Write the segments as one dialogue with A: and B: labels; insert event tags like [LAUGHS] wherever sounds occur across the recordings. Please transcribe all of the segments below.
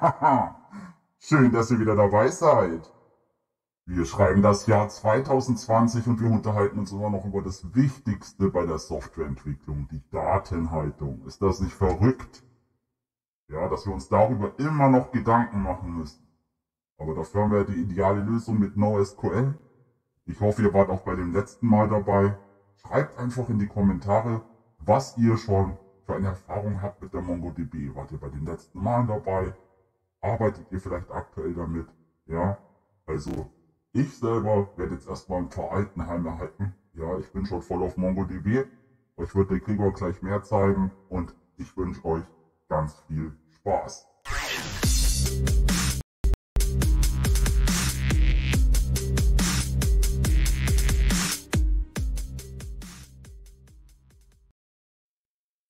A: [LAUGHS] Schön, dass ihr wieder dabei seid. Wir schreiben das Jahr 2020 und wir unterhalten uns immer noch über das Wichtigste bei der Softwareentwicklung, die Datenhaltung. Ist das nicht verrückt? Ja, dass wir uns darüber immer noch Gedanken machen müssen. Aber dafür haben wir die ideale Lösung mit NoSQL. Ich hoffe, ihr wart auch bei dem letzten Mal dabei. Schreibt einfach in die Kommentare, was ihr schon für eine Erfahrung habt mit der MongoDB. Wart ihr bei den letzten Malen dabei? arbeitet ihr vielleicht aktuell damit? Ja, also ich selber werde jetzt erstmal ein paar Altenheime halten. Ja, ich bin schon voll auf MongoDB. Euch wird der Gregor gleich mehr zeigen und ich wünsche euch ganz viel Spaß.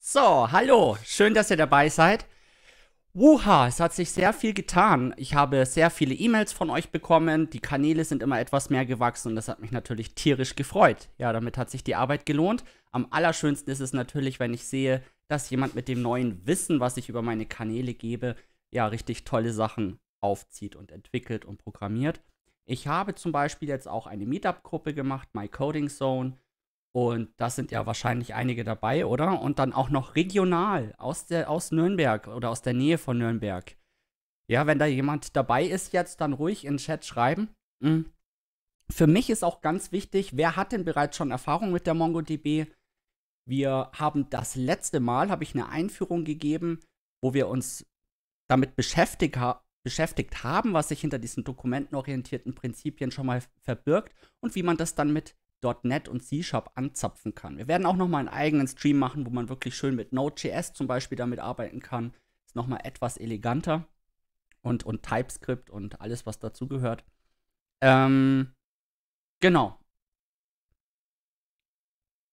A: So, hallo, schön, dass ihr dabei seid. Wuha, es hat sich sehr viel getan. Ich habe sehr viele E-Mails von euch bekommen. Die Kanäle sind immer etwas mehr gewachsen und das hat mich natürlich tierisch gefreut. Ja, damit hat sich die Arbeit gelohnt. Am allerschönsten ist es natürlich, wenn ich sehe, dass jemand mit dem neuen Wissen, was ich über meine Kanäle gebe, ja, richtig tolle Sachen aufzieht und entwickelt und programmiert. Ich habe zum Beispiel jetzt auch eine Meetup-Gruppe gemacht, My Coding Zone. Und da sind ja wahrscheinlich einige dabei, oder? Und dann auch noch regional aus, der, aus Nürnberg oder aus der Nähe von Nürnberg. Ja, wenn da jemand dabei ist jetzt, dann ruhig in den Chat schreiben. Mhm. Für mich ist auch ganz wichtig, wer hat denn bereits schon Erfahrung mit der MongoDB? Wir haben das letzte Mal, habe ich eine Einführung gegeben, wo wir uns damit beschäftigt, ha beschäftigt haben, was sich hinter diesen dokumentenorientierten Prinzipien schon mal verbirgt und wie man das dann mit .NET und C-Sharp anzapfen kann. Wir werden auch nochmal einen eigenen Stream machen, wo man wirklich schön mit Node.js zum Beispiel damit arbeiten kann. Ist nochmal etwas eleganter. Und, und TypeScript und alles, was dazugehört. Ähm, genau.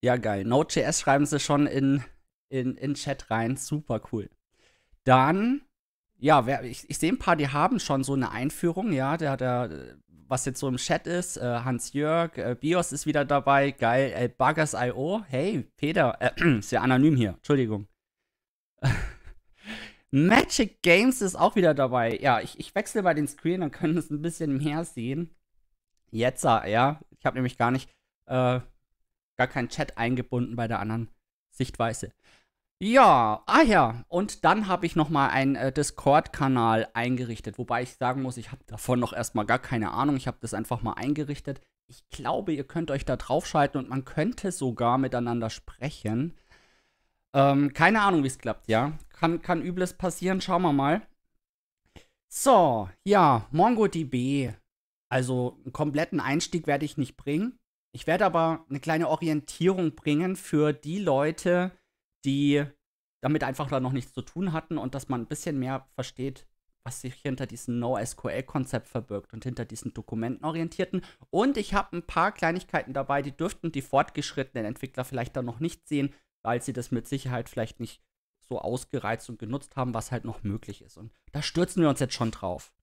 A: Ja, geil. Node.js schreiben sie schon in, in, in Chat rein. Super cool. Dann, ja, wer, ich, ich sehe ein paar, die haben schon so eine Einführung. Ja, der, der was jetzt so im Chat ist. Äh, Hans-Jörg, äh, Bios ist wieder dabei. Geil. Äh, Buggers.io. Hey, Peter. Äh, [CLEARS THROAT] ist ja anonym hier. Entschuldigung. [LAUGHS] Magic Games ist auch wieder dabei. Ja, ich, ich wechsle bei den Screen, dann können wir es ein bisschen mehr sehen. Jetzt, äh, ja. Ich habe nämlich gar nicht, äh, gar keinen Chat eingebunden bei der anderen Sichtweise. Ja, ah ja, und dann habe ich nochmal einen äh, Discord-Kanal eingerichtet, wobei ich sagen muss, ich habe davon noch erstmal gar keine Ahnung, ich habe das einfach mal eingerichtet. Ich glaube, ihr könnt euch da draufschalten und man könnte sogar miteinander sprechen. Ähm, keine Ahnung, wie es klappt, ja. Kann, kann Übles passieren, schauen wir mal. So, ja, MongoDB. Also einen kompletten Einstieg werde ich nicht bringen. Ich werde aber eine kleine Orientierung bringen für die Leute, die die damit einfach da noch nichts zu tun hatten und dass man ein bisschen mehr versteht, was sich hinter diesem NoSQL-Konzept verbirgt und hinter diesen Dokumentenorientierten. Und ich habe ein paar Kleinigkeiten dabei, die dürften die fortgeschrittenen Entwickler vielleicht dann noch nicht sehen, weil sie das mit Sicherheit vielleicht nicht so ausgereizt und genutzt haben, was halt noch möglich ist. Und da stürzen wir uns jetzt schon drauf.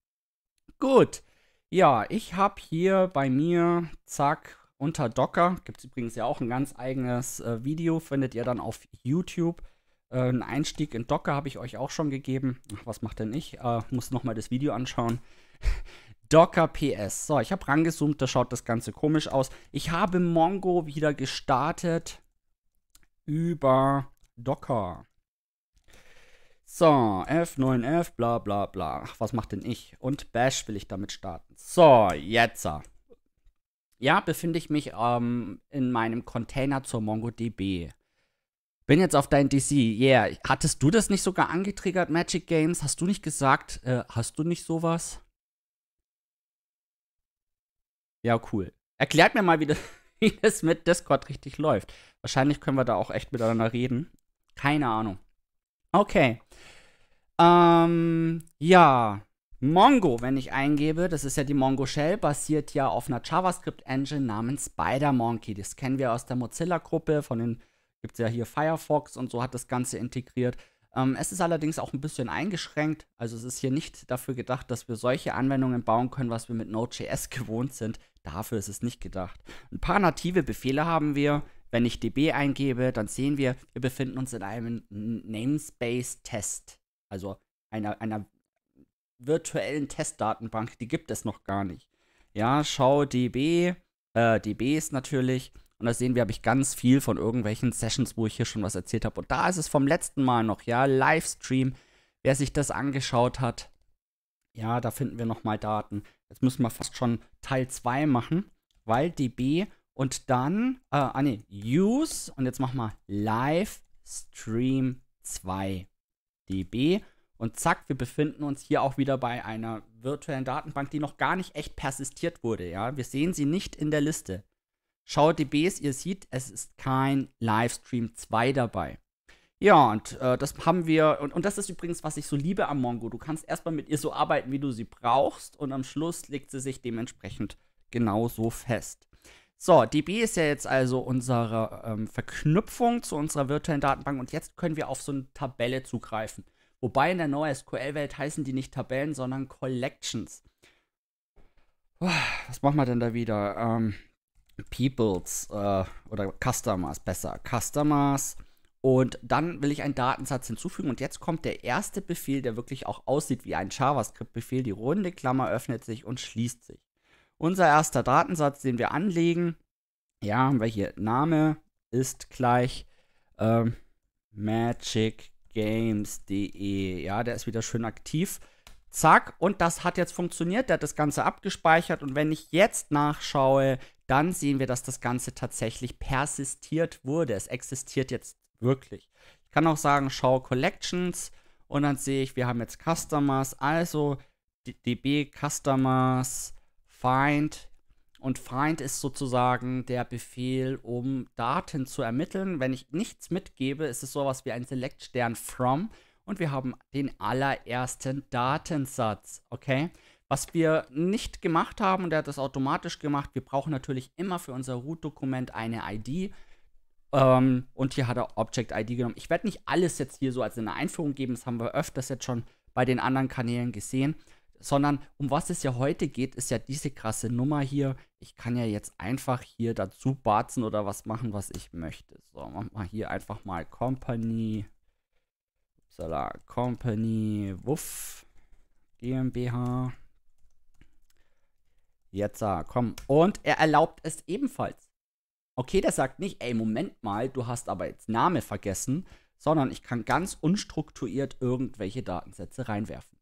A: Gut. Ja, ich habe hier bei mir, zack, unter Docker. Gibt es übrigens ja auch ein ganz eigenes äh, Video, findet ihr dann auf YouTube. Äh, einen Einstieg in Docker habe ich euch auch schon gegeben. Ach, was macht denn ich? Äh, muss nochmal das Video anschauen. [LAUGHS] Docker PS. So, ich habe rangezoomt, da schaut das Ganze komisch aus. Ich habe Mongo wieder gestartet über Docker. So, F9F, bla bla bla. Ach, was macht denn ich? Und Bash will ich damit starten. So, jetzt ja, befinde ich mich ähm, in meinem Container zur MongoDB. Bin jetzt auf dein DC. Yeah. Hattest du das nicht sogar angetriggert, Magic Games? Hast du nicht gesagt, äh, hast du nicht sowas? Ja, cool. Erklärt mir mal, wie das, [LAUGHS] wie das mit Discord richtig läuft. Wahrscheinlich können wir da auch echt miteinander reden. Keine Ahnung. Okay. Ähm, ja. Mongo, wenn ich eingebe, das ist ja die Mongo Shell, basiert ja auf einer JavaScript-Engine namens SpiderMonkey. Das kennen wir aus der Mozilla-Gruppe, von den gibt es ja hier Firefox und so hat das Ganze integriert. Ähm, es ist allerdings auch ein bisschen eingeschränkt, also es ist hier nicht dafür gedacht, dass wir solche Anwendungen bauen können, was wir mit Node.js [LAUGHS] gewohnt sind. Dafür ist es nicht gedacht. Ein paar native Befehle haben wir. Wenn ich db eingebe, dann sehen wir, wir befinden uns in einem Namespace-Test, also einer, einer virtuellen Testdatenbank, die gibt es noch gar nicht. Ja, schau DB, äh, ist natürlich. Und da sehen wir, habe ich ganz viel von irgendwelchen Sessions, wo ich hier schon was erzählt habe. Und da ist es vom letzten Mal noch, ja, Livestream. Wer sich das angeschaut hat, ja, da finden wir nochmal Daten. Jetzt müssen wir fast schon Teil 2 machen, weil DB und dann, äh, ah ne, Use und jetzt machen wir Livestream 2. DB und zack, wir befinden uns hier auch wieder bei einer virtuellen Datenbank, die noch gar nicht echt persistiert wurde. Ja? Wir sehen sie nicht in der Liste. Schaut DBs, ihr seht, es ist kein Livestream 2 dabei. Ja, und äh, das haben wir, und, und das ist übrigens, was ich so liebe am Mongo. Du kannst erstmal mit ihr so arbeiten, wie du sie brauchst, und am Schluss legt sie sich dementsprechend genauso fest. So, DB ist ja jetzt also unsere ähm, Verknüpfung zu unserer virtuellen Datenbank, und jetzt können wir auf so eine Tabelle zugreifen. Wobei in der NoSQL-Welt heißen die nicht Tabellen, sondern Collections. Was machen wir denn da wieder? Ähm, Peoples äh, oder Customers besser. Customers. Und dann will ich einen Datensatz hinzufügen. Und jetzt kommt der erste Befehl, der wirklich auch aussieht wie ein JavaScript-Befehl. Die runde Klammer öffnet sich und schließt sich. Unser erster Datensatz, den wir anlegen, ja, haben wir hier Name ist gleich ähm, Magic games.de. Ja, der ist wieder schön aktiv. Zack, und das hat jetzt funktioniert. Der hat das Ganze abgespeichert. Und wenn ich jetzt nachschaue, dann sehen wir, dass das Ganze tatsächlich persistiert wurde. Es existiert jetzt wirklich. Ich kann auch sagen, schau Collections. Und dann sehe ich, wir haben jetzt Customers. Also db Customers find und Find ist sozusagen der Befehl, um Daten zu ermitteln. Wenn ich nichts mitgebe, ist es sowas wie ein Select-Stern from. Und wir haben den allerersten Datensatz. Okay? Was wir nicht gemacht haben, und der hat das automatisch gemacht, wir brauchen natürlich immer für unser Root-Dokument eine ID. Ähm, und hier hat er Object-ID genommen. Ich werde nicht alles jetzt hier so als eine Einführung geben, das haben wir öfters jetzt schon bei den anderen Kanälen gesehen sondern um was es ja heute geht, ist ja diese krasse Nummer hier. Ich kann ja jetzt einfach hier dazu barzen oder was machen, was ich möchte. So, machen wir hier einfach mal Company. Upsala, Company, Wuff, GmbH. Jetzt, komm. Und er erlaubt es ebenfalls. Okay, der sagt nicht, ey, Moment mal, du hast aber jetzt Name vergessen, sondern ich kann ganz unstrukturiert irgendwelche Datensätze reinwerfen.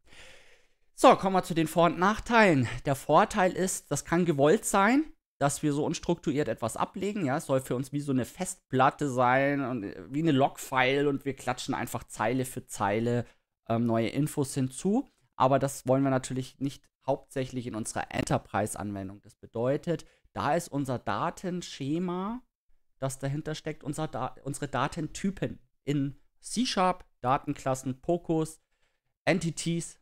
A: So, kommen wir zu den Vor- und Nachteilen. Der Vorteil ist, das kann gewollt sein, dass wir so unstrukturiert etwas ablegen. Ja, es soll für uns wie so eine Festplatte sein und äh, wie eine Logfile und wir klatschen einfach Zeile für Zeile ähm, neue Infos hinzu. Aber das wollen wir natürlich nicht hauptsächlich in unserer Enterprise-Anwendung. Das bedeutet, da ist unser Datenschema, das dahinter steckt, unser da unsere Datentypen in C-Sharp, Datenklassen, Pokus, Entities,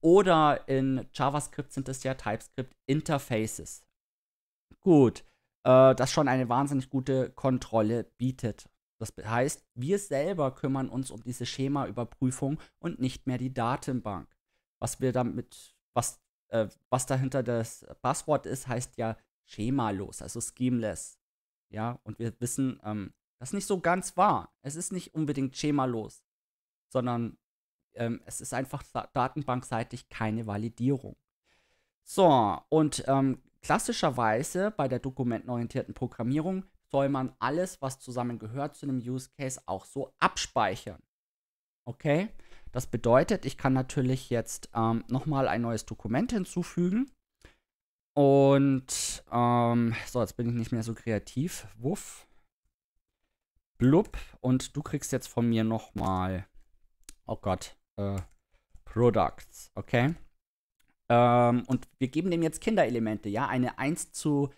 A: oder in JavaScript sind es ja TypeScript Interfaces. Gut, äh, das schon eine wahnsinnig gute Kontrolle bietet. Das heißt, wir selber kümmern uns um diese Schemaüberprüfung und nicht mehr die Datenbank. Was wir damit, was, äh, was dahinter das Passwort ist, heißt ja schemalos, also schemeless. Ja, und wir wissen, ähm, das ist nicht so ganz wahr. Es ist nicht unbedingt schemalos, sondern ähm, es ist einfach datenbankseitig keine Validierung. So, und ähm, klassischerweise bei der dokumentenorientierten Programmierung soll man alles, was zusammengehört zu einem Use Case, auch so abspeichern. Okay? Das bedeutet, ich kann natürlich jetzt ähm, nochmal ein neues Dokument hinzufügen. Und ähm, so, jetzt bin ich nicht mehr so kreativ. Wuff. Blub. Und du kriegst jetzt von mir nochmal. Oh Gott. Äh, Products, okay? Ähm, und wir geben dem jetzt Kinderelemente, ja? Eine 1 zu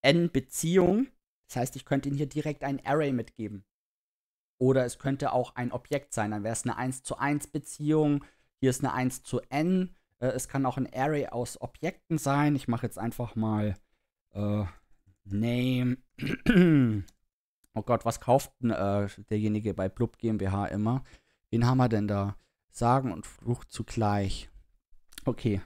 A: n Beziehung. Das heißt, ich könnte ihm hier direkt ein Array mitgeben. Oder es könnte auch ein Objekt sein. Dann wäre es eine 1 zu 1 Beziehung. Hier ist eine 1 zu n. Äh, es kann auch ein Array aus Objekten sein. Ich mache jetzt einfach mal äh, Name. [CLEARS THROAT] oh Gott, was kauft denn, äh, derjenige bei Blub GmbH immer? Wen haben wir denn da? Sagen und Fluch zugleich. Okay,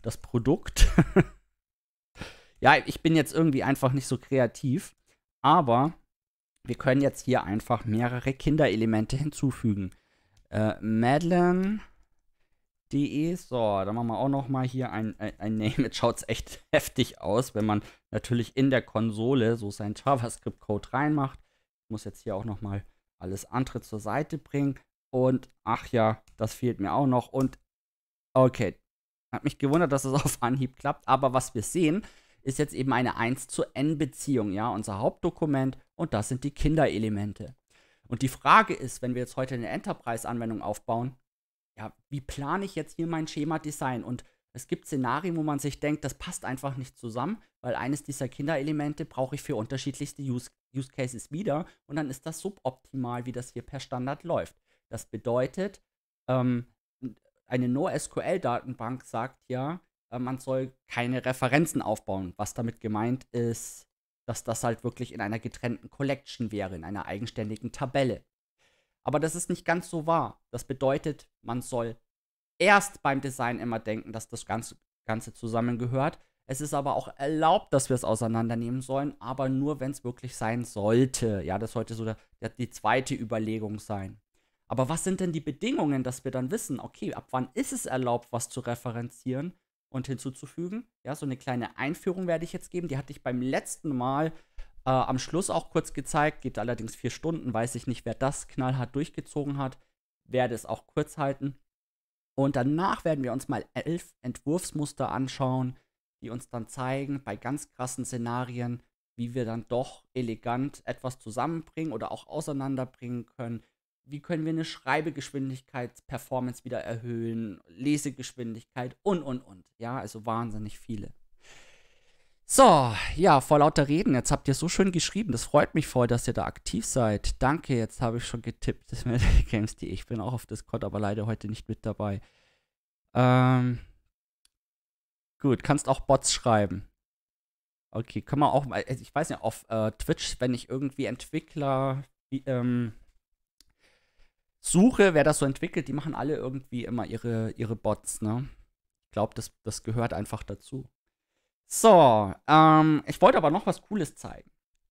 A: das Produkt. [LAUGHS] ja, ich bin jetzt irgendwie einfach nicht so kreativ, aber wir können jetzt hier einfach mehrere Kinderelemente hinzufügen. Äh, Madeline.de, so, dann machen wir auch noch mal hier ein, ein, ein Name. Jetzt schaut es echt [LAUGHS] heftig aus, wenn man natürlich in der Konsole so seinen JavaScript-Code reinmacht. Ich muss jetzt hier auch noch mal alles andere zur Seite bringen. Und ach ja, das fehlt mir auch noch. Und okay, hat mich gewundert, dass es [LAUGHS] auf Anhieb klappt. Aber was wir sehen, ist jetzt eben eine 1 zu n Beziehung, ja, unser Hauptdokument. Und das sind die Kinderelemente. Und die Frage ist, wenn wir jetzt heute eine Enterprise-Anwendung aufbauen, ja, wie plane ich jetzt hier mein Schema-Design? Und es gibt Szenarien, wo man sich denkt, das passt einfach nicht zusammen, weil eines dieser Kinderelemente brauche ich für unterschiedlichste Use, Use Cases wieder und dann ist das suboptimal, wie das hier per Standard läuft. Das bedeutet, ähm, eine NoSQL-Datenbank sagt ja, äh, man soll keine Referenzen aufbauen. Was damit gemeint ist, dass das halt wirklich in einer getrennten Collection wäre, in einer eigenständigen Tabelle. Aber das ist nicht ganz so wahr. Das bedeutet, man soll erst beim Design immer denken, dass das Ganze, Ganze zusammengehört. Es ist aber auch erlaubt, dass wir es auseinandernehmen sollen, aber nur, wenn es wirklich sein sollte. Ja, das sollte so der, die zweite Überlegung sein. Aber was sind denn die Bedingungen, dass wir dann wissen, okay, ab wann ist es erlaubt, was zu referenzieren und hinzuzufügen? Ja, so eine kleine Einführung werde ich jetzt geben. Die hatte ich beim letzten Mal äh, am Schluss auch kurz gezeigt. Geht allerdings vier Stunden. Weiß ich nicht, wer das knallhart durchgezogen hat. Werde es auch kurz halten. Und danach werden wir uns mal elf Entwurfsmuster anschauen, die uns dann zeigen, bei ganz krassen Szenarien, wie wir dann doch elegant etwas zusammenbringen oder auch auseinanderbringen können, wie können wir eine Schreibegeschwindigkeitsperformance wieder erhöhen, Lesegeschwindigkeit und, und, und. Ja, also wahnsinnig viele. So, ja, vor lauter Reden. Jetzt habt ihr so schön geschrieben. Das freut mich voll, dass ihr da aktiv seid. Danke, jetzt habe ich schon getippt. Das [LAUGHS] ist Games.de. Ich bin auch auf Discord, aber leider heute nicht mit dabei. Ähm, gut, kannst auch Bots schreiben. Okay, können wir auch mal. Also ich weiß nicht, auf äh, Twitch, wenn ich irgendwie Entwickler, ähm, suche, wer das so entwickelt, die machen alle irgendwie immer ihre, ihre Bots, ne? Ich glaube, das, das gehört einfach dazu. So, ähm, ich wollte aber noch was Cooles zeigen.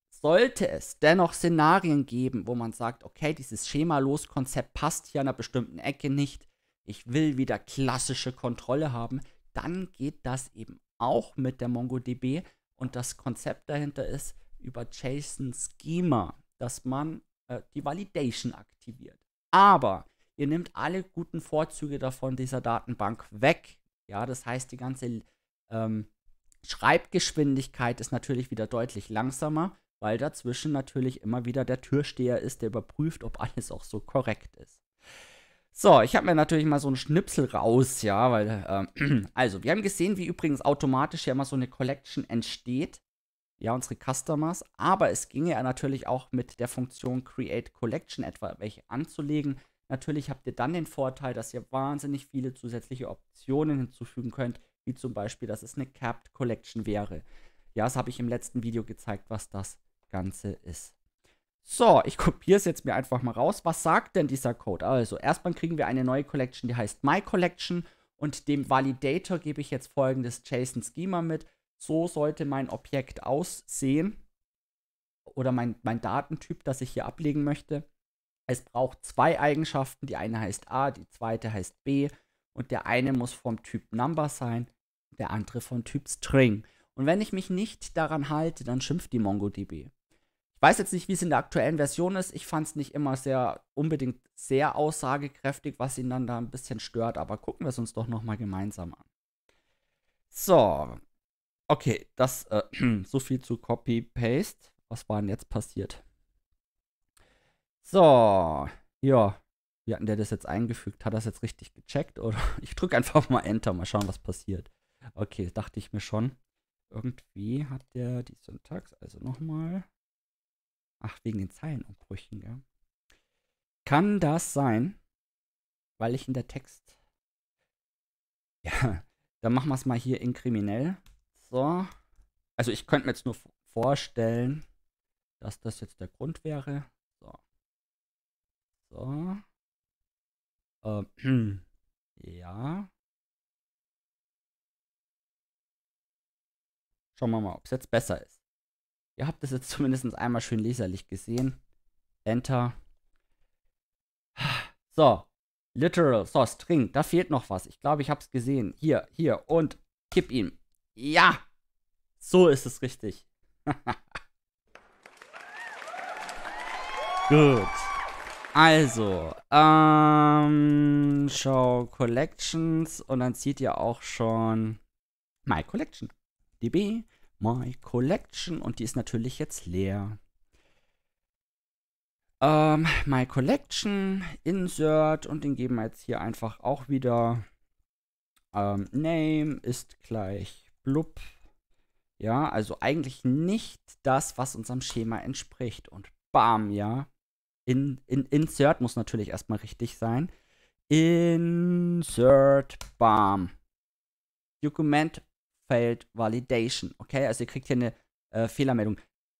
A: Sollte es dennoch Szenarien geben, wo man sagt, okay, dieses schema los Konzept passt hier an einer bestimmten Ecke nicht, ich will wieder klassische Kontrolle haben, dann geht das eben auch mit der MongoDB. Und das Konzept dahinter ist über JSON Schema, dass man äh, die Validation aktiviert. Aber ihr nehmt alle guten Vorzüge davon dieser Datenbank weg. Ja, das heißt, die ganze ähm, Schreibgeschwindigkeit ist natürlich wieder deutlich langsamer, weil dazwischen natürlich immer wieder der Türsteher ist, der überprüft, ob alles auch so korrekt ist. So, ich habe mir natürlich mal so einen Schnipsel raus, ja, weil, ähm, [CLEARS THROAT] also, wir haben gesehen, wie übrigens automatisch ja mal so eine Collection entsteht ja, unsere Customers. Aber es ginge ja natürlich auch mit der Funktion Create Collection etwa welche anzulegen. Natürlich habt ihr dann den Vorteil, dass ihr wahnsinnig viele zusätzliche Optionen hinzufügen könnt, wie zum Beispiel, dass es eine Capped Collection wäre. Ja, das habe ich im letzten Video gezeigt, was das Ganze ist. So, ich kopiere es jetzt mir einfach mal raus. Was sagt denn dieser Code? Also, erstmal kriegen wir eine neue Collection, die heißt My Collection. Und dem Validator gebe ich jetzt folgendes JSON-Schema mit so sollte mein Objekt aussehen oder mein, mein Datentyp, das ich hier ablegen möchte. Es braucht zwei Eigenschaften. Die eine heißt A, die zweite heißt B. Und der eine muss vom Typ Number sein, der andere vom Typ String. Und wenn ich mich nicht daran halte, dann schimpft die MongoDB. Ich weiß jetzt nicht, wie es in der aktuellen Version ist. Ich fand es nicht immer sehr unbedingt sehr aussagekräftig, was ihn dann da ein bisschen stört. Aber gucken wir es uns doch nochmal gemeinsam an. So, Okay, das äh, [CLEARS THROAT] so viel zu Copy-Paste. Was war denn jetzt passiert? So, ja. Wie hatten der das jetzt eingefügt? Hat das jetzt richtig gecheckt? Oder [LAUGHS] ich drücke einfach mal Enter, mal schauen, was passiert. Okay, dachte ich mir schon. Irgendwie hat der die Syntax, also nochmal. Ach, wegen den Zeilenumbrüchen, ja. Kann das sein, weil ich in der Text. [LAUGHS] Ja, dann machen wir es mal hier inkriminell. So. Also ich könnte mir jetzt nur vorstellen, dass das jetzt der Grund wäre. So. So. Ähm, [CLEARS THROAT] ja. Schauen wir mal, ob es jetzt besser ist. Ihr habt es jetzt zumindest einmal schön leserlich gesehen. Enter. [SIGHS] So. Literal. So, String. Da fehlt noch was. Ich glaube, ich habe es gesehen. Hier, hier und kipp ihm. Ja, so ist es richtig. [LAUGHS] Gut. Also, ähm, Show Collections und dann seht ihr auch schon My Collection. DB, My Collection und die ist natürlich jetzt leer. Ähm, My Collection, Insert und den geben wir jetzt hier einfach auch wieder. Ähm, Name ist gleich blub. Ja, also eigentlich nicht das, was unserem Schema entspricht. Und bam, ja. In, in, insert muss natürlich erstmal richtig sein. Insert, bam. Dokument failed validation. Okay, also ihr kriegt hier eine äh, Fehlermeldung.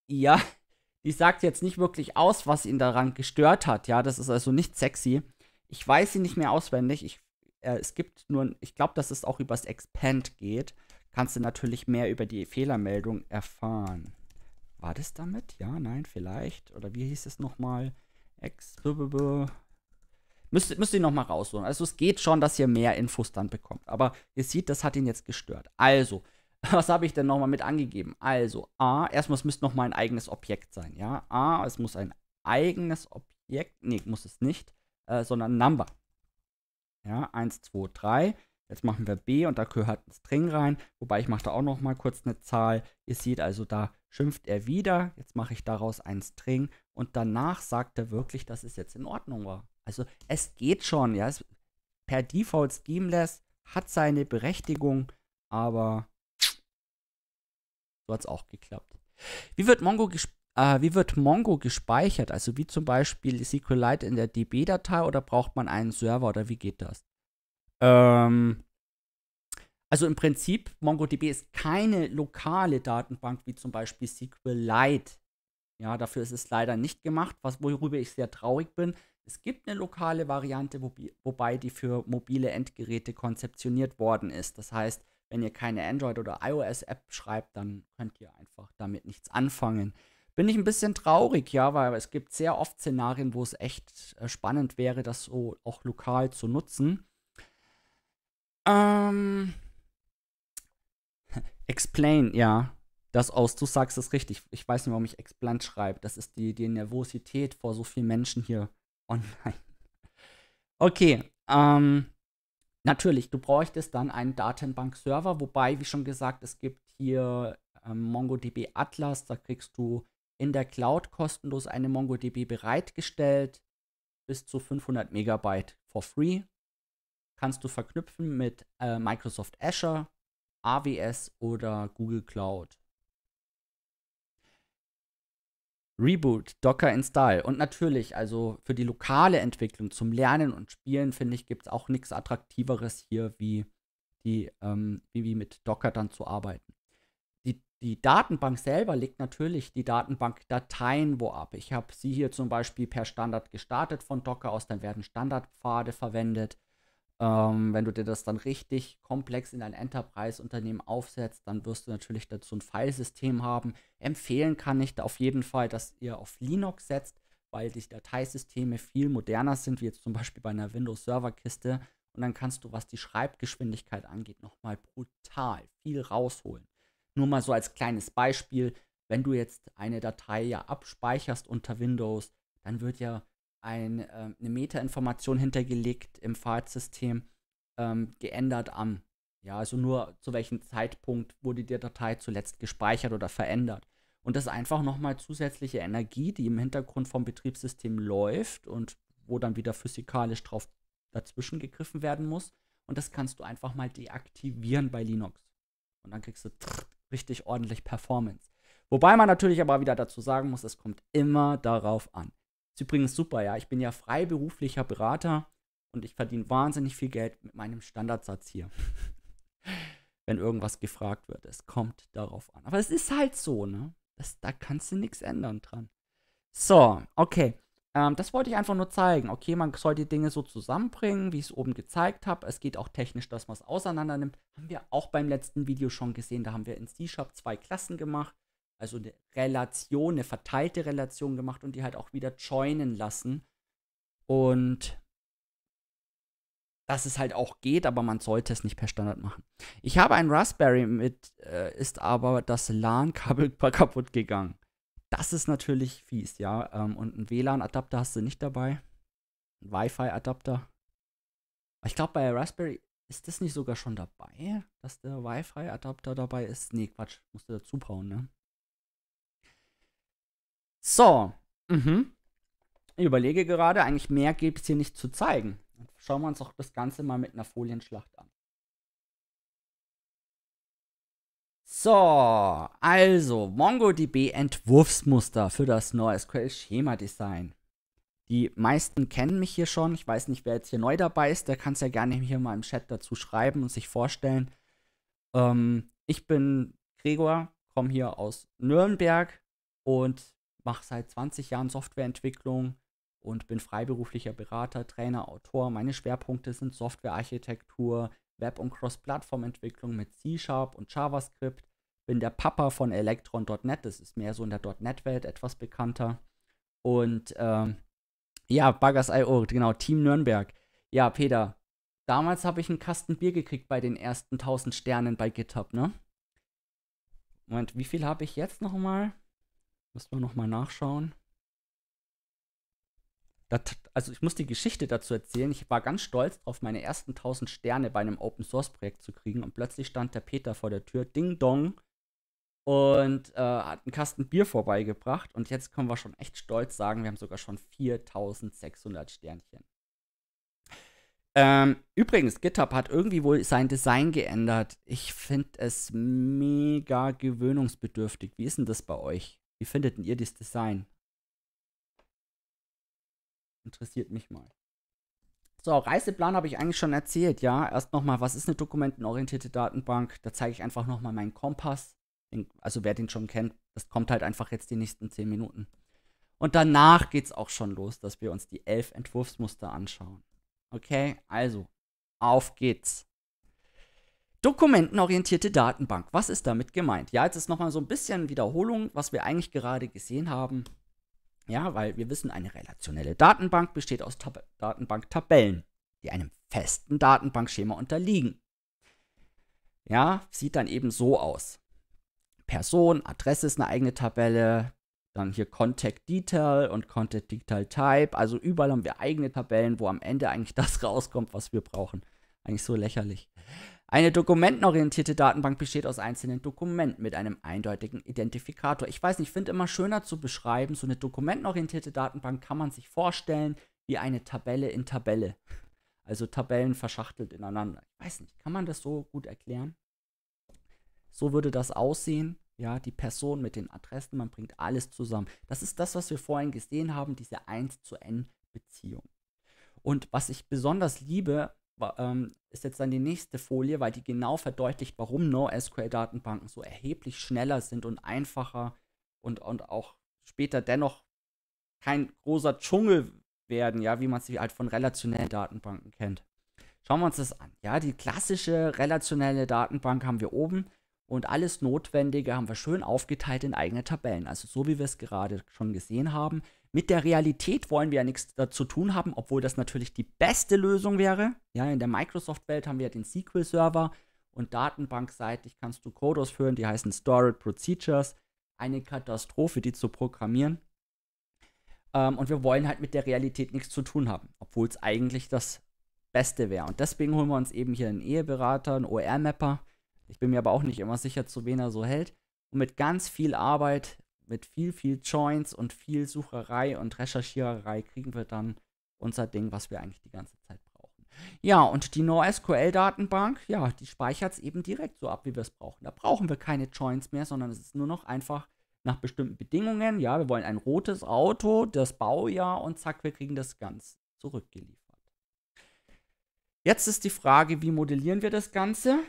A: Ja, [LAUGHS] die sagt jetzt nicht wirklich aus, was ihn daran gestört hat. Ja, das ist also nicht sexy. Ich weiß sie nicht mehr auswendig. Ich, äh, es gibt nur, ich glaube, dass es auch übers Expand geht kannst du natürlich mehr über die Fehlermeldung erfahren. War das damit? Ja, nein, vielleicht. Oder wie hieß es nochmal? Ex. Müsst, müsst ihr nochmal rausholen. Also es geht schon, dass ihr mehr Infos dann bekommt. Aber ihr seht, das hat ihn jetzt gestört. Also, [LAUGHS] was habe ich denn nochmal mit angegeben? Also, A, erstmal, es müsste nochmal ein eigenes Objekt sein. Ja, A, es muss ein eigenes Objekt, nee, muss es nicht, äh, sondern Number. Ja, 1, 2, 3. Jetzt machen wir B und da gehört ein String rein. Wobei ich mache da auch noch mal kurz eine Zahl. Ihr seht also, da schimpft er wieder. Jetzt mache ich daraus einen String. Und danach sagt er wirklich, dass es jetzt in Ordnung war. Also es geht schon. Ja, es, per Default Schemeless hat seine Berechtigung. Aber so hat es auch geklappt. Wie wird Mongo gespielt? Äh, wie wird Mongo gespeichert? Also wie zum Beispiel SQLite in der DB-Datei oder braucht man einen Server oder wie geht das? Ähm, also im Prinzip, MongoDB ist keine lokale Datenbank wie zum Beispiel SQLite. Ja, dafür ist es leider nicht gemacht, was, worüber ich sehr traurig bin. Es gibt eine lokale Variante, wo, wobei die für mobile Endgeräte konzeptioniert worden ist. Das heißt, wenn ihr keine Android- oder iOS-App schreibt, dann könnt ihr einfach damit nichts anfangen. Bin ich ein bisschen traurig, ja, weil es gibt sehr oft Szenarien, wo es echt äh, spannend wäre, das so auch lokal zu nutzen. Ähm. [LAUGHS] Explain, ja. Das aus, du sagst es richtig. Ich weiß nicht, warum ich Explain schreibe. Das ist die, die Nervosität vor so vielen Menschen hier [LAUGHS] online. Okay, ähm, natürlich, du bräuchtest dann einen Datenbank-Server, wobei, wie schon gesagt, es gibt hier ähm, MongoDB Atlas, da kriegst du in der Cloud kostenlos eine MongoDB bereitgestellt, bis zu 500 Megabyte for free kannst du verknüpfen mit äh, Microsoft Azure, AWS oder Google Cloud. Reboot, Docker Install und natürlich, also für die lokale Entwicklung zum Lernen und Spielen, finde ich, gibt es auch nichts Attraktiveres hier, wie, die, ähm, wie, wie mit Docker dann zu arbeiten. Die, die Datenbank selber legt natürlich die Datenbankdateien wo ab. Ich habe sie hier zum Beispiel per Standard gestartet von Docker aus, dann werden Standardpfade verwendet. Ähm, wenn du dir das dann richtig komplex in ein Enterprise-Unternehmen aufsetzt, dann wirst du natürlich dazu ein Filesystem haben. Empfehlen kann ich da auf jeden Fall, dass ihr auf Linux setzt, weil die Dateisysteme viel moderner sind, wie jetzt zum Beispiel bei einer Windows-Server-Kiste. Und dann kannst du, was die Schreibgeschwindigkeit angeht, nochmal brutal viel rausholen. Nur mal so als kleines Beispiel, wenn du jetzt eine Datei ja abspeicherst unter Windows, dann wird ja ein, äh, eine Metainformation hintergelegt im file ähm, geändert am. Ja, also nur zu welchem Zeitpunkt wurde die Datei zuletzt gespeichert oder verändert. Und das ist einfach nochmal zusätzliche Energie, die im Hintergrund vom Betriebssystem läuft und wo dann wieder physikalisch drauf dazwischen gegriffen werden muss. Und das kannst du einfach mal deaktivieren bei Linux. Und dann kriegst du richtig ordentlich Performance. Wobei man natürlich aber wieder dazu sagen muss, es kommt immer darauf an. Ist übrigens super, ja. Ich bin ja freiberuflicher Berater und ich verdiene wahnsinnig viel Geld mit meinem Standardsatz hier. [LAUGHS] Wenn irgendwas gefragt wird, es kommt darauf an. Aber es ist halt so, ne? Das, da kannst du nichts ändern dran. So, okay. Ähm, das wollte ich einfach nur zeigen. Okay, man soll die Dinge so zusammenbringen, wie ich es oben gezeigt habe. Es geht auch technisch, dass man es auseinander nimmt. Haben wir auch beim letzten Video schon gesehen. Da haben wir in c shop zwei Klassen gemacht also eine Relation, eine verteilte Relation gemacht und die halt auch wieder joinen lassen. Und dass es halt auch geht, aber man sollte es nicht per Standard machen. Ich habe ein Raspberry mit, äh, ist aber das LAN-Kabel [LAUGHS] kaputt gegangen. Das ist natürlich fies, ja. Ähm, und einen WLAN-Adapter hast du nicht dabei. Ein Wi-Fi-Adapter. Ich glaube, bei Raspberry ist das nicht sogar schon dabei, dass der Wi-Fi-Adapter dabei ist? Nee, Quatsch, musst du dazu bauen, ne? So. Mhm. Ich überlege gerade, eigentlich mehr gibt es hier nicht zu zeigen. Schauen wir uns doch das Ganze mal mit einer Folienschlacht an. So, also MongoDB Entwurfsmuster für das NoSQL Schema Design. Die meisten kennen mich hier schon. Ich weiß nicht, wer jetzt hier neu dabei ist. Der kann es ja gerne hier mal im Chat dazu schreiben und sich vorstellen. Ähm, ich bin Gregor, komme hier aus Nürnberg und mache seit 20 Jahren Softwareentwicklung und bin freiberuflicher Berater, Trainer, Autor. Meine Schwerpunkte sind Softwarearchitektur, Web- und Cross-Plattform-Entwicklung mit C-Sharp und JavaScript. Bin der Papa von Electron.net, das ist mehr so in der .NET-Welt etwas bekannter. Und ähm, ja, Baggers.io, genau, Team Nürnberg. Ja, Peter, damals habe ich einen Kasten Bier gekriegt bei den ersten 1000 Sternen bei GitHub, ne? Moment, wie viel habe ich jetzt nochmal? Müssen wir nochmal nachschauen. Das, also ich muss die Geschichte dazu erzählen. Ich war ganz stolz auf meine ersten 1000 Sterne bei einem Open Source Projekt zu kriegen und plötzlich stand der Peter vor der Tür, Ding Dong, und äh, hat einen Kasten Bier vorbeigebracht und jetzt können wir schon echt stolz sagen, wir haben sogar schon 4600 Sternchen. Ähm, übrigens, GitHub hat irgendwie wohl sein Design geändert. Ich finde es mega gewöhnungsbedürftig. Wie ist denn das bei euch? Wie findet denn ihr das Design? Interessiert mich mal. So, Reiseplan habe ich eigentlich schon erzählt, ja. Erst nochmal, was ist eine dokumentenorientierte Datenbank? Da zeige ich einfach nochmal meinen Kompass. Also wer den schon kennt, das kommt halt einfach jetzt die nächsten 10 Minuten. Und danach geht es auch schon los, dass wir uns die elf Entwurfsmuster anschauen. Okay, also, auf geht's. Dokumentenorientierte Datenbank. Was ist damit gemeint? Ja, jetzt ist nochmal so ein bisschen Wiederholung, was wir eigentlich gerade gesehen haben. Ja, weil wir wissen, eine relationelle Datenbank besteht aus Tab Datenbanktabellen, die einem festen Datenbankschema unterliegen. Ja, sieht dann eben so aus. Person, Adresse ist eine eigene Tabelle, dann hier Contact Detail und Contact Detail Type. Also überall haben wir eigene Tabellen, wo am Ende eigentlich das rauskommt, was wir brauchen. Eigentlich so lächerlich. Eine dokumentenorientierte Datenbank besteht aus einzelnen Dokumenten mit einem eindeutigen Identifikator. Ich weiß nicht, ich finde immer schöner zu beschreiben, so eine dokumentenorientierte Datenbank kann man sich vorstellen wie eine Tabelle in Tabelle. Also Tabellen verschachtelt ineinander. Ich weiß nicht, kann man das so gut erklären? So würde das aussehen. Ja, die Person mit den Adressen, man bringt alles zusammen. Das ist das, was wir vorhin gesehen haben, diese 1 zu N Beziehung. Und was ich besonders liebe ähm, ist jetzt dann die nächste Folie, weil die genau verdeutlicht, warum NoSQL-Datenbanken so erheblich schneller sind und einfacher und, und auch später dennoch kein großer Dschungel werden, ja, wie man sie halt von relationellen Datenbanken kennt. Schauen wir uns das an. Ja, die klassische relationelle Datenbank haben wir oben und alles Notwendige haben wir schön aufgeteilt in eigene Tabellen. Also so wie wir es gerade schon gesehen haben. Mit der Realität wollen wir ja nichts zu tun haben, obwohl das natürlich die beste Lösung wäre. Ja, in der Microsoft-Welt haben wir ja den SQL-Server und datenbankseitig kannst du Code ausführen, die heißen Stored Procedures. Eine Katastrophe, die zu programmieren. Ähm, und wir wollen halt mit der Realität nichts zu tun haben, obwohl es eigentlich das Beste wäre. Und deswegen holen wir uns eben hier einen Eheberater, einen OR-Mapper. Ich bin mir aber auch nicht immer sicher, zu wen er so hält. Und mit ganz viel Arbeit mit viel, viel Joints und viel Sucherei und Recherchiererei kriegen wir dann unser Ding, was wir eigentlich die ganze Zeit brauchen. Ja, und die NoSQL-Datenbank, ja, die speichert es eben direkt so ab, wie wir es brauchen. Da brauchen wir keine Joints mehr, sondern es ist nur noch einfach nach bestimmten Bedingungen. Ja, wir wollen ein rotes Auto, das Baujahr und zack, wir kriegen das Ganze zurückgeliefert. Jetzt ist die Frage, wie modellieren wir das Ganze?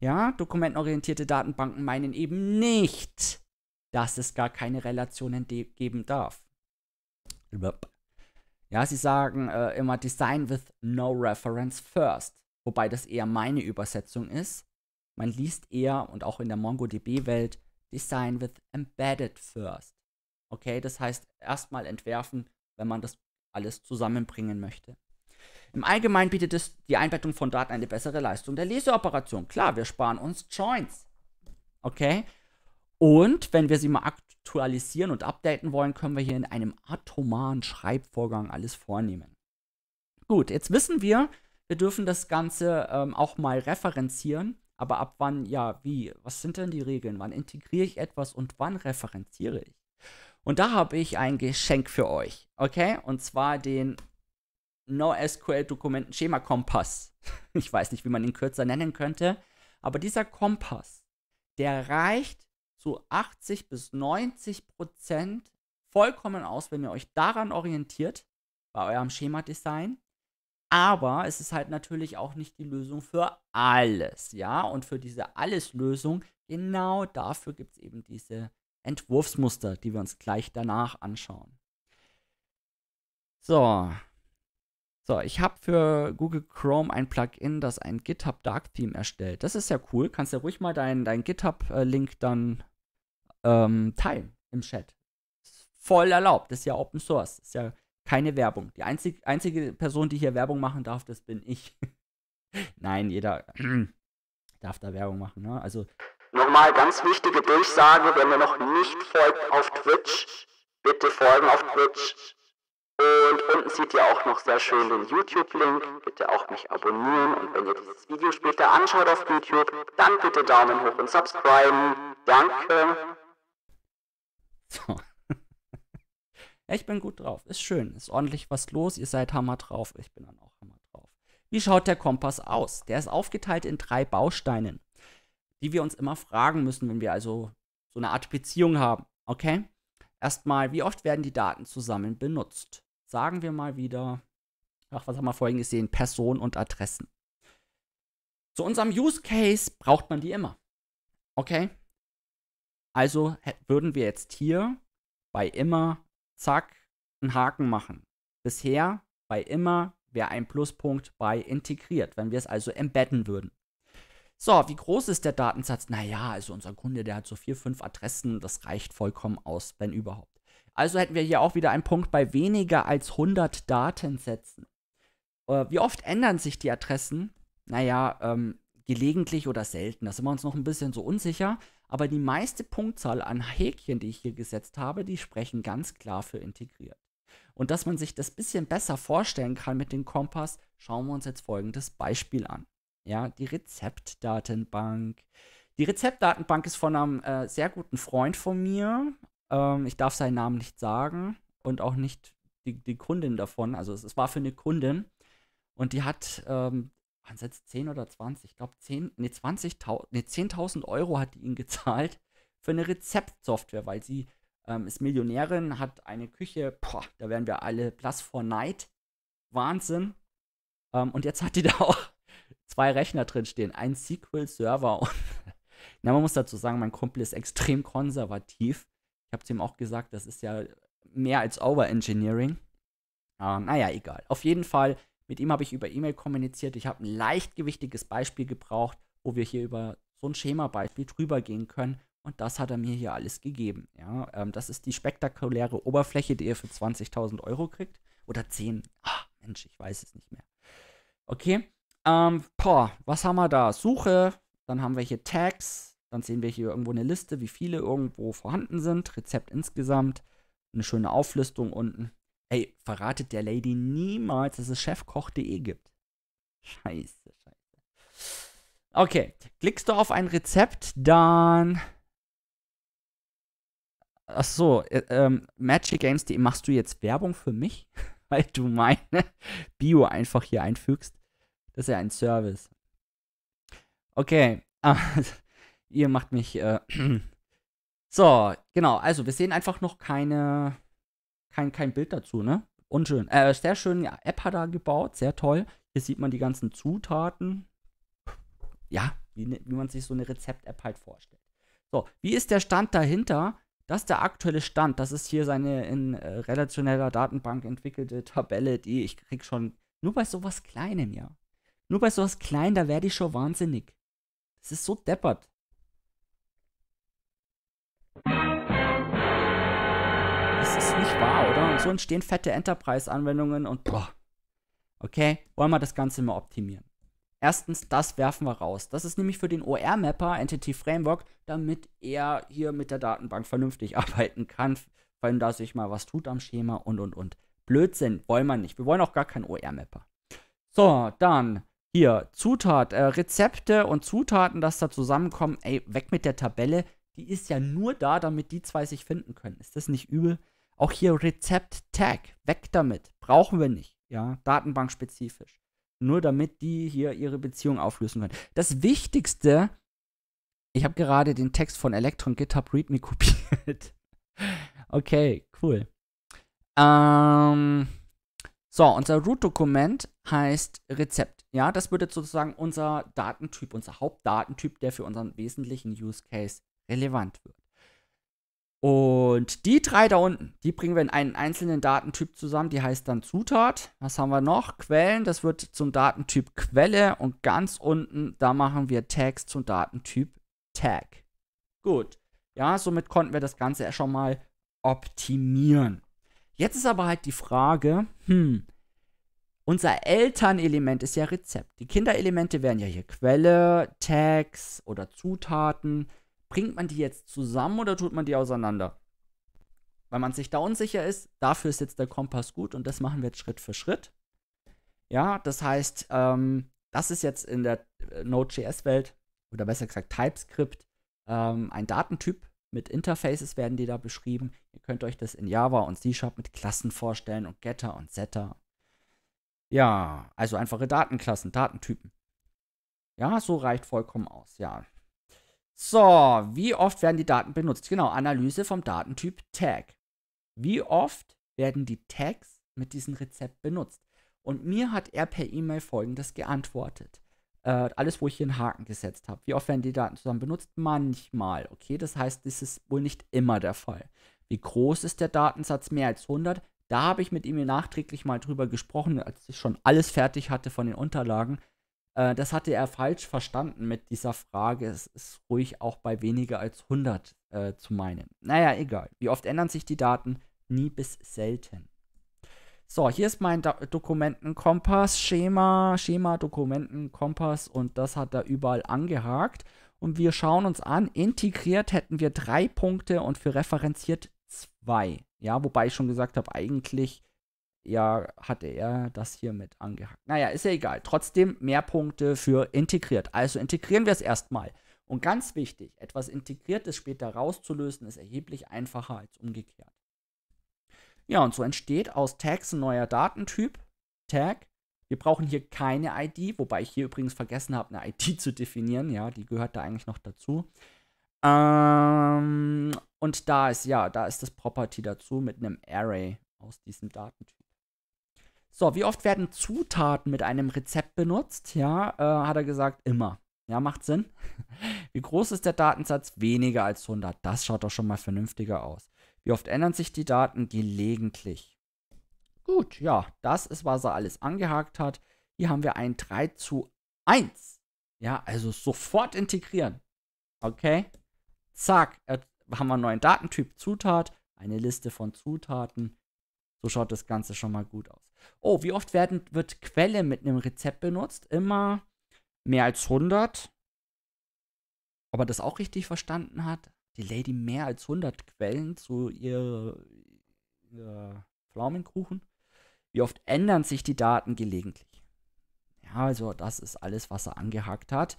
A: Ja, dokumentenorientierte Datenbanken meinen eben nicht dass es gar keine Relationen geben darf. Ja, sie sagen äh, immer Design with no reference first, wobei das eher meine Übersetzung ist. Man liest eher und auch in der MongoDB-Welt Design with embedded first. Okay, das heißt erstmal entwerfen, wenn man das alles zusammenbringen möchte. Im Allgemeinen bietet es die Einbettung von Daten eine bessere Leistung der Leseoperation. Klar, wir sparen uns Joints. Okay, und wenn wir sie mal aktualisieren und updaten wollen, können wir hier in einem atomaren Schreibvorgang alles vornehmen. Gut, jetzt wissen wir, wir dürfen das Ganze ähm, auch mal referenzieren. Aber ab wann, ja, wie, was sind denn die Regeln? Wann integriere ich etwas und wann referenziere ich? Und da habe ich ein Geschenk für euch, okay? Und zwar den nosql dokumenten schema kompass [LAUGHS] Ich weiß nicht, wie man ihn kürzer nennen könnte, aber dieser Kompass, der reicht zu 80 bis 90 Prozent vollkommen aus, wenn ihr euch daran orientiert, bei eurem Schema-Design. Aber es ist halt natürlich auch nicht die Lösung für alles, ja. Und für diese Alles-Lösung, genau dafür gibt es eben diese Entwurfsmuster, die wir uns gleich danach anschauen. So. So, ich habe für Google Chrome ein Plugin, das ein GitHub Dark Theme erstellt. Das ist ja cool. Kannst ja ruhig mal deinen dein GitHub-Link äh, dann ähm, teilen im Chat. voll erlaubt, das ist ja Open Source, das ist ja keine Werbung. Die einzig, einzige Person, die hier Werbung machen darf, das bin ich. [LAUGHS] Nein, jeder [CLEARS THROAT] darf da Werbung machen. Ne? Also Nochmal ganz wichtige Durchsage, wenn ihr noch nicht folgt auf Twitch, bitte folgen auf Twitch. Und unten seht ihr auch noch sehr schön den YouTube-Link. Bitte auch mich abonnieren. Und wenn ihr dieses Video später anschaut auf YouTube, dann bitte Daumen hoch und subscriben. Danke. So. [LAUGHS] ja, ich bin gut drauf. Ist schön. Ist ordentlich was los. Ihr seid Hammer drauf. Ich bin dann auch Hammer drauf. Wie schaut der Kompass aus? Der ist aufgeteilt in drei Bausteinen, die wir uns immer fragen müssen, wenn wir also so eine Art Beziehung haben. Okay? Erstmal, wie oft werden die Daten zusammen benutzt? Sagen wir mal wieder, ach, was haben wir vorhin gesehen? Person und Adressen. Zu unserem Use Case braucht man die immer. Okay? Also würden wir jetzt hier bei immer, zack, einen Haken machen. Bisher bei immer wäre ein Pluspunkt bei integriert, wenn wir es also embedden würden. So, wie groß ist der Datensatz? Naja, also unser Kunde, der hat so vier, fünf Adressen, das reicht vollkommen aus, wenn überhaupt. Also hätten wir hier auch wieder einen Punkt bei weniger als 100 Datensätzen. Äh, wie oft ändern sich die Adressen? Naja, ähm, gelegentlich oder selten. Da sind wir uns noch ein bisschen so unsicher. Aber die meiste Punktzahl an Häkchen, die ich hier gesetzt habe, die sprechen ganz klar für integriert. Und dass man sich das bisschen besser vorstellen kann mit dem Kompass, schauen wir uns jetzt folgendes Beispiel an. Ja, die Rezeptdatenbank. Die Rezeptdatenbank ist von einem äh, sehr guten Freund von mir. Ähm, ich darf seinen Namen nicht sagen und auch nicht die, die Kundin davon. Also es, es, war für eine Kundin und die hat ähm, waren es jetzt 10 oder 20? Ich glaube 10, nee, 20.000, 10.000 Euro hat die ihn [LAUGHS] gezahlt für eine Rezeptsoftware, weil sie ähm, ist Millionärin, hat eine Küche, boah, da wären wir alle blass vor Neid. Wahnsinn. Ähm, und jetzt hat die [LAUGHS] da auch zwei Rechner drin stehen, ein SQL-Server [LAUGHS] na, man muss dazu sagen, mein Kumpel ist extrem konservativ. Ich habe zu ihm auch gesagt, das ist ja mehr als Overengineering. Ähm, naja, egal. Auf jeden Fall mit ihm habe ich über E-Mail kommuniziert. Ich habe ein leichtgewichtiges Beispiel gebraucht, wo wir hier über so ein Schema-Beispiel drüber gehen können. Und das hat er mir hier alles gegeben. Ja, ähm, das ist die spektakuläre Oberfläche, die ihr für 20.000 Euro kriegt. Oder 10. Ach, Mensch, ich weiß es nicht mehr. Okay. Ähm, boah, was haben wir da? Suche. Dann haben wir hier Tags. Dann sehen wir hier irgendwo eine Liste, wie viele irgendwo vorhanden sind. Rezept insgesamt. Eine schöne Auflistung unten. Ey, verratet der Lady niemals, dass es chefkoch.de gibt. Scheiße, scheiße. Okay, klickst du auf ein Rezept, dann. Ach so, äh, ähm, Magic Games.de, machst du jetzt Werbung für mich? [LAUGHS] Weil du meine [LAUGHS] Bio einfach hier einfügst. Das ist ja ein Service. Okay, [LAUGHS] also, ihr macht mich. Äh, [CLEARS THROAT] so, genau, also wir sehen einfach noch keine kein, kein Bild dazu, ne? Unschön. Äh, sehr schön, ja, App hat er gebaut, sehr toll. Hier sieht man die ganzen Zutaten. Ja, wie, ne, wie man sich so eine Rezept-App halt vorstellt. So, wie ist der Stand dahinter? Das ist der aktuelle Stand. Das ist hier seine in äh, relationeller Datenbank entwickelte Tabelle, die ich krieg schon nur bei sowas Kleinem, ja. Nur bei sowas Kleinem, da werde ich schon wahnsinnig. Das ist so deppert. so entstehen fette Enterprise-Anwendungen und boah. Okay, wollen wir das Ganze mal optimieren. Erstens, das werfen wir raus. Das ist nämlich für den OR-Mapper Entity Framework, damit er hier mit der Datenbank vernünftig [LAUGHS] arbeiten kann, wenn da sich mal was tut am Schema und und und. Blödsinn, wollen wir nicht. Wir wollen auch gar keinen OR-Mapper. So, dann hier Zutat, äh, Rezepte und Zutaten, dass da zusammenkommen. Ey, weg mit der Tabelle. Die ist ja nur da, damit die zwei sich finden können. Ist das nicht übel? Auch hier Rezept-Tag, weg damit, brauchen wir nicht, ja, datenbankspezifisch. Nur damit die hier ihre Beziehung auflösen können. Das Wichtigste, ich habe gerade den Text von Electron GitHub README [LAUGHS] kopiert. okay, cool. Ähm, so, unser Root-Dokument heißt Rezept. Ja, das würde sozusagen unser Datentyp, unser Hauptdatentyp, der für unseren wesentlichen Use Case relevant wird. Und die drei da unten, die bringen wir in einen einzelnen Datentyp zusammen, die heißt dann Zutat. Was haben wir noch? Quellen, das wird zum Datentyp Quelle und ganz unten, da machen wir Tags zum Datentyp Tag. Gut. Ja, somit konnten wir das Ganze schon mal optimieren. Jetzt ist aber halt die Frage, hm, unser Elternelement ist ja Rezept. Die Kinderelemente wären ja hier Quelle, Tags oder Zutaten bringt man die jetzt zusammen oder tut man die auseinander? Weil man sich da unsicher ist, dafür ist jetzt der Kompass gut und das machen wir jetzt Schritt für Schritt. Ja, das heißt, ähm, das ist jetzt in der äh, Node.js-Welt oder besser gesagt TypeScript ähm, ein Datentyp. Mit Interfaces werden die da beschrieben. Ihr könnt euch das in Java und C-Sharp mit Klassen vorstellen und Getter und Setter. Ja, also einfache Datenklassen, Datentypen. Ja, so reicht vollkommen aus. Ja, so, wie oft werden die Daten benutzt? Genau, Analyse vom Datentyp Tag. Wie oft werden die Tags mit diesem Rezept benutzt? Und mir hat er per E-Mail folgendes geantwortet. Äh, alles, wo ich hier einen Haken gesetzt habe. Wie oft werden die Daten zusammen benutzt? Manchmal. Okay, das heißt, das ist wohl nicht immer der Fall. Wie groß ist der Datensatz? Mehr als 100? Da habe ich mit ihm nachträglich mal drüber gesprochen, als ich schon alles fertig hatte von den Unterlagen. Äh, das hatte er falsch verstanden mit dieser Frage. Es ist ruhig auch bei weniger als 100 äh, zu meinen. Naja, egal. Wie oft ändern sich die Daten? Nie bis selten. So, hier ist mein Dokumentenkompass, Schema, Schema, Dokumentenkompass und das hat er überall angehakt. Und wir schauen uns an, integriert hätten wir drei Punkte und für referenziert zwei. Ja, wobei ich schon gesagt habe, eigentlich ja, hatte er das hier mit angehackt. Naja, ist ja egal. Trotzdem mehr Punkte für integriert. Also integrieren wir es erstmal. Und ganz wichtig, etwas Integriertes später rauszulösen, ist erheblich einfacher als umgekehrt. Ja, und so entsteht aus Tags ein neuer Datentyp, Tag. Wir brauchen hier keine ID, wobei ich hier übrigens vergessen habe, eine ID zu definieren. Ja, die gehört da eigentlich noch dazu. Ähm, und da ist, ja, da ist das Property dazu mit einem Array aus diesem Datentyp. So, wie oft werden Zutaten mit einem Rezept benutzt? Ja, äh, hat er gesagt, immer. Ja, macht Sinn. [LAUGHS] Wie groß ist der Datensatz? Weniger als 100. Das schaut doch schon mal vernünftiger aus. Wie oft ändern sich die Daten? Gelegentlich. Gut, ja, das ist, was er alles angehakt hat. Hier haben wir ein 3 zu 1. Ja, also sofort integrieren. Okay. Zack, haben wir einen neuen Datentyp Zutat, eine Liste von Zutaten. So schaut das Ganze schon mal gut aus. Oh, wie oft werden, wird Quelle mit einem Rezept benutzt? Immer mehr als 100. Ob er das auch richtig verstanden hat? Die Lady mehr als 100 Quellen zu ihr, ihr Pflaumenkuchen. Wie oft ändern sich die Daten gelegentlich? Ja, also das ist alles, was er angehakt hat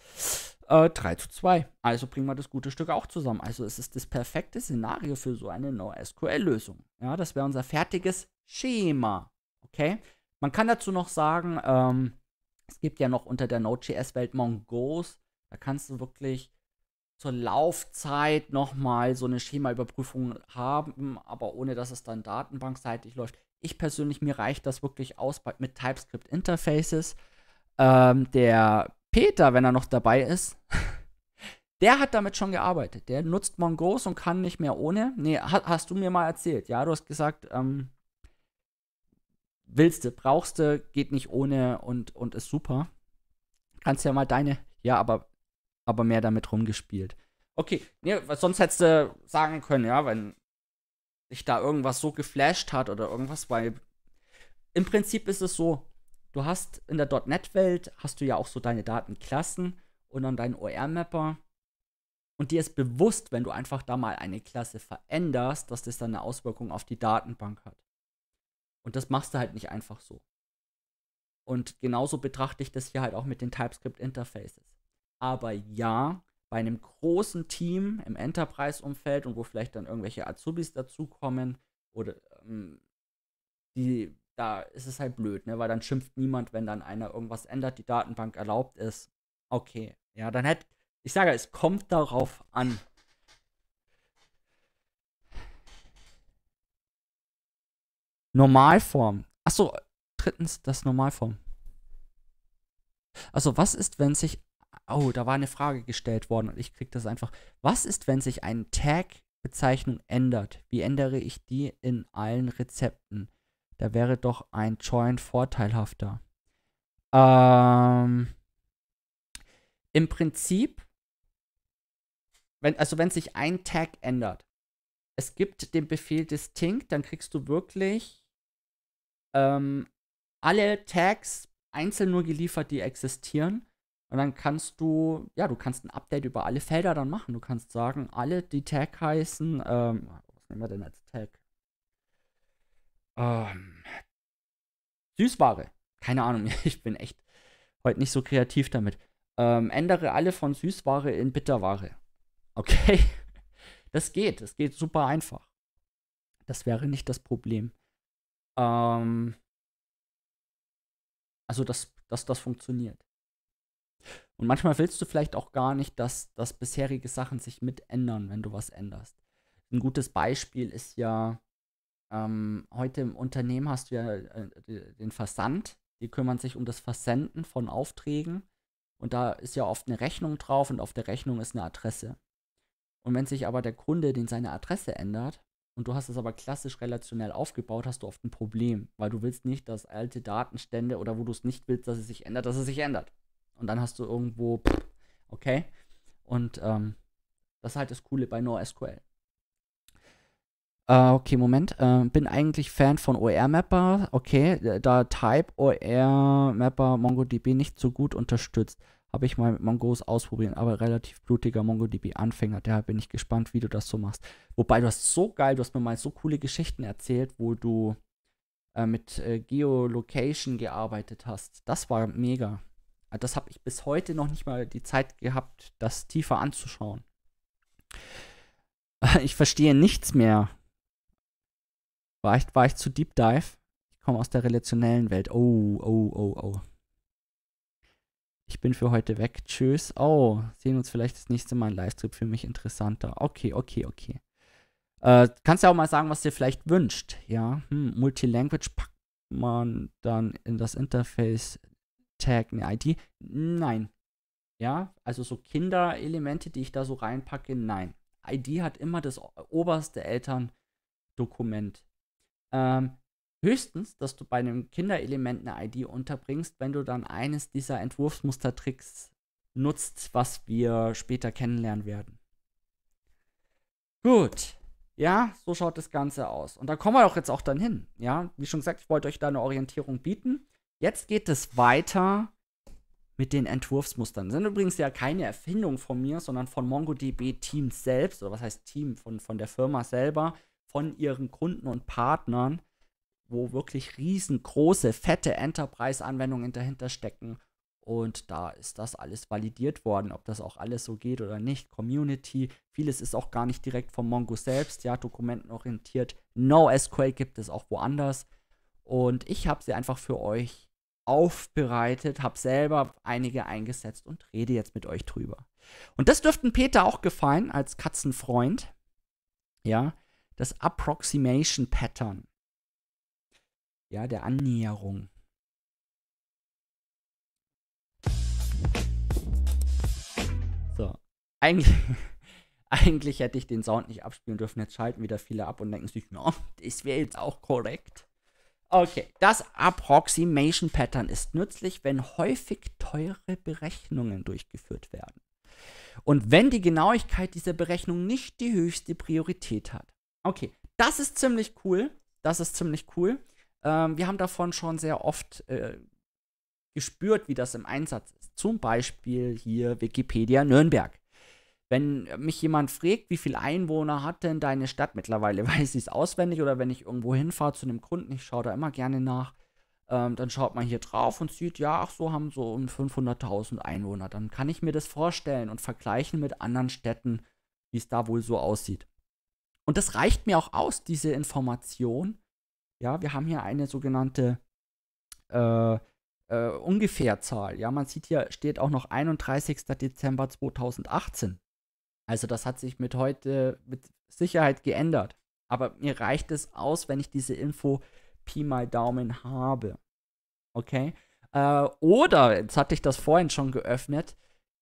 A: äh, 3 zu 2. Also bringen wir das gute Stück auch zusammen. Also es ist das perfekte Szenario für so eine NoSQL-Lösung. Ja, das wäre unser fertiges Schema. Okay? Man kann dazu noch sagen, ähm, es gibt ja noch unter der Node.js-Welt Mongos. Da kannst du wirklich zur Laufzeit nochmal so eine Schemaüberprüfung haben, aber ohne dass es dann datenbankseitig läuft. Ich persönlich, mir reicht das wirklich aus mit TypeScript-Interfaces. Ähm, der Peter, wenn er noch dabei ist, [LAUGHS] der hat damit schon gearbeitet. Der nutzt Mongoose und kann nicht mehr ohne. Nee, hast du mir mal erzählt. Ja, du hast gesagt, ähm, willst du, brauchst du, geht nicht ohne und, und ist super. Kannst ja mal deine, ja, aber, aber mehr damit rumgespielt. Okay, nee, sonst hättest du sagen können, ja, wenn sich da irgendwas so geflasht hat oder irgendwas, weil im Prinzip ist es so, Du hast in der .NET-Welt, hast du ja auch so deine Datenklassen und dann deinen OR-Mapper. Und dir ist bewusst, wenn du einfach da mal eine Klasse veränderst, dass das dann eine Auswirkung auf die Datenbank hat. Und das machst du halt nicht einfach so. Und genauso betrachte ich das hier halt auch mit den TypeScript-Interfaces. Aber ja, bei einem großen Team im Enterprise-Umfeld und wo vielleicht dann irgendwelche Azubis dazukommen oder ähm, die da ist es halt blöd, ne? Weil dann schimpft niemand, wenn dann einer irgendwas ändert, die Datenbank erlaubt ist. Okay, ja, dann hätte. Ich sage, es kommt darauf an. Normalform. Achso, drittens das Normalform. Also, was ist, wenn sich. Oh, da war eine Frage gestellt worden und ich krieg das einfach. Was ist, wenn sich eine Tag-Bezeichnung ändert? Wie ändere ich die in allen Rezepten? Da wäre doch ein Join vorteilhafter. Ähm, Im Prinzip, wenn, also wenn sich ein Tag ändert, es gibt den Befehl distinct, dann kriegst du wirklich ähm, alle Tags einzeln nur geliefert, die existieren. Und dann kannst du, ja, du kannst ein Update über alle Felder dann machen. Du kannst sagen, alle, die Tag heißen, ähm, was nehmen wir denn als Tag? Ähm, Süßware. Keine Ahnung, [LAUGHS] ich bin echt heute nicht so kreativ damit. Ähm, ändere alle von Süßware in Bitterware. Okay? [LAUGHS] Das geht. Das geht super einfach. Das wäre nicht das Problem. Ähm, also, dass, dass das funktioniert. Und manchmal willst du vielleicht auch gar nicht, dass, dass bisherige Sachen sich mit ändern, wenn du was änderst. Ein gutes Beispiel ist ja ähm, heute im Unternehmen hast du ja äh, äh, den Versand. Die kümmern sich um das Versenden von Aufträgen. Und da ist ja oft eine Rechnung drauf und auf der Rechnung ist eine Adresse. Und wenn sich aber der Kunde den seine Adresse ändert und du hast es aber klassisch relationell aufgebaut, hast du oft ein Problem, weil du willst nicht, dass alte Datenstände oder wo du es nicht willst, dass es sich ändert, dass es sich ändert. Und dann hast du irgendwo, okay. Und ähm, das ist halt das Coole bei NoSQL. Äh, okay, Moment. Äh, bin eigentlich Fan von OR-Mapper. Okay, äh, da Type OR-Mapper MongoDB nicht so gut unterstützt. Habe ich mal mit Mongos ausprobiert, aber relativ blutiger MongoDB-Anfänger. Daher bin ich gespannt, wie du das so machst. Wobei du hast so geil, du hast mir mal so coole Geschichten erzählt, wo du äh, mit äh, Geolocation gearbeitet hast. Das war mega. Ah, das habe ich bis heute noch nicht mal die Zeit gehabt, das tiefer anzuschauen. [LAUGHS] Ich verstehe nichts mehr. War ich, war ich zu Deep Dive? Ich komme aus der relationellen Welt. Oh, oh, oh, oh. Ich bin für heute weg. Tschüss. Oh, sehen uns vielleicht das nächste Mal im Livestream. Für mich interessanter. Okay, okay, okay. Äh, kannst ja auch mal sagen, was dir vielleicht wünscht. Ja, hm, Multilanguage packt man dann in das Interface Tag eine ID? Nein. Ja, also so Kinderelemente, die ich da so reinpacke, nein. ID hat immer das oberste Elterndokument ähm, höchstens, dass du bei einem Kinderelement eine ID unterbringst, wenn du dann eines dieser Entwurfsmustertricks nutzt, was wir später kennenlernen werden. Gut. Ja, so schaut das Ganze aus. Und da kommen wir doch jetzt auch dann hin. Ja, wie schon gesagt, ich wollte euch da eine Orientierung bieten. Jetzt geht es weiter mit den Entwurfsmustern. Das sind übrigens ja keine Erfindung von mir, sondern von MongoDB Team selbst, oder was heißt Team, von, von der Firma selber von ihren Kunden und Partnern, wo wirklich riesengroße, fette Enterprise-Anwendungen dahinter stecken. Und da ist das alles validiert worden, ob das auch alles so geht oder nicht. Community, vieles ist auch gar nicht direkt vom Mongo selbst, ja, dokumentenorientiert. No SQL gibt es auch woanders. Und ich habe sie einfach für euch aufbereitet, habe selber einige eingesetzt und rede jetzt mit euch drüber. Und das dürften Peter auch gefallen als Katzenfreund. Ja, das Approximation Pattern. Ja, der Annäherung. So. Eigentlich, [LAUGHS] eigentlich hätte ich den Sound nicht abspielen dürfen. Jetzt schalten wieder viele ab und denken sich, no, das wäre jetzt auch korrekt. Okay, das Approximation Pattern ist nützlich, wenn häufig teure Berechnungen durchgeführt werden. Und wenn die Genauigkeit dieser Berechnung nicht die höchste Priorität hat. Okay, das ist ziemlich cool. Das ist ziemlich cool. Ähm, wir haben davon schon sehr oft äh, gespürt, wie das im Einsatz ist. Zum Beispiel hier Wikipedia Nürnberg. Wenn mich jemand fragt, wie viele Einwohner hat denn deine Stadt mittlerweile, [LAUGHS] weiß ich es auswendig oder wenn ich irgendwo hinfahre zu einem Kunden, ich schaue da immer gerne nach, ähm, dann schaut man hier drauf und sieht, ja, ach so haben so um 500.000 Einwohner. Dann kann ich mir das vorstellen und vergleichen mit anderen Städten, wie es da wohl so aussieht. Und das reicht mir auch aus, diese Information. Ja, wir haben hier eine sogenannte äh, äh, Ungefährzahl. Ja, man sieht hier, steht auch noch 31. Dezember 2018. Also das hat sich mit heute mit Sicherheit geändert. Aber mir reicht es aus, wenn ich diese Info Pi mal Daumen habe. Okay? Äh, oder, jetzt hatte ich das vorhin schon geöffnet,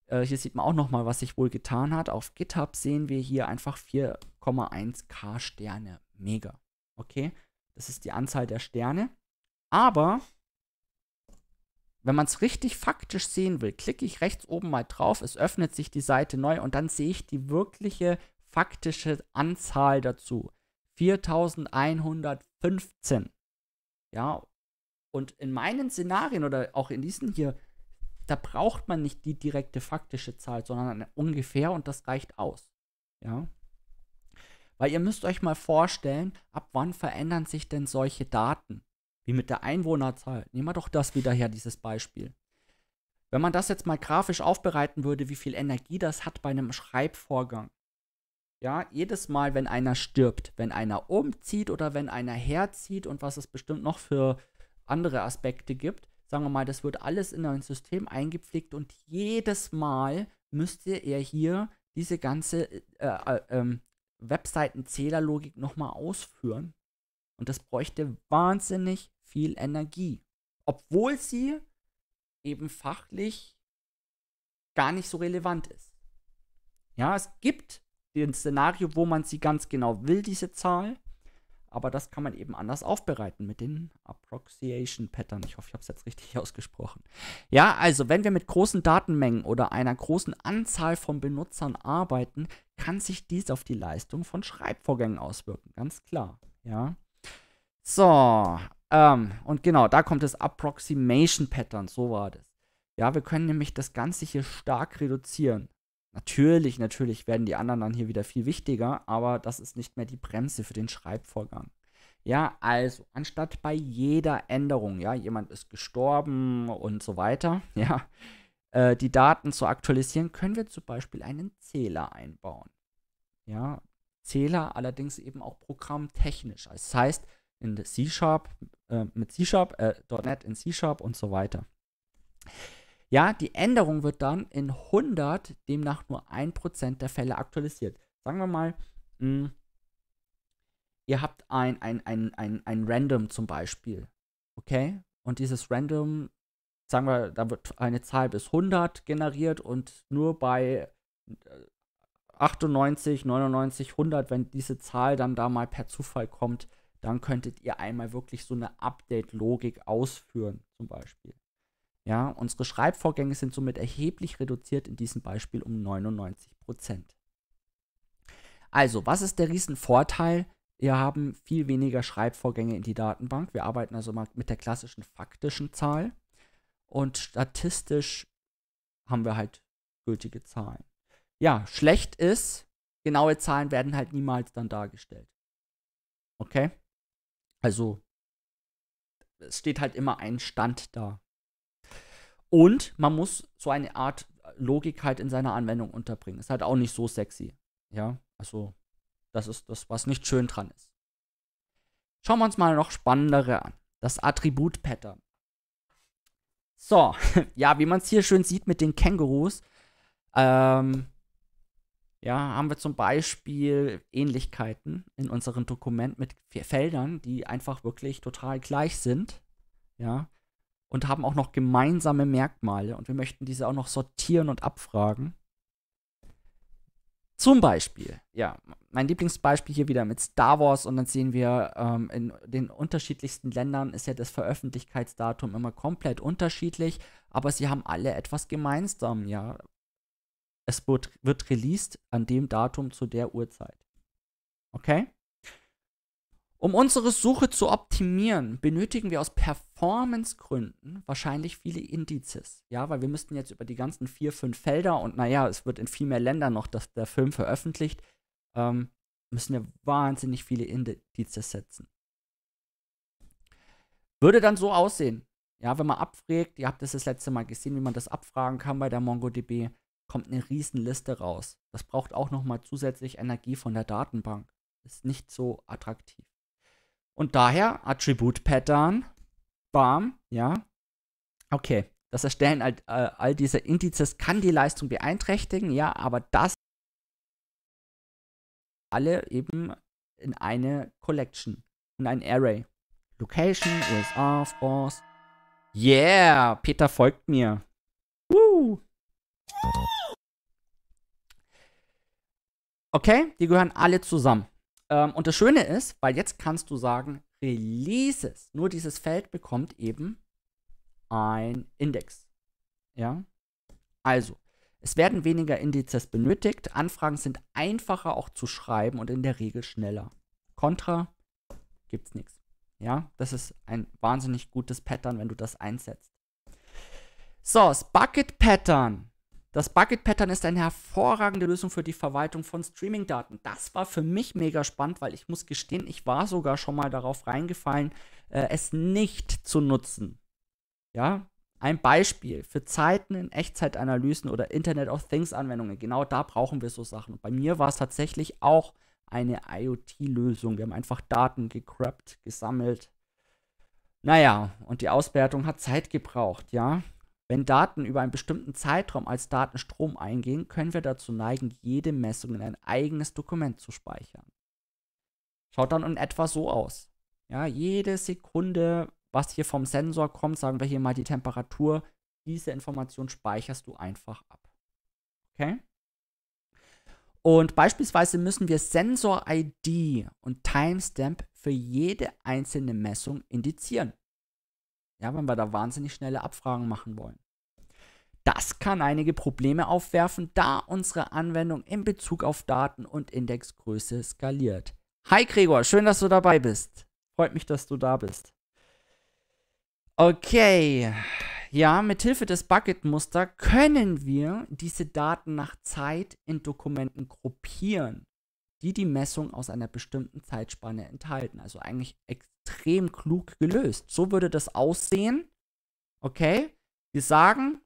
A: äh, hier sieht man auch nochmal, was sich wohl getan hat. Auf GitHub sehen wir hier einfach vier 5,1k Sterne. Mega. Okay? Das ist die Anzahl der Sterne. Aber wenn man es richtig faktisch sehen will, klicke ich rechts oben mal drauf, es öffnet sich die Seite neu und dann sehe ich die wirkliche faktische Anzahl dazu. 4115. Ja, und in meinen Szenarien oder auch in diesen hier, da braucht man nicht die direkte faktische Zahl, sondern ungefähr und das reicht aus. Ja, weil ihr müsst euch mal vorstellen, ab wann verändern sich denn solche Daten? Wie mit der Einwohnerzahl. Nehmen wir doch das wieder her, dieses Beispiel. Wenn man das jetzt mal grafisch aufbereiten würde, wie viel Energie das hat bei einem Schreibvorgang. Ja, jedes Mal, wenn einer stirbt, wenn einer umzieht oder wenn einer herzieht und was es bestimmt noch für andere Aspekte gibt, sagen wir mal, das wird alles in ein System eingepflegt und jedes Mal müsste er hier diese ganze äh, äh, ähm, Webseitenzählerlogik nochmal ausführen. Und das bräuchte wahnsinnig viel Energie. Obwohl sie eben fachlich gar nicht so relevant ist. Ja, es gibt den Szenario, wo man sie ganz genau will, diese Zahl. Aber das kann man eben anders aufbereiten mit den Approximation Pattern. Ich hoffe, ich habe es jetzt richtig [LAUGHS] ausgesprochen. Ja, also wenn wir mit großen Datenmengen oder einer großen Anzahl von Benutzern arbeiten, kann sich dies auf die Leistung von Schreibvorgängen auswirken. Ganz klar. Ja. So, ähm, und genau, da kommt das Approximation Pattern. So war das. Ja, wir können nämlich das Ganze hier stark reduzieren. Natürlich, natürlich werden die anderen dann hier wieder viel wichtiger, aber das ist nicht mehr die Bremse für den Schreibvorgang. Ja, also anstatt bei jeder Änderung, ja, jemand ist gestorben und so weiter, [LAUGHS] ja, äh, die Daten zu aktualisieren, können wir zum Beispiel einen Zähler einbauen. Ja, Zähler allerdings eben auch programmtechnisch. Das heißt, in C-Sharp, äh, mit C-Sharp, äh, .NET in C-Sharp und so weiter. Ja, die Änderung wird dann in 100 demnach nur 1% der Fälle aktualisiert. Sagen wir mal, mh, hm, ihr habt ein, ein, ein, ein, ein Random zum Beispiel. Okay? Und dieses Random, sagen wir, da wird eine Zahl bis 100 generiert und nur bei 98, 99, 100, wenn diese Zahl dann da mal per Zufall kommt, dann könntet ihr einmal wirklich so eine Update-Logik ausführen, zum Beispiel. Ja, unsere Schreibvorgänge sind somit erheblich reduziert in diesem Beispiel um 99 Also, was ist der Riesenvorteil? Wir haben viel weniger Schreibvorgänge in die Datenbank. Wir arbeiten also mal mit der klassischen faktischen Zahl. Und statistisch haben wir halt gültige Zahlen. Ja, schlecht ist, genaue Zahlen werden halt niemals dann dargestellt. Okay? Also, es steht halt immer ein Stand da. Und man muss so eine Art Logik halt in seiner Anwendung unterbringen. Ist halt auch nicht so sexy. Ja, also das ist das, was nicht schön dran ist. Schauen wir uns mal noch spannendere an. Das Attribut-Pattern. So, [LAUGHS] ja, wie man es hier schön sieht mit den Kängurus, ähm, ja, haben wir zum Beispiel Ähnlichkeiten in unserem Dokument mit Feldern, die einfach wirklich total gleich sind. Ja, und haben auch noch gemeinsame Merkmale und wir möchten diese auch noch sortieren und abfragen. Zum Beispiel, ja, mein Lieblingsbeispiel hier wieder mit Star Wars und dann sehen wir, ähm, in den unterschiedlichsten Ländern ist ja das Veröffentlichkeitsdatum immer komplett unterschiedlich, aber sie haben alle etwas gemeinsam, ja. Es wird, wird released an dem Datum zu der Uhrzeit. Okay? Um unsere Suche zu optimieren, benötigen wir aus Performance-Gründen wahrscheinlich viele Indizes. Ja, weil wir müssten jetzt über die ganzen vier, fünf Felder und naja, es wird in viel mehr Ländern noch das, der Film veröffentlicht, ähm, müssen wir wahnsinnig viele Indizes setzen. Würde dann so aussehen. Ja, wenn man abfragt, ihr habt das das letzte Mal gesehen, wie man das abfragen kann bei der MongoDB, kommt eine Liste raus. Das braucht auch nochmal zusätzlich Energie von der Datenbank. Ist nicht so attraktiv. Und daher Attribute Pattern, bam, ja. Okay, das Erstellen all, äh, all dieser Indizes kann die Leistung beeinträchtigen, ja, aber das alle eben in eine Collection, in ein Array. Location, USA, of course. Yeah, Peter folgt mir. Woo. Okay, die gehören alle zusammen. Ähm, und das Schöne ist, weil jetzt kannst du sagen, Releases. Nur dieses Feld bekommt eben ein Index. Ja? Also, es werden weniger Indizes benötigt. Anfragen sind einfacher auch zu schreiben und in der Regel schneller. Kontra gibt es nichts. Ja, das ist ein wahnsinnig gutes Pattern, wenn du das einsetzt. So, das Bucket Pattern das Bucket Pattern ist eine hervorragende Lösung für die Verwaltung von Streaming-Daten. Das war für mich mega spannend, weil ich muss gestehen, ich war sogar schon mal darauf reingefallen, äh, es nicht zu nutzen. Ja, ein Beispiel für Zeiten in Echtzeitanalysen oder Internet of Things Anwendungen. Genau da brauchen wir so Sachen. Und bei mir war es tatsächlich auch eine IoT-Lösung. Wir haben einfach Daten gecrapped, gesammelt. Naja, und die Auswertung hat Zeit gebraucht, ja. Wenn Daten über einen bestimmten Zeitraum als Datenstrom eingehen, können wir dazu neigen, jede Messung in ein eigenes Dokument zu speichern. Schaut dann in etwa so aus. Ja, jede Sekunde, was hier vom Sensor kommt, sagen wir hier mal die Temperatur, diese Information speicherst du einfach ab. Okay? Und beispielsweise müssen wir Sensor-ID und Timestamp für jede einzelne Messung indizieren. Ja, wenn wir da wahnsinnig schnelle Abfragen machen wollen. Das kann einige Probleme aufwerfen, da unsere Anwendung in Bezug auf Daten und Indexgröße skaliert. Hi Gregor, schön, dass du dabei bist. Freut mich, dass du da bist. Okay. Ja, mithilfe des Bucket-Muster können wir diese Daten nach Zeit in Dokumenten gruppieren die die Messung aus einer bestimmten Zeitspanne enthalten. Also eigentlich extrem klug gelöst. So würde das aussehen. Okay, wir sagen,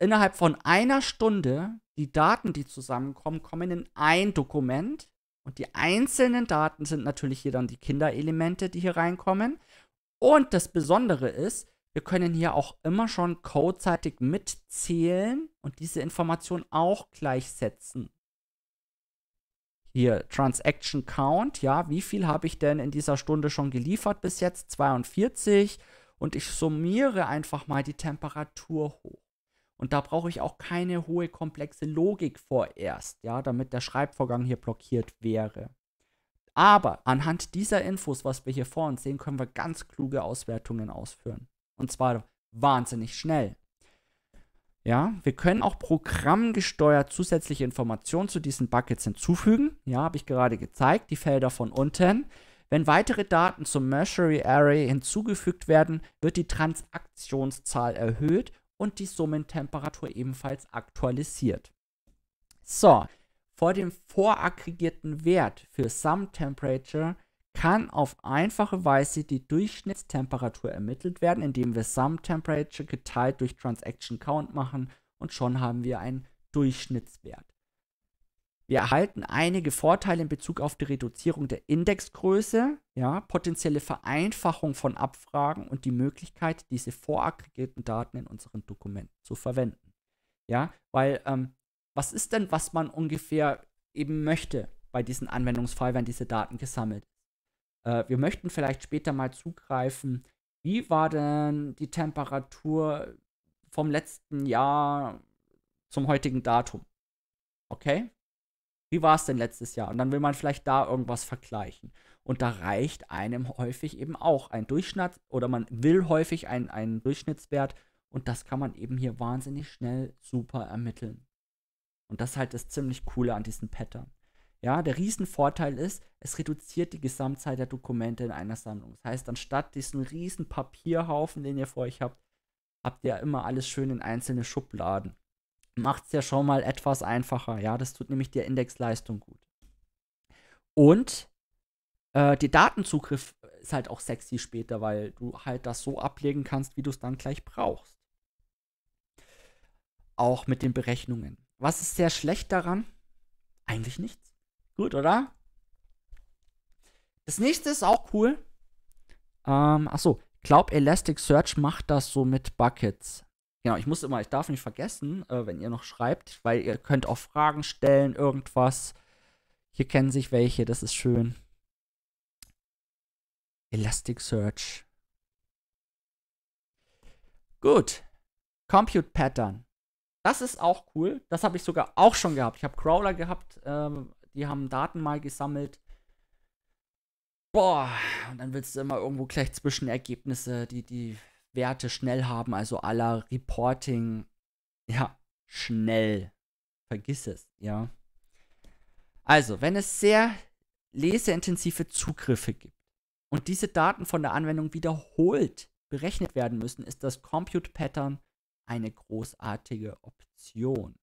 A: innerhalb von einer Stunde, die Daten, die zusammenkommen, kommen in ein Dokument. Und die einzelnen Daten sind natürlich hier dann die Kinderelemente, die hier reinkommen. Und das Besondere ist, wir können hier auch immer schon codezeitig mitzählen und diese Information auch gleichsetzen hier Transaction Count, ja, wie viel habe ich denn in dieser Stunde schon geliefert bis jetzt? 42 und ich summiere einfach mal die Temperatur hoch. Und da brauche ich auch keine hohe komplexe Logik vorerst, ja, damit der Schreibvorgang hier blockiert wäre. Aber anhand dieser Infos, was wir hier vor uns sehen, können wir ganz kluge Auswertungen ausführen. Und zwar wahnsinnig schnell. Ja, wir können auch programmgesteuert zusätzliche Informationen zu diesen Buckets hinzufügen. Ja, habe ich gerade gezeigt, die Felder von unten. Wenn weitere Daten zum Mercury Array hinzugefügt werden, wird die Transaktionszahl erhöht und die Summentemperatur ebenfalls aktualisiert. So, vor dem voraggregierten Wert für Sum Temperature kann auf einfache Weise die Durchschnittstemperatur ermittelt werden, indem wir Sum Temperature geteilt durch Transaction Count machen und schon haben wir einen Durchschnittswert. Wir erhalten einige Vorteile in Bezug auf die Reduzierung der Indexgröße, ja, potenzielle Vereinfachung von Abfragen und die Möglichkeit, diese voraggregierten Daten in unseren Dokumenten zu verwenden. Ja, weil ähm, was ist denn, was man ungefähr eben möchte bei diesem Anwendungsfall, wenn diese Daten gesammelt äh, wir möchten vielleicht später mal zugreifen. Wie war denn die Temperatur vom letzten Jahr zum heutigen Datum? Okay? Wie war es denn letztes Jahr? Und dann will man vielleicht da irgendwas vergleichen. Und da reicht einem häufig eben auch ein Durchschnitt oder man will häufig einen, einen Durchschnittswert und das kann man eben hier wahnsinnig schnell super ermitteln. Und das ist halt das ziemlich coole an diesen Pattern. Ja, der Riesenvorteil ist, es reduziert die Gesamtzahl der Dokumente in einer Sammlung. Das heißt, anstatt diesen riesen Papierhaufen, den ihr vor euch habt, habt ihr immer alles schön in einzelne Schubladen. Macht es ja schon mal etwas einfacher. Ja, das tut nämlich der Indexleistung gut. Und äh, der Datenzugriff ist halt auch sexy später, weil du halt das so ablegen kannst, wie du es dann gleich brauchst. Auch mit den Berechnungen. Was ist sehr schlecht daran? Eigentlich nichts Gut, oder? Das nächste ist auch cool. Ähm, achso, ich glaube, Elasticsearch macht das so mit Buckets. Genau, ich muss immer, ich darf nicht vergessen, äh, wenn ihr noch schreibt, weil ihr könnt auch Fragen stellen, irgendwas. Hier kennen sich welche, das ist schön. Elasticsearch. Gut. Compute Pattern. Das ist auch cool. Das habe ich sogar auch schon gehabt. Ich habe Crawler gehabt ähm, die haben Daten mal gesammelt. Boah, und dann willst du immer irgendwo gleich Zwischenergebnisse, die die Werte schnell haben, also aller Reporting. Ja, schnell. Vergiss es, ja. Also, wenn es sehr leseintensive Zugriffe gibt und diese Daten von der Anwendung wiederholt berechnet werden müssen, ist das Compute Pattern eine großartige Option.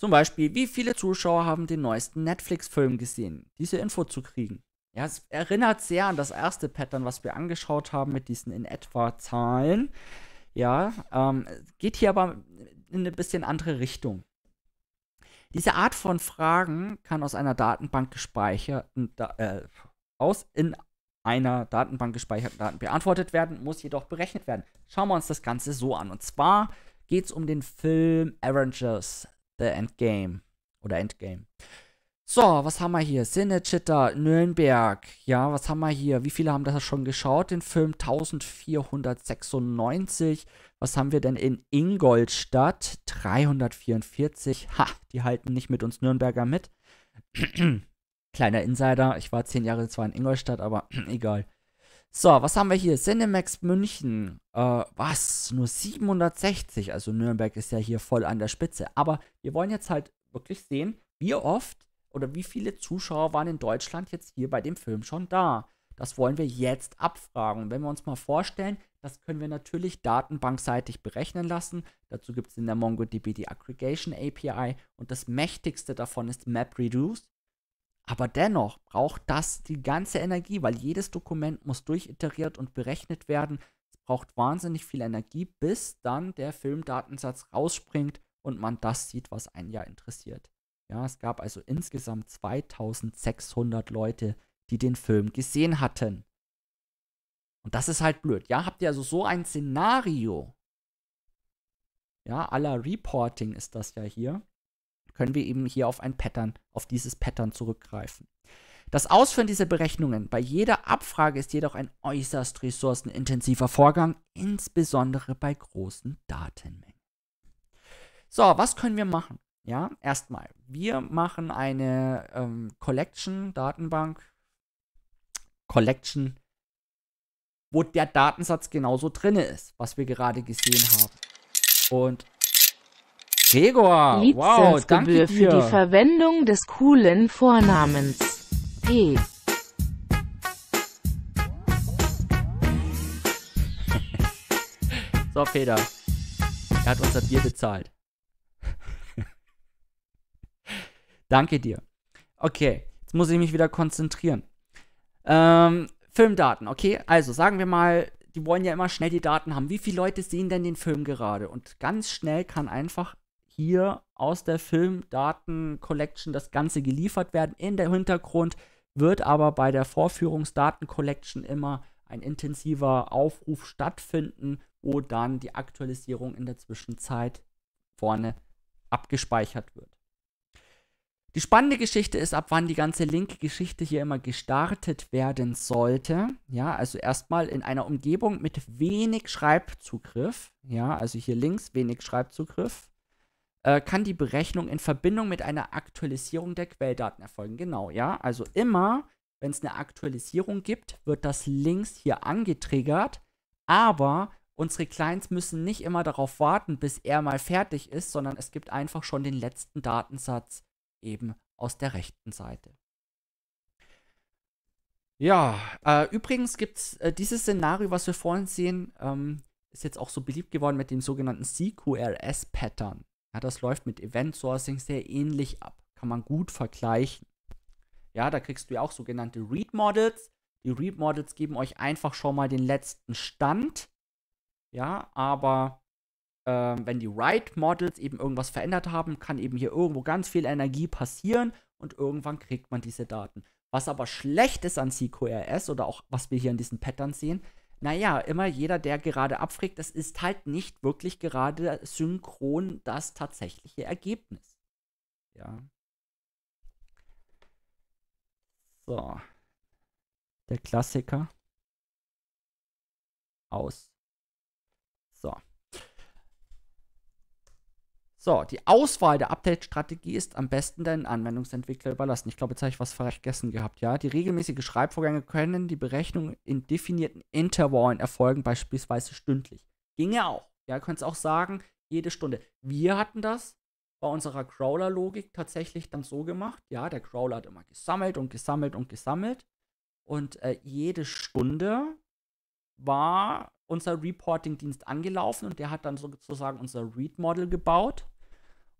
A: Zum Beispiel, wie viele Zuschauer haben den neuesten Netflix-Film gesehen? Diese Info zu kriegen. Ja, es erinnert sehr an das erste Pattern, was wir angeschaut haben mit diesen in etwa Zahlen. Ja, ähm, geht hier aber in eine bisschen andere Richtung. Diese Art von Fragen kann aus einer Datenbank gespeicherten, äh, aus in einer Datenbank gespeicherten Daten beantwortet werden, muss jedoch berechnet werden. Schauen wir uns das Ganze so an. Und zwar geht es um den Film Avengers The Endgame. Oder Endgame. So, was haben wir hier? Cinechitter, Nürnberg. Ja, was haben wir hier? Wie viele haben das schon geschaut? Den Film 1496. Was haben wir denn in Ingolstadt? 344. Ha, die halten nicht mit uns Nürnberger mit. [CLEARS THROAT] Kleiner Insider. Ich war zehn Jahre zwar in Ingolstadt, aber [CLEARS THROAT] egal. So, was haben wir hier? Cinemax München. Äh, was? Nur 760. Also Nürnberg ist ja hier voll an der Spitze. Aber wir wollen jetzt halt wirklich sehen, wie oft oder wie viele Zuschauer waren in Deutschland jetzt hier bei dem Film schon da. Das wollen wir jetzt abfragen. Und wenn wir uns mal vorstellen, das können wir natürlich datenbankseitig berechnen lassen. Dazu gibt es in der MongoDB die Aggregation API und das mächtigste davon ist MapReduce. Aber dennoch braucht das die ganze Energie, weil jedes Dokument muss durchiteriert und berechnet werden. Es braucht wahnsinnig viel Energie, bis dann der Filmdatensatz rausspringt und man das sieht, was einen ja interessiert. Ja, es gab also insgesamt 2600 Leute, die den Film gesehen hatten. Und das ist halt blöd. Ja, habt ihr also so ein Szenario. Ja, aller Reporting ist das ja hier können wir eben hier auf ein Pattern, auf dieses Pattern zurückgreifen. Das Ausführen dieser Berechnungen bei jeder Abfrage ist jedoch ein äußerst ressourcenintensiver Vorgang, insbesondere bei großen Datenmengen. So, was können wir machen? Ja, erstmal, wir machen eine ähm, Collection, Datenbank, Collection, wo der Datensatz genauso drin ist, was wir gerade gesehen haben. Und Gregor, wow, danke dir. für die Verwendung des coolen Vornamens. P. [LAUGHS] so, Peter. Er hat unser Bier bezahlt. [LAUGHS] danke dir. Okay, jetzt muss ich mich wieder konzentrieren. Ähm, Filmdaten, okay? Also, sagen wir mal, die wollen ja immer schnell die Daten haben. Wie viele Leute sehen denn den Film gerade? Und ganz schnell kann einfach hier aus der Filmdaten-Collection das Ganze geliefert werden. In der Hintergrund wird aber bei der Vorführungsdaten-Collection immer ein intensiver Aufruf stattfinden, wo dann die Aktualisierung in der Zwischenzeit vorne abgespeichert wird. Die spannende Geschichte ist, ab wann die ganze linke Geschichte hier immer gestartet werden sollte. Ja, also erstmal in einer Umgebung mit wenig Schreibzugriff. Ja, also hier links wenig Schreibzugriff. Äh, kann die Berechnung in Verbindung mit einer Aktualisierung der Quelldaten erfolgen. Genau, ja. Also immer, wenn es eine Aktualisierung gibt, wird das links hier angetriggert, aber unsere Clients müssen nicht immer darauf warten, bis er mal fertig ist, sondern es gibt einfach schon den letzten Datensatz eben aus der rechten Seite. Ja, äh, übrigens gibt es äh, dieses Szenario, was wir vorhin sehen, ähm, ist jetzt auch so beliebt geworden mit dem sogenannten CQRS-Pattern. Ja, das läuft mit Event Sourcing sehr ähnlich ab. Kann man gut vergleichen. Ja, da kriegst du ja auch sogenannte Read Models. Die Read Models geben euch einfach schon mal den letzten Stand. Ja, aber äh, wenn die Write Models eben irgendwas verändert haben, kann eben hier irgendwo ganz viel Energie passieren und irgendwann kriegt man diese Daten. Was aber schlecht ist an CQRS oder auch was wir hier in diesen Pattern sehen, naja, immer jeder, der gerade abfragt, das ist halt nicht wirklich gerade synchron das tatsächliche Ergebnis. Ja. So. Der Klassiker. Aus. So. So, die Auswahl der Update-Strategie ist am besten deinen Anwendungsentwickler überlassen. Ich glaube, jetzt habe ich was vergessen gehabt, ja. Die regelmäßigen Schreibvorgänge können die Berechnung in definierten Intervallen erfolgen, beispielsweise stündlich. Ginge auch. Ja, könntest auch sagen, jede Stunde. Wir hatten das bei unserer Crawler-Logik tatsächlich dann so gemacht. Ja, der Crawler hat immer gesammelt und gesammelt und gesammelt. Und äh, jede Stunde war unser Reporting-Dienst angelaufen und der hat dann sozusagen unser Read-Model gebaut.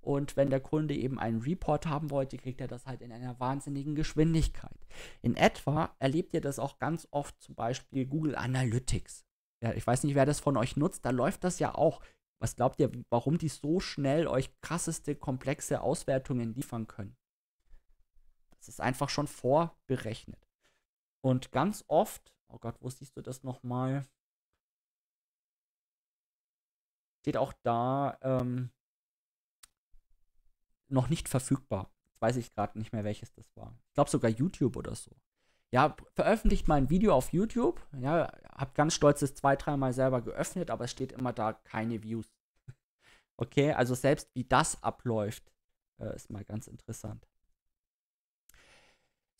A: Und wenn der Kunde eben einen Report haben wollte, kriegt er das halt in einer wahnsinnigen Geschwindigkeit. In etwa erlebt ihr das auch ganz oft, zum Beispiel Google Analytics. Ja, ich weiß nicht, wer das von euch nutzt, da läuft das ja auch. Was glaubt ihr, warum die so schnell euch krasseste, komplexe Auswertungen liefern können? Das ist einfach schon vorberechnet. Und ganz oft, oh Gott, wo siehst du das nochmal? steht auch da ähm, noch nicht verfügbar. Jetzt weiß ich gerade nicht mehr, welches das war. Ich glaube sogar YouTube oder so. Ja, veröffentlicht mal ein Video auf YouTube. Ja, hab ganz stolz das zwei, dreimal selber geöffnet, aber es steht immer da keine Views. [LAUGHS] okay, also selbst wie das abläuft, äh, ist mal ganz interessant.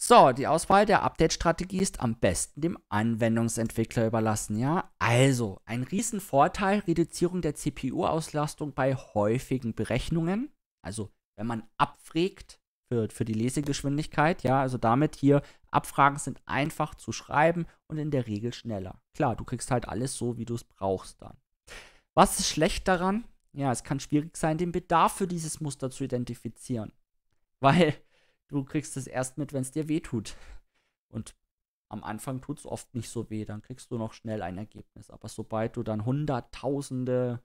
A: So, die Auswahl der Update-Strategie ist am besten dem Anwendungsentwickler überlassen, ja? Also, ein Riesenvorteil, Reduzierung der CPU-Auslastung bei häufigen Berechnungen. Also, wenn man abfragt für, für die Lesegeschwindigkeit, ja, also damit hier, Abfragen sind einfach zu schreiben und in der Regel schneller. Klar, du kriegst halt alles so, wie du es brauchst dann. Was ist schlecht daran? Ja, es kann schwierig sein, den Bedarf für dieses Muster zu identifizieren. Weil du kriegst es erst mit, wenn es dir weh tut. Und am Anfang tut es oft nicht so weh, dann kriegst du noch schnell ein Ergebnis. Aber sobald du dann Hunderttausende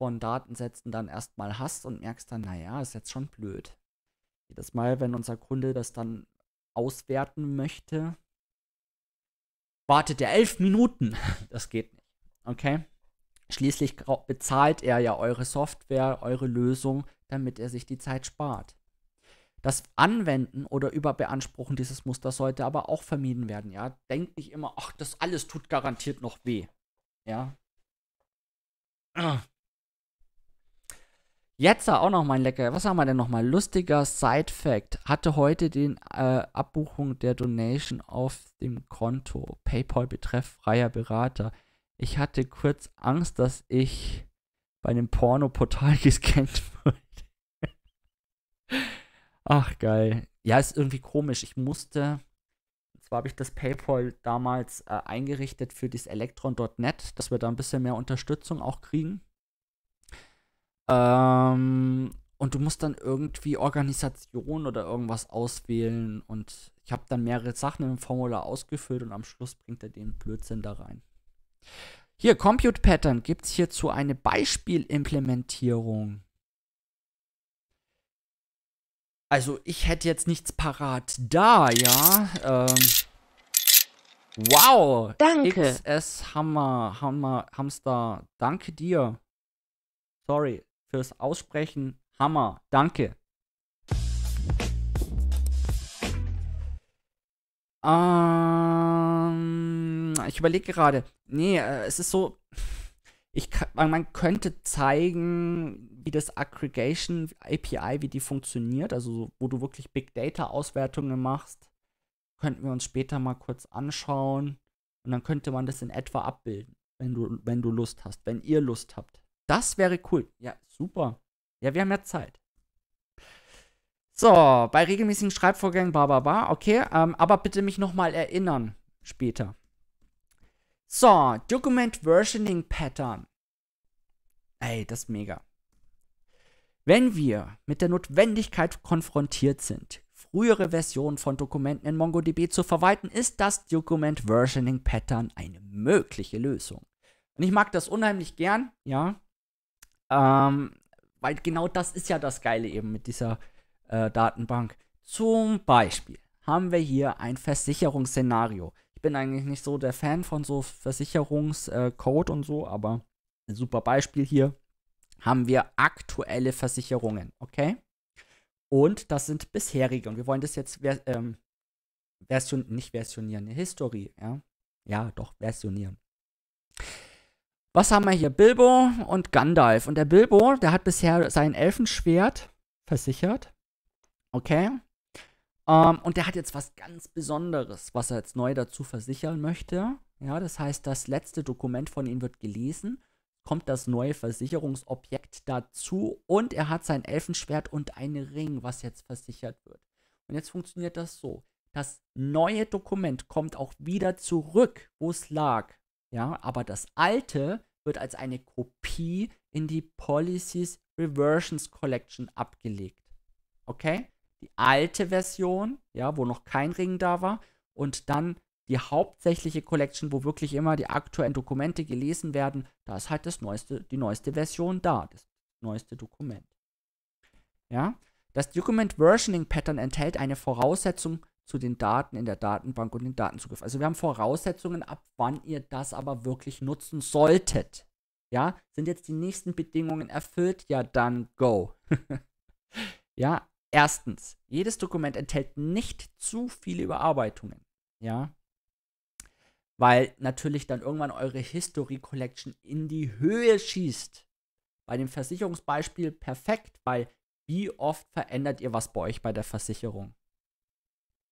A: von Datensätzen dann erstmal hast und merkst dann, naja, ist jetzt schon blöd. Jedes Mal, wenn unser Kunde das dann auswerten möchte, wartet er elf Minuten. [LAUGHS] Das geht nicht. Okay? Schließlich bezahlt er ja eure Software, eure Lösung, damit er sich die Zeit spart. Das Anwenden oder Überbeanspruchen dieses Musters sollte aber auch vermieden werden, ja. Denkt nicht immer, ach, das alles tut garantiert noch weh. Ja. Jetzt auch noch mein lecker, was haben wir denn noch mal? Lustiger Side-Fact. Hatte heute den äh, Abbuchung der Donation auf dem Konto. PayPal betreff freier Berater. Ich hatte kurz Angst, dass ich bei einem Pornoportal [LAUGHS] gescannt wurde. Ach, geil. Ja, ist irgendwie komisch. Ich musste, und zwar habe ich das PayPal damals äh, eingerichtet für das Elektron.net, dass wir da ein bisschen mehr Unterstützung auch kriegen. Ähm, und du musst dann irgendwie Organisation oder irgendwas auswählen. Und ich habe dann mehrere Sachen im Formular ausgefüllt und am Schluss bringt er den Blödsinn da rein. Hier, Compute Pattern gibt es hierzu eine Beispielimplementierung. Also, ich hätte jetzt nichts parat da, ja. Ähm. Wow. Danke. XS Hammer, Hammer, Hamster. Danke dir. Sorry fürs Aussprechen. Hammer. Danke. Ähm, ich überlege gerade. Nee, äh, es ist so ich kann, man könnte zeigen, wie das Aggregation API, wie die funktioniert, also wo du wirklich Big Data Auswertungen machst, könnten wir uns später mal kurz anschauen und dann könnte man das in etwa abbilden, wenn du wenn du Lust hast, wenn ihr Lust habt. Das wäre cool. Ja, super. Ja, wir haben ja Zeit. So, bei regelmäßigen Schreibvorgängen, bla bla bla, okay, ähm, aber bitte mich nochmal erinnern später. So, Document Versioning Pattern. Ey, das ist mega. Wenn wir mit der Notwendigkeit konfrontiert sind, frühere Versionen von Dokumenten in MongoDB zu verwalten, ist das Document Versioning Pattern eine mögliche Lösung. Und ich mag das unheimlich gern, ja. Ähm, weil genau das ist ja das Geile eben mit dieser äh, Datenbank. Zum Beispiel haben wir hier ein Versicherungsszenario bin eigentlich nicht so der Fan von so Versicherungscode und so, aber ein super Beispiel hier haben wir aktuelle Versicherungen, okay? Und das sind bisherige und wir wollen das jetzt ähm, version nicht versionieren, eine Historie, ja? Ja, doch, versionieren. Was haben wir hier? Bilbo und Gandalf. Und der Bilbo, der hat bisher sein Elfenschwert versichert. Okay. Ähm, und der hat jetzt was ganz Besonderes, was er jetzt neu dazu versichern möchte. Ja, das heißt, das letzte Dokument von ihm wird gelesen, kommt das neue Versicherungsobjekt dazu und er hat sein Elfenschwert und einen Ring, was jetzt versichert wird. Und jetzt funktioniert das so. Das neue Dokument kommt auch wieder zurück, wo es lag. Ja, aber das alte wird als eine Kopie in die Policies Reversions Collection abgelegt. Okay? die alte Version, ja, wo noch kein Ring da war, und dann die hauptsächliche Collection, wo wirklich immer die aktuellen Dokumente gelesen werden, da ist halt das neueste, die neueste Version da, das neueste Dokument. Ja? Das Document Versioning Pattern enthält eine Voraussetzung zu den Daten in der Datenbank und den Datenzugriff. Also wir haben Voraussetzungen, ab wann ihr das aber wirklich nutzen solltet. Ja, sind jetzt die nächsten Bedingungen erfüllt? Ja, dann go. [LAUGHS] ja, Erstens, jedes Dokument enthält nicht zu viele Überarbeitungen. Ja. Weil natürlich dann irgendwann eure History Collection in die Höhe schießt. Bei dem Versicherungsbeispiel perfekt, weil wie oft verändert ihr was bei euch bei der Versicherung?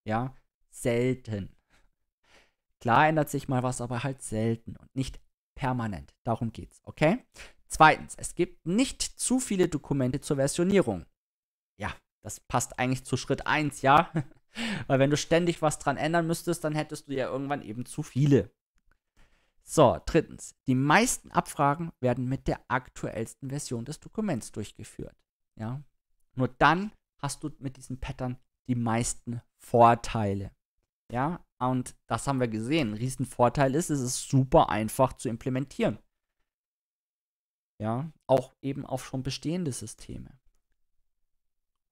A: Ja, selten. Klar ändert sich mal was, aber halt selten und nicht permanent. Darum geht's, okay? Zweitens, es gibt nicht zu viele Dokumente zur Versionierung. Das passt eigentlich zu Schritt 1, ja? [LAUGHS] Weil wenn du ständig was dran ändern müsstest, dann hättest du ja irgendwann eben zu viele. So, drittens. Die meisten Abfragen werden mit der aktuellsten Version des Dokuments durchgeführt. Ja? Nur dann hast du mit diesem Pattern die meisten Vorteile. Ja, und das haben wir gesehen. Ein Riesenvorteil ist, es ist super einfach zu implementieren. Ja, auch eben auf schon bestehende Systeme.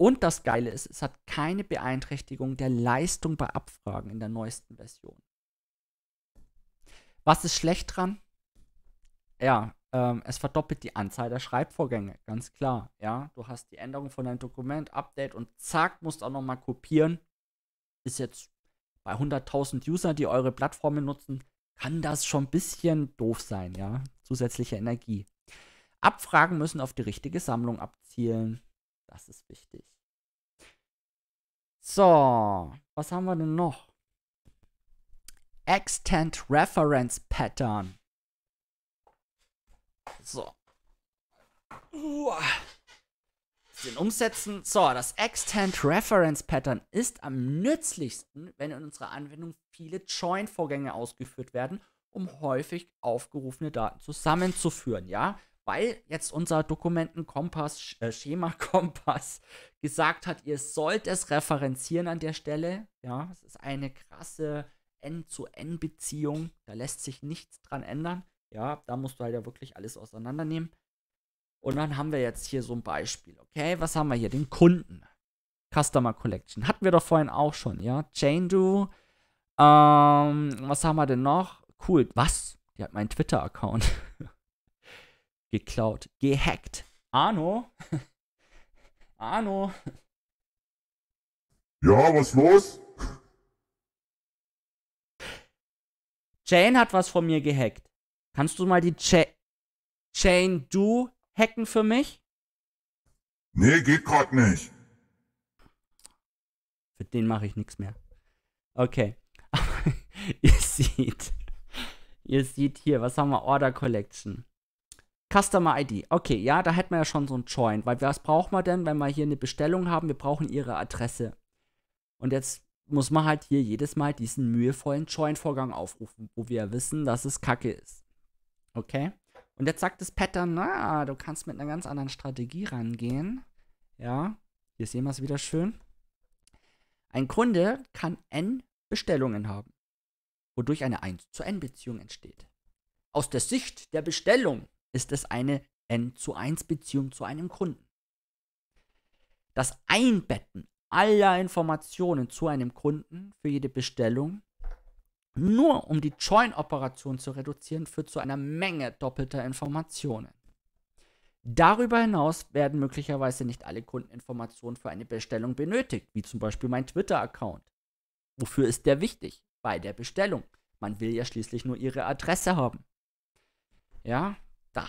A: Und das Geile ist, es hat keine Beeinträchtigung der Leistung bei Abfragen in der neuesten Version. Was ist schlecht dran? Ja, ähm, es verdoppelt die Anzahl der Schreibvorgänge, ganz klar. Ja, du hast die Änderung von deinem Dokument, Update und zack, musst auch nochmal kopieren. Ist jetzt bei 100.000 Usern, die eure Plattformen nutzen, kann das schon ein bisschen doof sein, ja. Zusätzliche Energie. Abfragen müssen auf die richtige Sammlung abzielen. Das ist wichtig. So, was haben wir denn noch? Extent Reference Pattern. So. Uah. Den umsetzen. So, das Extent Reference Pattern ist am nützlichsten, wenn in unserer Anwendung viele Join-Vorgänge ausgeführt werden, um häufig aufgerufene Daten zusammenzuführen. Ja, weil jetzt unser Dokumentenkompass, äh, Schema-Kompass [LAUGHS] gesagt hat, ihr sollt es referenzieren an der Stelle. Ja, es ist eine krasse End-zu-End-Beziehung. Da lässt sich nichts dran ändern. Ja, da musst du halt ja wirklich alles auseinandernehmen. Und dann haben wir jetzt hier so ein Beispiel. Okay, was haben wir hier? Den Kunden. Customer Collection. Hatten wir doch vorhin auch schon, ja. Chaindu. Ähm, was haben wir denn noch? Cool. Was? Die hat meinen Twitter-Account. [LAUGHS] geklaut, gehackt. Arno? [LAUGHS] Arno? Ja, was los? Jane hat was von mir gehackt. Kannst du mal die Cha Jane Du hacken für mich? Nee, geht grad nicht. Für den mache ich nichts mehr. Okay. [LAUGHS] ihr seht. Ihr seht hier, was haben wir? Order Collection. Customer ID. Okay, ja, da hätten wir ja schon so einen Join, weil was brauchen wir denn, wenn wir hier eine Bestellung haben? Wir brauchen ihre Adresse. Und jetzt muss man halt hier jedes Mal diesen mühevollen Join-Vorgang aufrufen, wo wir ja wissen, dass es kacke ist. Okay? Und jetzt sagt das Pattern, na, du kannst mit einer ganz anderen Strategie rangehen. Ja, hier sehen wir es wieder schön. Ein Kunde kann n Bestellungen haben, wodurch eine 1 zu n Beziehung entsteht. Aus der Sicht der Bestellung ist es eine N ähm, zu 1 Beziehung zu einem Kunden. Das Einbetten aller Informationen zu einem Kunden für jede Bestellung, nur um die Join-Operation zu reduzieren, führt zu einer Menge doppelter Informationen. Darüber hinaus werden möglicherweise nicht alle Kundeninformationen für eine Bestellung benötigt, wie zum Beispiel mein Twitter-Account. Wofür ist der wichtig? Bei der Bestellung. Man will ja schließlich nur ihre Adresse haben. Ja, da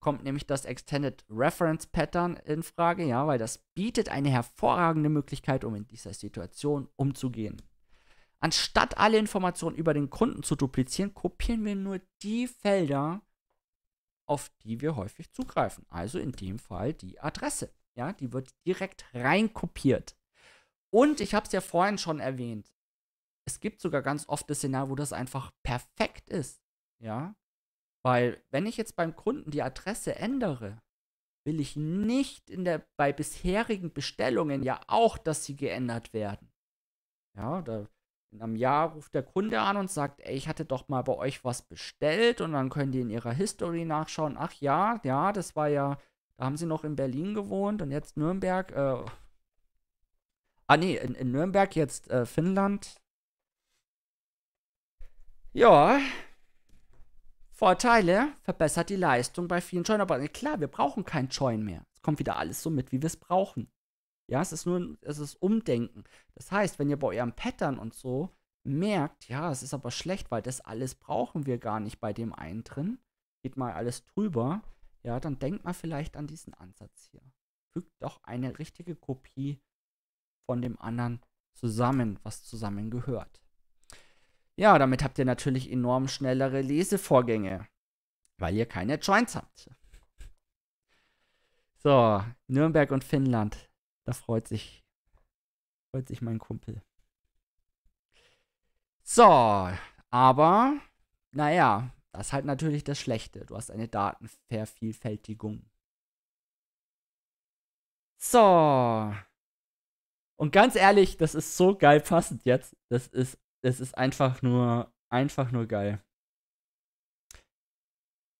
A: kommt nämlich das Extended Reference Pattern in Frage, ja, weil das bietet eine hervorragende Möglichkeit, um in dieser Situation umzugehen. Anstatt alle Informationen über den Kunden zu duplizieren, kopieren wir nur die Felder, auf die wir häufig zugreifen. Also in dem Fall die Adresse. Ja, die wird direkt reinkopiert. Und ich habe es ja vorhin schon erwähnt. Es gibt sogar ganz oft das Szenario, wo das einfach perfekt ist. Ja, weil wenn ich jetzt beim Kunden die Adresse ändere, will ich nicht in der, bei bisherigen Bestellungen ja auch, dass sie geändert werden. Ja, da, in einem Jahr ruft der Kunde an und sagt, ey, ich hatte doch mal bei euch was bestellt und dann können die in ihrer History nachschauen, ach ja, ja, das war ja, da haben sie noch in Berlin gewohnt und jetzt Nürnberg, äh, ah nee, in, in Nürnberg jetzt äh, Finnland. Ja, Vorteile, verbessert die Leistung bei vielen Join, aber klar, wir brauchen kein Join mehr. Es kommt wieder alles so mit, wie wir es brauchen. Ja, es ist nur, es ist Umdenken. Das heißt, wenn ihr bei eurem Pattern und so merkt, ja, es ist aber schlecht, weil das alles brauchen wir gar nicht bei dem einen drin, geht mal alles drüber, ja, dann denkt mal vielleicht an diesen Ansatz hier. Fügt doch eine richtige Kopie von dem anderen zusammen, was zusammengehört. Ja, damit habt ihr natürlich enorm schnellere Lesevorgänge, weil ihr keine Joints habt. So, Nürnberg und Finnland. Da freut sich, freut sich mein Kumpel. So, aber, naja, das ist halt natürlich das Schlechte. Du hast eine Datenvervielfältigung. So. Und ganz ehrlich, das ist so geil passend jetzt. Das ist es ist einfach nur, einfach nur geil.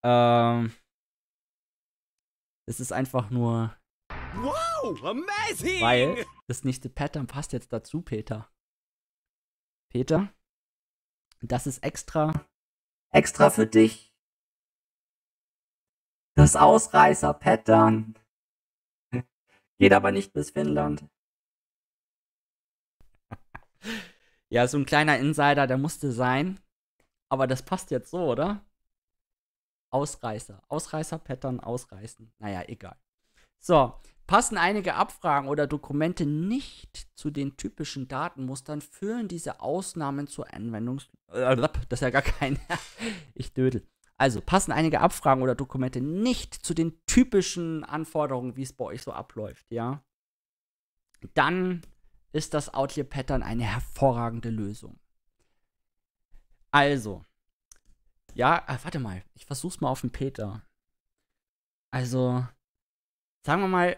A: Ähm, es ist einfach nur. Wow, amazing! Weil das nächste Pattern passt jetzt dazu, Peter. Peter, das ist extra. Extra für dich. Das Ausreißer-Pattern. Geht aber nicht bis Finnland. [LAUGHS] Ja, so ein kleiner Insider, der musste sein. Aber das passt jetzt so, oder? Ausreißer. Ausreißer, Pattern, Ausreißen. Naja, egal. So, passen einige Abfragen oder Dokumente nicht zu den typischen Datenmustern, führen diese Ausnahmen zur Anwendung. Das ist ja gar kein. [LAUGHS] ich dödel. Also, passen einige Abfragen oder Dokumente nicht zu den typischen Anforderungen, wie es bei euch so abläuft, ja? Dann ist das Outlier Pattern eine hervorragende Lösung. Also, ja, äh, warte mal, ich versuch's mal auf den Peter. Also, sagen wir mal,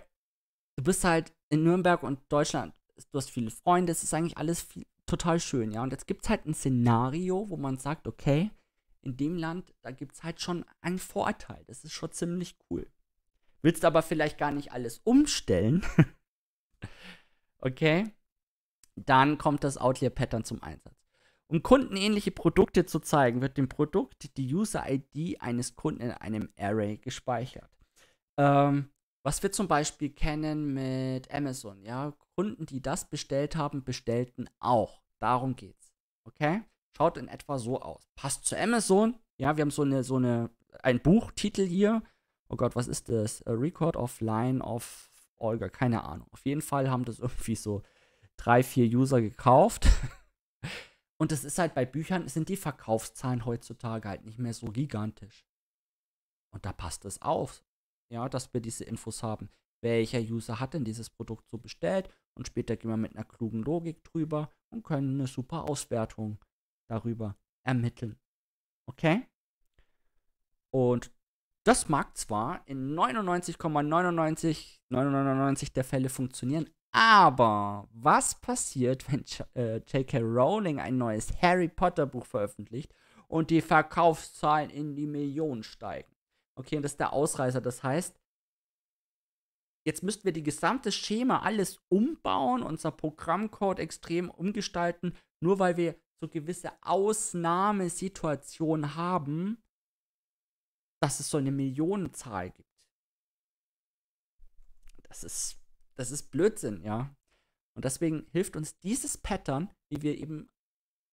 A: du bist halt in Nürnberg und Deutschland, du hast viele Freunde, es ist eigentlich alles viel, total schön, ja. Und jetzt gibt's halt ein Szenario, wo man sagt, okay, in dem Land, da gibt's halt schon einen Vorteil. Das ist schon ziemlich cool. Willst aber vielleicht gar nicht alles umstellen. [LAUGHS] okay? dann kommt das Outlier-Pattern zum Einsatz. Um kundenähnliche Produkte zu zeigen, wird dem Produkt die User-ID eines Kunden in einem Array gespeichert. Ähm, was wir zum Beispiel kennen mit Amazon, ja, Kunden, die das bestellt haben, bestellten auch. Darum geht's. Okay? Schaut in etwa so aus. Passt zu Amazon. Ja, wir haben so eine, so eine, ein Buchtitel hier. Oh Gott, was ist das? A Record of Line of Olga, keine Ahnung. Auf jeden Fall haben das [LAUGHS] irgendwie so drei, vier User gekauft. [LAUGHS] Und das ist halt bei Büchern, sind die Verkaufszahlen heutzutage halt nicht mehr so gigantisch. Und da passt es auf, ja, dass wir diese Infos haben. Welcher User hat denn dieses Produkt so bestellt? Und später gehen wir mit einer klugen Logik drüber und können eine super Auswertung darüber ermitteln. Okay? Und das mag zwar in 99,99 ,99 der Fälle funktionieren, aber was passiert, wenn J.K. Äh, Rowling ein neues Harry Potter Buch veröffentlicht und die Verkaufszahlen in die Millionen steigen? Okay, und das ist der Ausreißer. Das heißt, jetzt müssten wir die gesamte Schema alles umbauen, unser Programmcode extrem umgestalten, nur weil wir so gewisse Ausnahmesituationen haben, dass es so eine Millionenzahl gibt. Das ist das ist Blödsinn, ja. Und deswegen hilft uns dieses Pattern, wie wir eben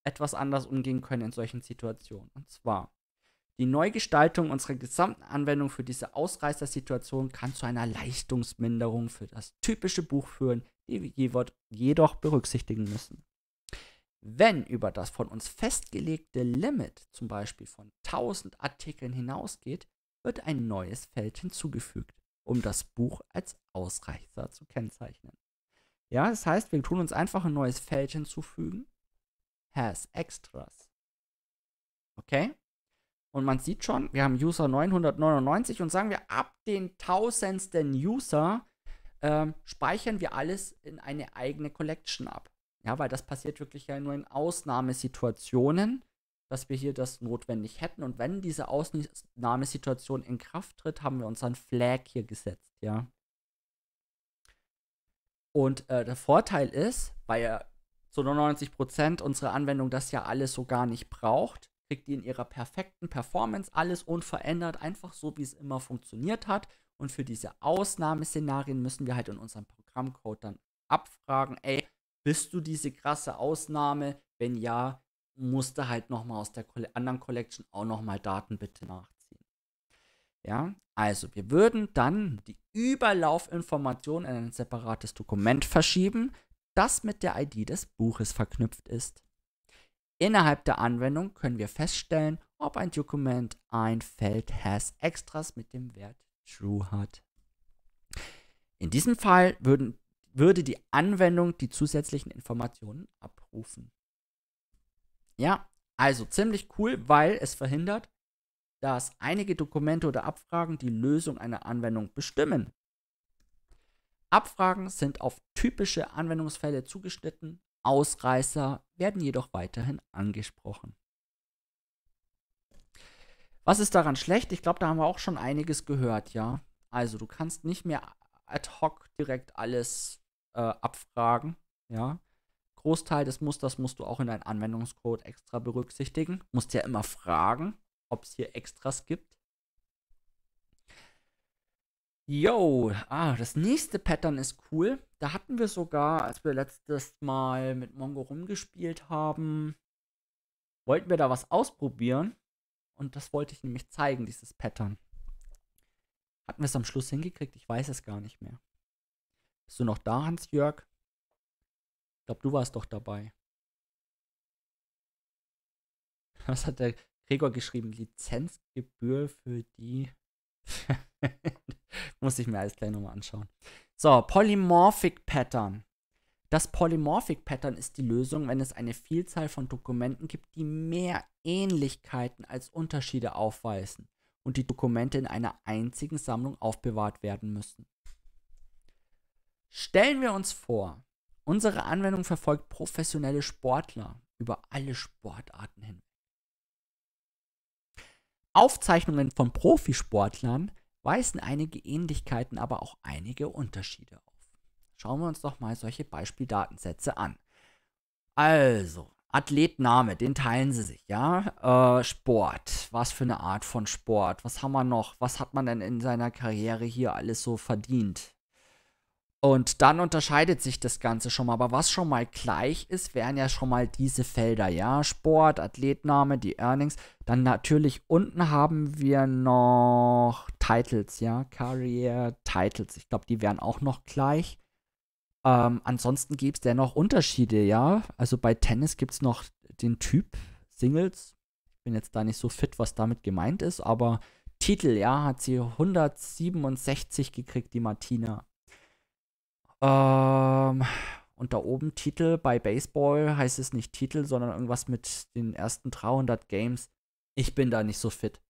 A: etwas anders umgehen können in solchen Situationen. Und zwar, die Neugestaltung unserer gesamten Anwendung für diese Ausreißersituation kann zu einer Leistungsminderung für das typische Buch führen, die wir jedoch berücksichtigen müssen. Wenn über das von uns festgelegte Limit zum Beispiel von 1000 Artikeln hinausgeht, wird ein neues Feld hinzugefügt um das Buch als Ausreißer zu kennzeichnen. Ja, das heißt, wir tun uns einfach ein neues Feld hinzufügen. Has Extras. Okay? Und man sieht schon, wir haben User 999 und sagen wir, ab den tausendsten User äh, speichern wir alles in eine eigene Collection ab. Ja, weil das passiert wirklich ja nur in Ausnahmesituationen dass wir hier das notwendig hätten. Und wenn diese Ausnahmesituation in Kraft tritt, haben wir unseren Flag hier gesetzt, ja. Und äh, der Vorteil ist, weil ja zu 99% unsere Anwendung das ja alles so gar nicht braucht, kriegt die in ihrer perfekten Performance alles unverändert, einfach so, wie es immer funktioniert hat. Und für diese Ausnahmeszenarien müssen wir halt in unserem Programmcode dann abfragen, ey, bist du diese krasse Ausnahme? Wenn ja, musste halt nochmal aus der anderen Collection auch nochmal Daten bitte nachziehen. Ja, also wir würden dann die Überlaufinformation in ein separates Dokument verschieben, das mit der ID des Buches verknüpft ist. Innerhalb der Anwendung können wir feststellen, ob ein Dokument ein Feld has extras mit dem Wert true hat. In diesem Fall würden, würde die Anwendung die zusätzlichen Informationen abrufen. Ja, also ziemlich cool, weil es verhindert, dass einige Dokumente oder Abfragen die Lösung einer Anwendung bestimmen. Abfragen sind auf typische Anwendungsfälle zugeschnitten, Ausreißer werden jedoch weiterhin angesprochen. Was ist daran schlecht? Ich glaube, da haben wir auch schon einiges gehört, ja. Also du kannst nicht mehr ad hoc direkt alles äh, abfragen, ja. Großteil des Musters musst du auch in deinen Anwendungscode extra berücksichtigen. Musst ja immer fragen, ob es hier Extras gibt. Yo, ah, das nächste Pattern ist cool. Da hatten wir sogar, als wir letztes Mal mit Mongo rumgespielt haben, wollten wir da was ausprobieren. Und das wollte ich nämlich zeigen, dieses Pattern. Hatten wir es am Schluss hingekriegt? Ich weiß es gar nicht mehr. Bist du noch da, Hans-Jörg? Ich glaube, du warst doch dabei. [LAUGHS] Was hat der Gregor geschrieben? Lizenzgebühr für die. [LAUGHS] Muss ich mir alles gleich nochmal anschauen. So, Polymorphic Pattern. Das Polymorphic Pattern ist die Lösung, wenn es eine Vielzahl von Dokumenten gibt, die mehr Ähnlichkeiten als Unterschiede aufweisen und die Dokumente in einer einzigen Sammlung aufbewahrt werden müssen. Stellen wir uns vor, Unsere Anwendung verfolgt professionelle Sportler über alle Sportarten hin. Aufzeichnungen von Profisportlern weisen einige Ähnlichkeiten, aber auch einige Unterschiede auf. Schauen wir uns doch mal solche Beispieldatensätze an. Also, Athletname, den teilen sie sich, ja. Äh, Sport, was für eine Art von Sport? Was haben wir noch? Was hat man denn in seiner Karriere hier alles so verdient? Und dann unterscheidet sich das Ganze schon mal. Aber was schon mal gleich ist, wären ja schon mal diese Felder, ja. Sport, Athletname, die Earnings. Dann natürlich unten haben wir noch Titles, ja. Career Titles. Ich glaube, die wären auch noch gleich. Ähm, ansonsten gibt es dennoch Unterschiede, ja. Also bei Tennis gibt es noch den Typ Singles. Ich bin jetzt da nicht so fit, was damit gemeint ist, aber Titel, ja, hat sie 167 gekriegt, die Martina. Ähm, und da oben Titel bei Baseball heißt es nicht Titel, sondern irgendwas mit den ersten 300 Games. Ich bin da nicht so fit.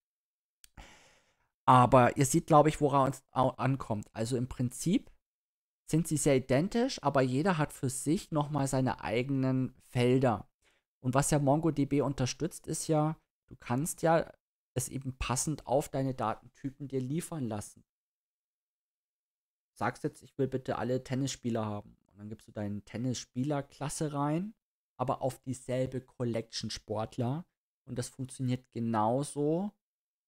A: Aber ihr seht, glaube ich, woran es ankommt. Also im Prinzip sind sie sehr identisch, aber jeder hat für sich nochmal seine eigenen Felder. Und was ja MongoDB unterstützt, ist ja, du kannst ja es eben passend auf deine Datentypen dir liefern lassen sagst jetzt, ich will bitte alle Tennisspieler haben. Und dann gibst du deinen Tennisspielerklasse rein, aber auf dieselbe Collection Sportler. Und das funktioniert genauso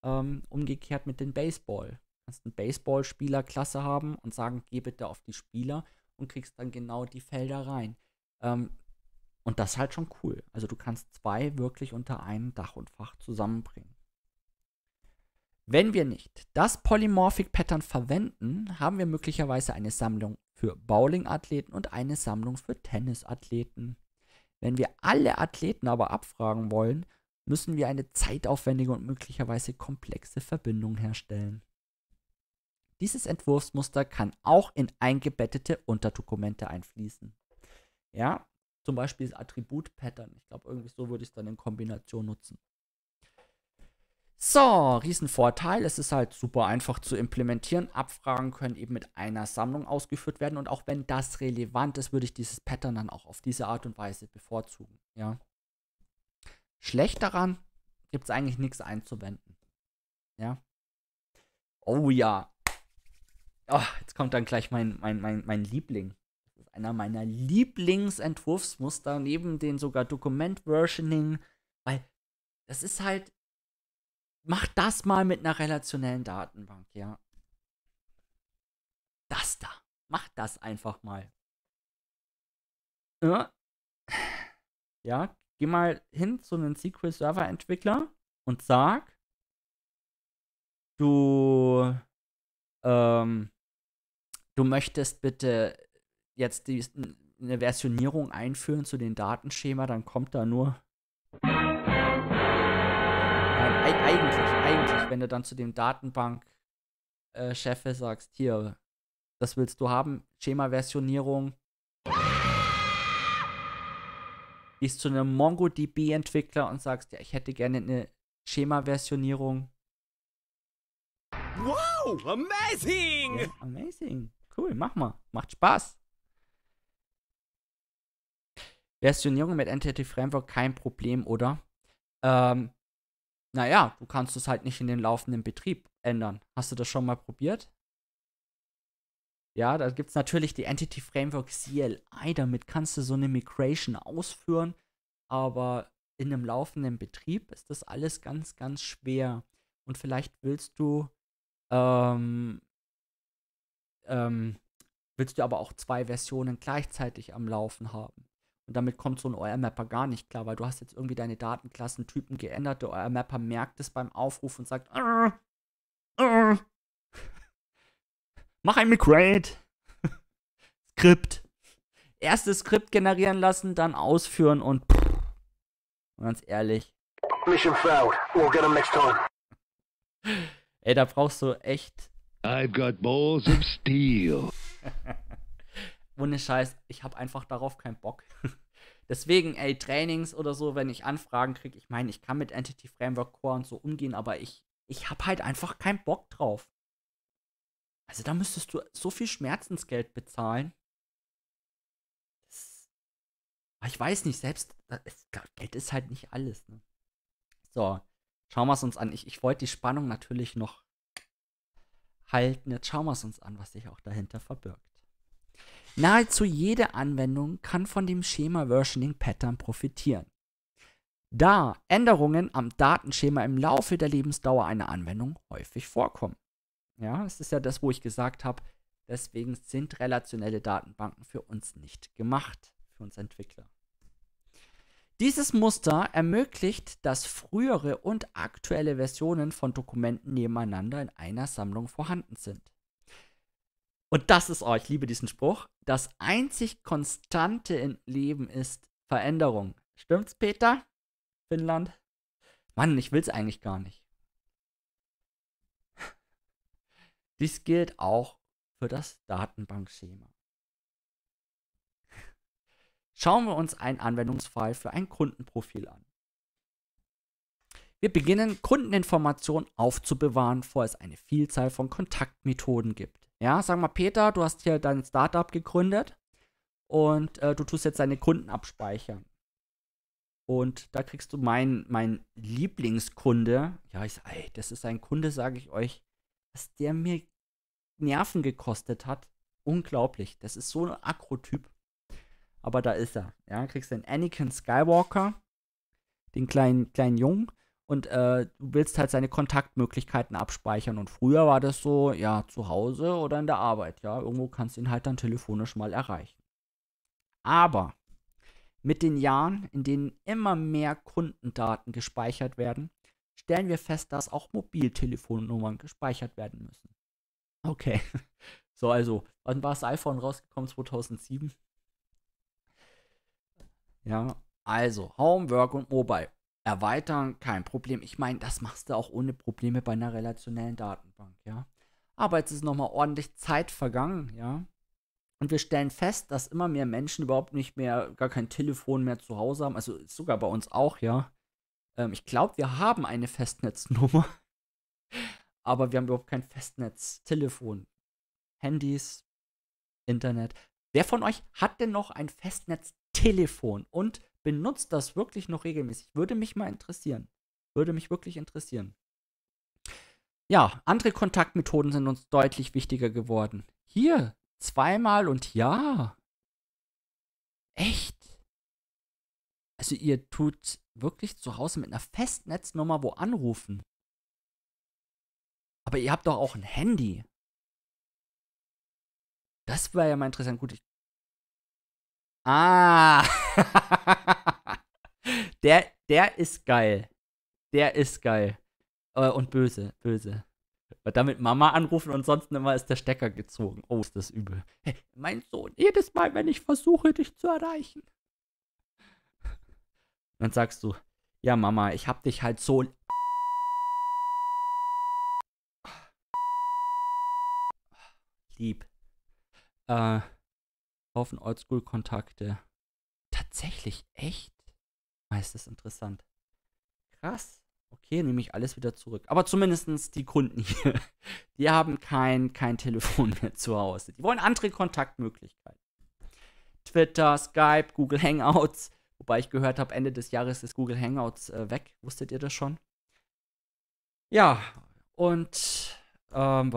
A: ähm, umgekehrt mit dem Baseball. Du kannst einen Baseballspielerklasse haben und sagen, geh bitte auf die Spieler und kriegst dann genau die Felder rein. Ähm, und das ist halt schon cool. Also du kannst zwei wirklich unter einem Dach und Fach zusammenbringen. Wenn wir nicht das Polymorphic Pattern verwenden, haben wir möglicherweise eine Sammlung für Bowling-Athleten und eine Sammlung für Tennis-Athleten. Wenn wir alle Athleten aber abfragen wollen, müssen wir eine zeitaufwendige und möglicherweise komplexe Verbindung herstellen. Dieses Entwurfsmuster kann auch in eingebettete Unterdokumente einfließen. Ja, zum Beispiel das Attribut Pattern. Ich glaube, irgendwie so würde ich es dann in Kombination nutzen. So, Riesenvorteil. Es ist halt super einfach zu implementieren. Abfragen können eben mit einer Sammlung ausgeführt werden. Und auch wenn das relevant ist, würde ich dieses Pattern dann auch auf diese Art und Weise bevorzugen. Ja. Schlecht daran gibt es eigentlich nichts einzuwenden. Ja. Oh ja. Oh, jetzt kommt dann gleich mein, mein, mein, mein Liebling. Das ist einer meiner Lieblingsentwurfsmuster, neben den sogar Dokument-Versioning, weil das ist halt mach das mal mit einer relationellen Datenbank, ja. Das da. Mach das einfach mal. Ja. ja, geh mal hin zu einem SQL Server Entwickler und sag, du, ähm, du möchtest bitte jetzt die, eine Versionierung einführen zu den Datenschema, dann kommt da nur eigentlich, eigentlich, wenn du dann zu dem Datenbank-Chef äh, sagst, hier, das willst du haben, Schema-Versionierung. Gehst zu einem MongoDB-Entwickler und sagst, ja, ich hätte gerne eine Schema-Versionierung. Wow, amazing! Ja, amazing, cool, mach mal, macht Spaß. Versionierung mit Entity Framework kein Problem, oder? Ähm, naja, du kannst es halt nicht in den laufenden Betrieb ändern. Hast du das schon mal probiert? Ja, da gibt es natürlich die Entity Framework CLI, damit kannst du so eine Migration ausführen, aber in einem laufenden Betrieb ist das alles ganz, ganz schwer. Und vielleicht willst du, ähm, ähm, willst du aber auch zwei Versionen gleichzeitig am Laufen haben. Und damit kommt so ein OR-Mapper gar nicht klar, weil du hast jetzt irgendwie deine Datenklassentypen geändert. Der OR-Mapper merkt es beim Aufruf und sagt, Arr, ah, Arr, ah. [LAUGHS] mach ein Migrate. [LAUGHS] Skript. Erstes Skript generieren lassen, dann ausführen und pff, ganz ehrlich. Mission failed. We'll get him next time. Ey, da brauchst du echt. I've got balls of steel. [LAUGHS] ohne Scheiß, ich habe einfach darauf keinen Bock. [LAUGHS] Deswegen, ey, Trainings oder so, wenn ich Anfragen kriege, ich meine, ich kann mit Entity Framework Core und so umgehen, aber ich, ich habe halt einfach keinen Bock drauf. Also da müsstest du so viel Schmerzensgeld bezahlen. Das, ich weiß nicht, selbst ist, Geld ist halt nicht alles. Ne? So, schauen wir es uns an. Ich, ich wollte die Spannung natürlich noch halten. Jetzt schauen wir es uns an, was sich auch dahinter verbirgt. Nahezu jede Anwendung kann von dem Schema Versioning Pattern profitieren. Da Änderungen am Datenschema im Laufe der Lebensdauer einer Anwendung häufig vorkommen. Ja, es ist ja das, wo ich gesagt habe, deswegen sind relationelle Datenbanken für uns nicht gemacht, für uns Entwickler. Dieses Muster ermöglicht, dass frühere und aktuelle Versionen von Dokumenten nebeneinander in einer Sammlung vorhanden sind. Und das ist, oh, ich liebe diesen Spruch. Das einzig Konstante im Leben ist Veränderung. Stimmt's, Peter? Finnland? Mann, ich will's eigentlich gar nicht. Dies gilt auch für das Datenbankschema. Schauen wir uns einen Anwendungsfall für ein Kundenprofil an. Wir beginnen, Kundeninformationen aufzubewahren, bevor es eine Vielzahl von Kontaktmethoden gibt. Ja, sag mal, Peter, du hast hier dein Startup gegründet und äh, du tust jetzt deine Kunden abspeichern. Und da kriegst du meinen mein Lieblingskunde. Ja, ich sage, das ist ein Kunde, sage ich euch, dass der mir Nerven gekostet hat. Unglaublich. Das ist so ein Akrotyp. Aber da ist er. Ja, kriegst du den Anakin Skywalker, den kleinen, kleinen Jungen, und äh, du willst halt seine Kontaktmöglichkeiten abspeichern. Und früher war das so, ja, zu Hause oder in der Arbeit, ja, irgendwo kannst du ihn halt dann telefonisch mal erreichen. Aber mit den Jahren, in denen immer mehr Kundendaten gespeichert werden, stellen wir fest, dass auch Mobiltelefonnummern gespeichert werden müssen. Okay. [LAUGHS] So, also, wann war das iPhone rausgekommen? 2007? Ja, also, Homework und Mobile erweitern, kein Problem. Ich meine, das machst du auch ohne Probleme bei einer relationellen Datenbank, ja. Aber jetzt ist nochmal ordentlich Zeit vergangen, ja. Und wir stellen fest, dass immer mehr Menschen überhaupt nicht mehr, gar kein Telefon mehr zu Hause haben. Also sogar bei uns auch, ja. Ähm, ich glaube, wir haben eine Festnetznummer. [LAUGHS] aber wir haben überhaupt kein Festnetztelefon. Handys, Internet. Wer von euch hat denn noch ein Festnetztelefon? Und benutzt das wirklich noch regelmäßig? Würde mich mal interessieren. Würde mich wirklich interessieren. Ja, andere Kontaktmethoden sind uns deutlich wichtiger geworden. Hier, zweimal und ja. Echt? Also ihr tut wirklich zu Hause mit einer Festnetznummer wo anrufen. Aber ihr habt doch auch ein Handy. Das wäre ja mal interessant. Gut. Ich ah! [LAUGHS] [LAUGHS] der, der ist geil. Der ist geil. Äh, und böse, böse. damit Mama anrufen und sonst immer ist der Stecker gezogen. Oh, ist das übel. Hey, mein Sohn, jedes Mal, wenn ich versuche, dich zu erreichen. Dann sagst du, ja Mama, ich hab dich halt so... Lieb. Äh, Haufen Oldschool-Kontakte tatsächlich echt? meistens interessant. Krass. Okay, nehme ich alles wieder zurück. Aber zumindest die Kunden hier, [LAUGHS] die haben kein, kein Telefon mehr zu Hause. Die wollen andere Kontaktmöglichkeiten. Twitter, Skype, Google Hangouts. Wobei ich gehört habe, Ende des Jahres ist Google Hangouts äh, weg. Wusstet ihr das schon? Ja, und ähm,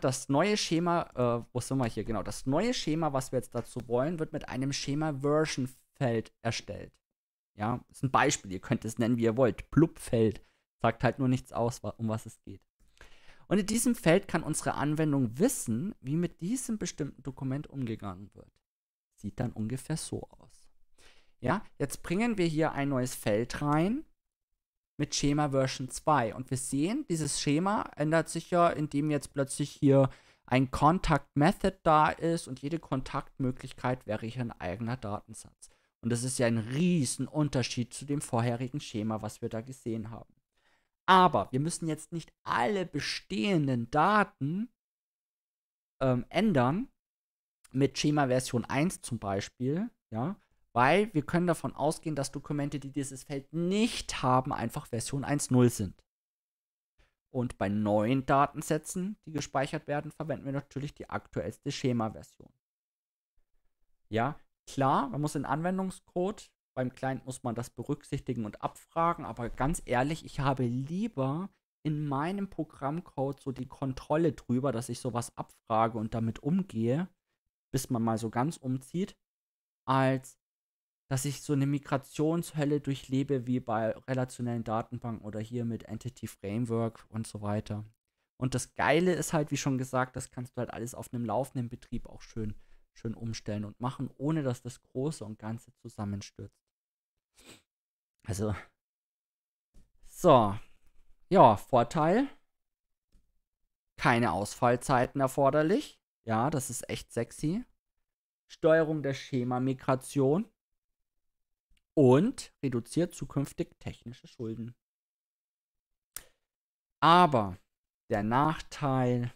A: das neue Schema, äh, wo sind wir hier? Genau, das neue Schema, was wir jetzt dazu wollen, wird mit einem Schema Version 4. Feld erstellt. Ja, ist ein Beispiel, ihr könnt es nennen, wie ihr wollt. Plupfeld sagt halt nur nichts aus, um was es geht. Und in diesem Feld kann unsere Anwendung wissen, wie mit diesem bestimmten Dokument umgegangen wird. Sieht dann ungefähr so aus. Ja, jetzt bringen wir hier ein neues Feld rein mit Schema Version 2 und wir sehen, dieses Schema ändert sich ja, indem jetzt plötzlich hier ein Contact Method da ist und jede Kontaktmöglichkeit wäre hier ein eigener Datensatz. Und das ist ja ein Riesenunterschied zu dem vorherigen Schema, was wir da gesehen haben. Aber wir müssen jetzt nicht alle bestehenden Daten ähm, ändern, mit Schema Version 1 zum Beispiel, ja, weil wir können davon ausgehen, dass Dokumente, die dieses Feld nicht haben, einfach Version 1.0 sind. Und bei neuen Datensätzen, die gespeichert werden, verwenden wir natürlich die aktuellste Schema-Version. Ja, Klar, man muss den Anwendungscode, beim Client muss man das berücksichtigen und abfragen, aber ganz ehrlich, ich habe lieber in meinem Programmcode so die Kontrolle drüber, dass ich sowas abfrage und damit umgehe, bis man mal so ganz umzieht, als dass ich so eine Migrationshölle durchlebe wie bei relationellen Datenbanken oder hier mit Entity Framework und so weiter. Und das Geile ist halt, wie schon gesagt, das kannst du halt alles auf einem laufenden Betrieb auch schön schön umstellen und machen, ohne dass das Große und Ganze zusammenstürzt. Also, so, ja, Vorteil, keine Ausfallzeiten erforderlich. Ja, das ist echt sexy. Steuerung der Schema-Migration und reduziert zukünftig technische Schulden. Aber der Nachteil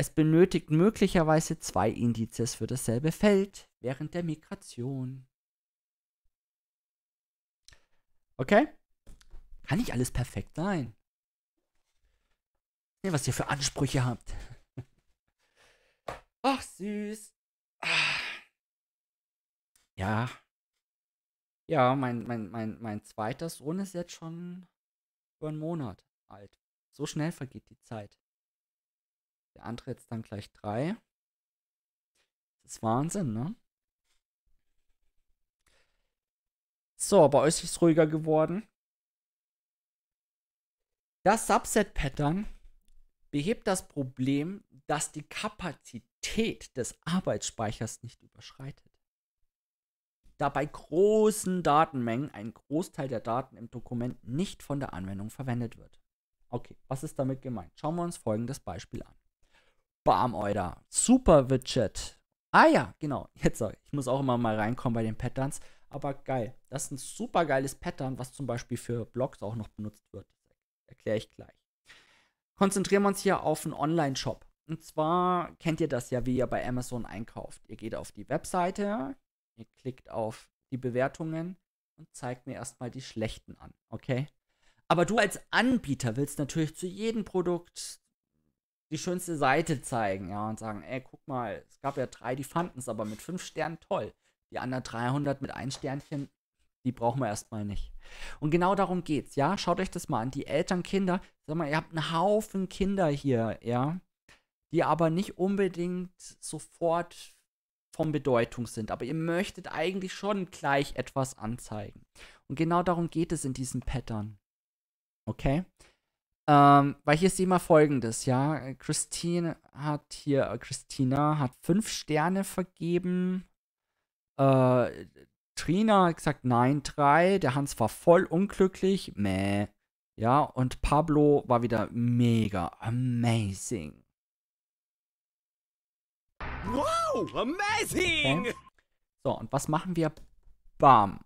A: es benötigt möglicherweise zwei Indizes für dasselbe Feld während der Migration. Okay? Kann nicht alles perfekt sein. Ja, was ihr für Ansprüche habt. [LAUGHS] Ach, süß. Ah. Ja. Ja, mein, mein, mein, mein zweiter Sohn ist jetzt schon über einen Monat alt. So schnell vergeht die Zeit. Der andere jetzt dann gleich drei. Das ist Wahnsinn, ne? So, bei euch ist es ruhiger geworden. Das Subset-Pattern behebt das Problem, dass die Kapazität des Arbeitsspeichers nicht überschreitet. Da bei großen Datenmengen ein Großteil der Daten im Dokument nicht von der Anwendung verwendet wird. Okay, was ist damit gemeint? Schauen wir uns folgendes Beispiel an. Bam, Euda. Super Widget. Ah ja, genau. Jetzt ich muss auch immer mal reinkommen bei den Patterns. Aber geil. Das ist ein super geiles Pattern, was zum Beispiel für Blogs auch noch benutzt wird. Erkläre ich gleich. Konzentrieren wir uns hier auf einen Online-Shop. Und zwar kennt ihr das ja, wie ihr bei Amazon einkauft. Ihr geht auf die Webseite, ihr klickt auf die Bewertungen und zeigt mir erstmal die schlechten an. Okay? Aber du als Anbieter willst natürlich zu jedem Produkt, die schönste Seite zeigen, ja, und sagen, ey, guck mal, es gab ja drei, die fanden es aber mit fünf Sternen toll. Die anderen 300 mit ein Sternchen, die brauchen wir erstmal nicht. Und genau darum geht's, ja, schaut euch das mal an. Die Eltern, Kinder, sag mal, ihr habt einen Haufen Kinder hier, ja, die aber nicht unbedingt sofort von Bedeutung sind, aber ihr möchtet eigentlich schon gleich etwas anzeigen. Und genau darum geht es in diesem Pattern. Okay? Ähm, weil hier ist immer folgendes, ja. Christine hat hier, äh, Christina hat fünf Sterne vergeben. Äh, Trina hat gesagt, nein, drei. Der Hans war voll unglücklich. Meh. Ja, und Pablo war wieder mega amazing. Wow, amazing! Okay. So, und was machen wir? Bam.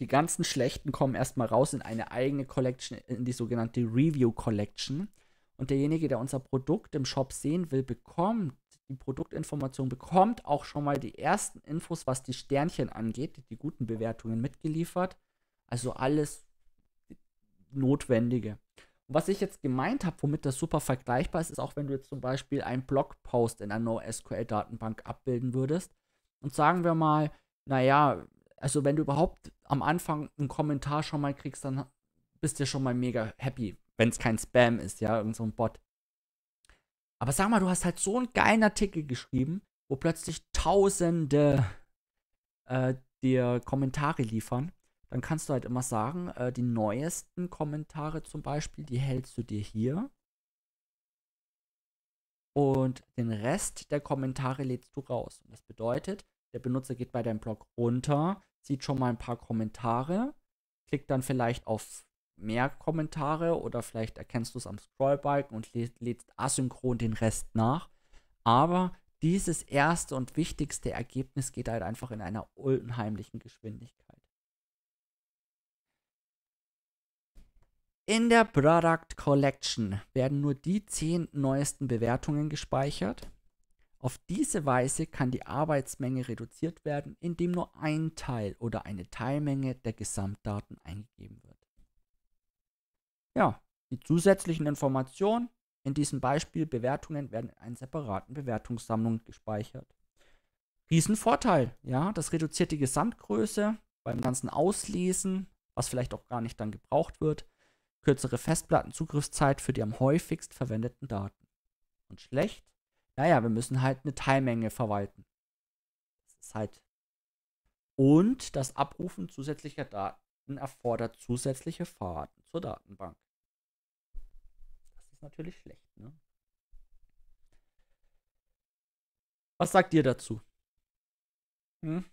A: Die ganzen schlechten kommen erstmal raus in eine eigene Collection, in die sogenannte Review Collection. Und derjenige, der unser Produkt im Shop sehen will, bekommt die Produktinformation, bekommt auch schon mal die ersten Infos, was die Sternchen angeht, die guten Bewertungen mitgeliefert. Also alles Notwendige. Und was ich jetzt gemeint habe, womit das super vergleichbar ist, ist auch, wenn du jetzt zum Beispiel einen Blogpost in einer NoSQL-Datenbank abbilden würdest und sagen wir mal, naja, also wenn du überhaupt am Anfang einen Kommentar schon mal kriegst, dann bist du schon mal mega happy, wenn es kein Spam ist, ja, irgend so ein Bot. Aber sag mal, du hast halt so einen geilen Artikel geschrieben, wo plötzlich tausende äh, dir Kommentare liefern. Dann kannst du halt immer sagen, äh, die neuesten Kommentare zum Beispiel, die hältst du dir hier. Und den Rest der Kommentare lädst du raus. Und das bedeutet, der Benutzer geht bei deinem Blog runter, sieht schon mal ein paar Kommentare, klickt dann vielleicht auf mehr Kommentare oder vielleicht erkennst du es am Scrollbalken und lädst asynchron den Rest nach. Aber dieses erste und wichtigste Ergebnis geht halt einfach in einer unheimlichen Geschwindigkeit. In der Product Collection werden nur die 10 neuesten Bewertungen gespeichert. Auf diese Weise kann die Arbeitsmenge reduziert werden, indem nur ein Teil oder eine Teilmenge der Gesamtdaten eingegeben wird. Ja, die zusätzlichen Informationen, in diesem Beispiel Bewertungen, werden in einer separaten Bewertungssammlung gespeichert. Riesenvorteil, ja, das reduziert die Gesamtgröße beim ganzen Auslesen, was vielleicht auch gar nicht dann gebraucht wird, kürzere Festplattenzugriffszeit für die am häufigst verwendeten Daten. Und schlecht, naja, wir müssen halt eine Teilmenge verwalten. Das ist halt. Und das Abrufen zusätzlicher Daten erfordert zusätzliche Fahrten zur Datenbank. Das ist natürlich schlecht, ne? Was sagt ihr dazu? Hm?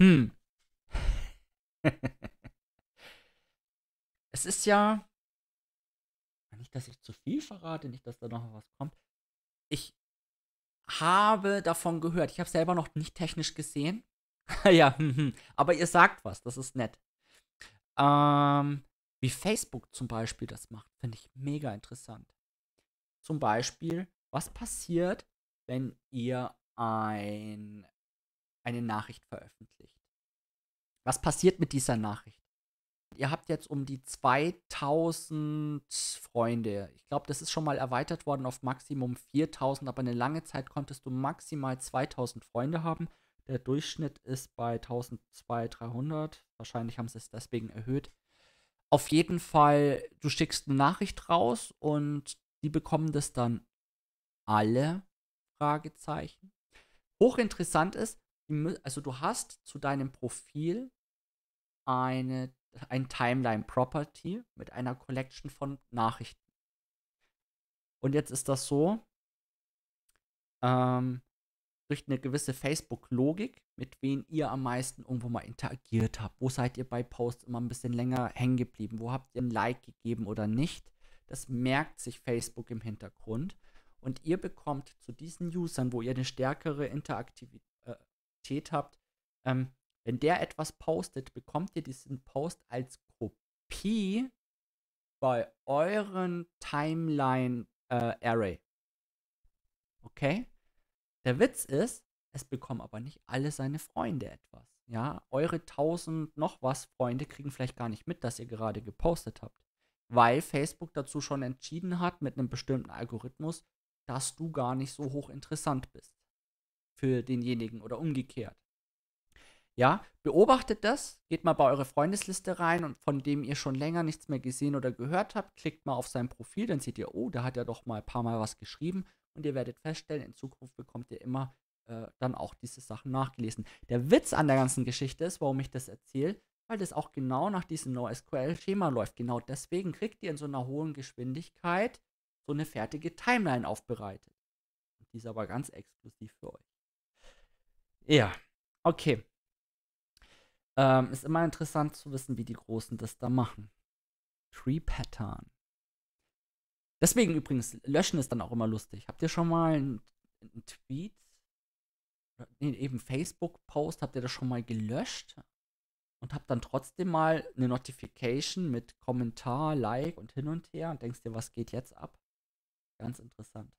A: Hm. [LAUGHS] es ist ja. Nicht, dass ich zu viel verrate, nicht, dass da noch was kommt. Ich habe davon gehört. Ich habe selber noch nicht technisch gesehen. [LAUGHS] ja, hm, hm. aber ihr sagt was, das ist nett. Ähm, wie Facebook zum Beispiel das macht, finde ich mega interessant. Zum Beispiel, was passiert, wenn ihr ein eine Nachricht veröffentlicht. Was passiert mit dieser Nachricht? Ihr habt jetzt um die 2000 Freunde. Ich glaube, das ist schon mal erweitert worden auf Maximum 4000, aber eine lange Zeit konntest du maximal 2000 Freunde haben. Der Durchschnitt ist bei 1200, 300. Wahrscheinlich haben sie es deswegen erhöht. Auf jeden Fall, du schickst eine Nachricht raus und die bekommen das dann alle? Fragezeichen. Hochinteressant ist, also du hast zu deinem Profil eine, ein Timeline-Property mit einer Collection von Nachrichten. Und jetzt ist das so, ähm, durch eine gewisse Facebook-Logik, mit wem ihr am meisten irgendwo mal interagiert habt. Wo seid ihr bei Posts immer ein bisschen länger hängen geblieben? Wo habt ihr ein Like gegeben oder nicht? Das merkt sich Facebook im Hintergrund. Und ihr bekommt zu diesen Usern, wo ihr eine stärkere Interaktivität Aktivität habt, ähm, wenn der etwas postet, bekommt ihr diesen Post als Kopie bei euren Timeline äh, Array. Okay? Der Witz ist, es bekommen aber nicht alle seine Freunde etwas. Ja, eure tausend noch was Freunde kriegen vielleicht gar nicht mit, dass ihr gerade gepostet habt, weil Facebook dazu schon entschieden hat mit einem bestimmten Algorithmus, dass du gar nicht so hoch interessant bist für denjenigen oder umgekehrt. Ja, beobachtet das, geht mal bei eure Freundesliste rein und von dem ihr schon länger nichts mehr gesehen oder gehört habt, klickt mal auf sein Profil, dann seht ihr, oh, da hat er doch mal ein paar Mal was geschrieben und ihr werdet feststellen, in Zukunft bekommt ihr immer äh, dann auch diese Sachen nachgelesen. Der Witz an der ganzen Geschichte ist, warum ich das erzähle, weil das auch genau nach diesem NoSQL-Schema läuft. Genau deswegen kriegt ihr in so einer hohen Geschwindigkeit so eine fertige Timeline aufbereitet. die ist aber ganz exklusiv für euch. Ja, okay. Ähm, ist immer interessant zu wissen, wie die Großen das da machen. Tree Pattern. Deswegen übrigens, löschen ist dann auch immer lustig. Habt ihr schon mal einen, einen Tweet, nee, eben Facebook-Post, habt ihr das schon mal gelöscht? Und habt dann trotzdem mal eine Notification mit Kommentar, Like und hin und her und denkst dir, was geht jetzt ab? Ganz interessant.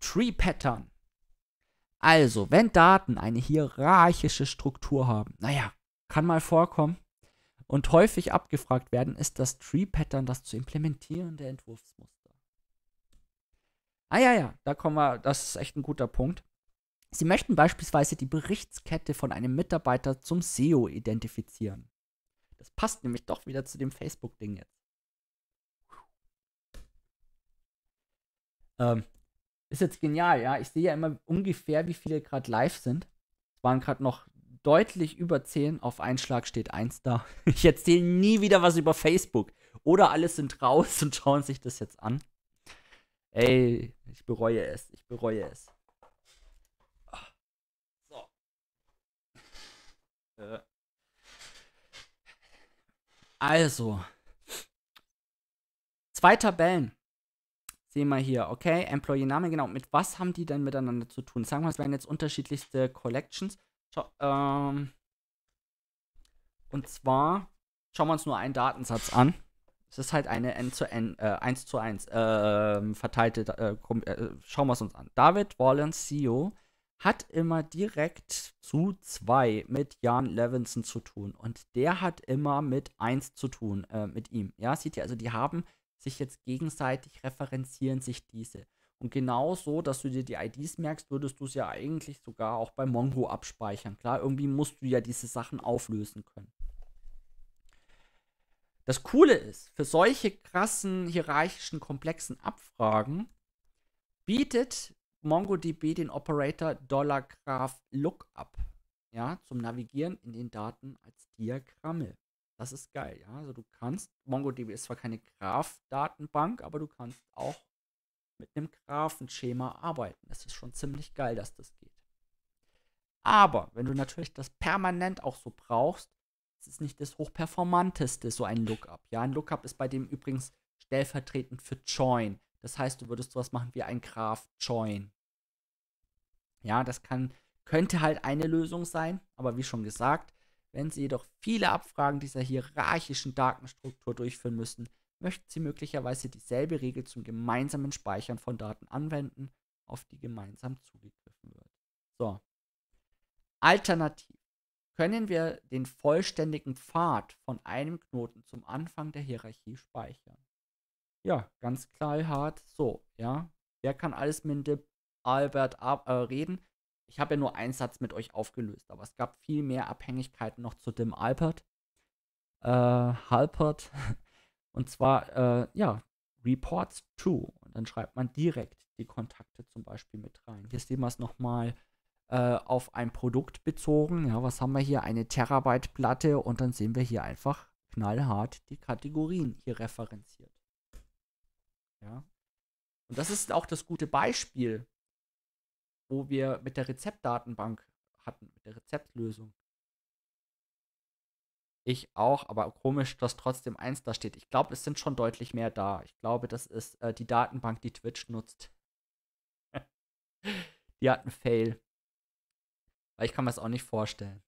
A: Tree Pattern. Also, wenn Daten eine hierarchische Struktur haben, naja, kann mal vorkommen und häufig abgefragt werden, ist das Tree-Pattern das zu implementierende Entwurfsmuster. Ah ja, ja, da kommen wir, das ist echt ein guter Punkt. Sie möchten beispielsweise die Berichtskette von einem Mitarbeiter zum SEO identifizieren. Das passt nämlich doch wieder zu dem Facebook-Ding jetzt. Ähm, ist jetzt genial, ja. Ich sehe ja immer ungefähr, wie viele gerade live sind. Es waren gerade noch deutlich über 10. Auf einen Schlag steht 1 da. [LAUGHS] Ich erzähle nie wieder was über Facebook. Oder alle sind raus [LAUGHS] und schauen sich das jetzt an. Ey, ich bereue es. Ich bereue es. So. Äh. Also. Zwei Tabellen sehen wir hier, okay, Employee-Name, genau. Mit was haben die denn miteinander zu tun? Sagen wir, es wären jetzt unterschiedlichste Collections. Schau, ähm, und zwar schauen wir uns nur einen Datensatz an. Es ist halt eine N zu N, äh, 1 zu 1 äh, verteilte, äh, äh schauen wir es uns an. David Wallens, CEO, hat immer direkt zu 2 mit Jan Levinson zu tun. Und der hat immer mit 1 zu tun, äh, mit ihm. Ja, seht ihr, also die haben sich jetzt gegenseitig referenzieren sich diese. Und genau so, dass du dir die IDs merkst, würdest du es ja eigentlich sogar auch bei Mongo abspeichern. Klar, irgendwie musst du ja diese Sachen auflösen können. Das Coole ist, für solche krassen hierarchischen, komplexen Abfragen bietet MongoDB den Operator $Graph Lookup ja, zum Navigieren in den Daten als Diagramme. Das ist geil, ja. Also du kannst, MongoDB ist zwar keine Graph-Datenbank, aber du kannst auch mit einem Graphenschema arbeiten. Es ist schon ziemlich geil, dass das geht. Aber wenn du natürlich das permanent auch so brauchst, es ist nicht das hochperformanteste, so ein Lookup. Ja, ein Lookup ist bei dem übrigens stellvertretend für Join. Das heißt, du würdest sowas machen wie ein Graph Join. Ja, das kann, könnte halt eine Lösung sein, aber wie schon gesagt, wenn sie jedoch viele Abfragen dieser hierarchischen Datenstruktur durchführen müssen, möchten sie möglicherweise dieselbe Regel zum gemeinsamen Speichern von Daten anwenden, auf die gemeinsam zugegriffen wird. So. Alternativ können wir den vollständigen Pfad von einem Knoten zum Anfang der Hierarchie speichern. Ja, ganz klar, hart. so, ja. Wer kann alles mit dem Albert ab, äh, reden? Ich habe ja nur einen Satz mit euch aufgelöst, aber es gab viel mehr Abhängigkeiten noch zu dem Alpert. Äh, Halpert. [LAUGHS] Und zwar, äh, ja, Reports to. Und dann schreibt man direkt die Kontakte zum Beispiel mit rein. Hier sehen wir es nochmal äh, auf ein Produkt bezogen. Ja, was haben wir hier? Eine Terabyte-Platte. Und dann sehen wir hier einfach knallhart die Kategorien hier referenziert. Ja. Und das ist auch das gute Beispiel wo wir mit der Rezeptdatenbank hatten, mit der Rezeptlösung. Ich auch, aber komisch, dass trotzdem eins da steht. Ich glaube, es sind schon deutlich mehr da. Ich glaube, das ist äh, die Datenbank, die Twitch nutzt. [LAUGHS] die hat einen Fail. Weil ich kann mir das auch nicht vorstellen.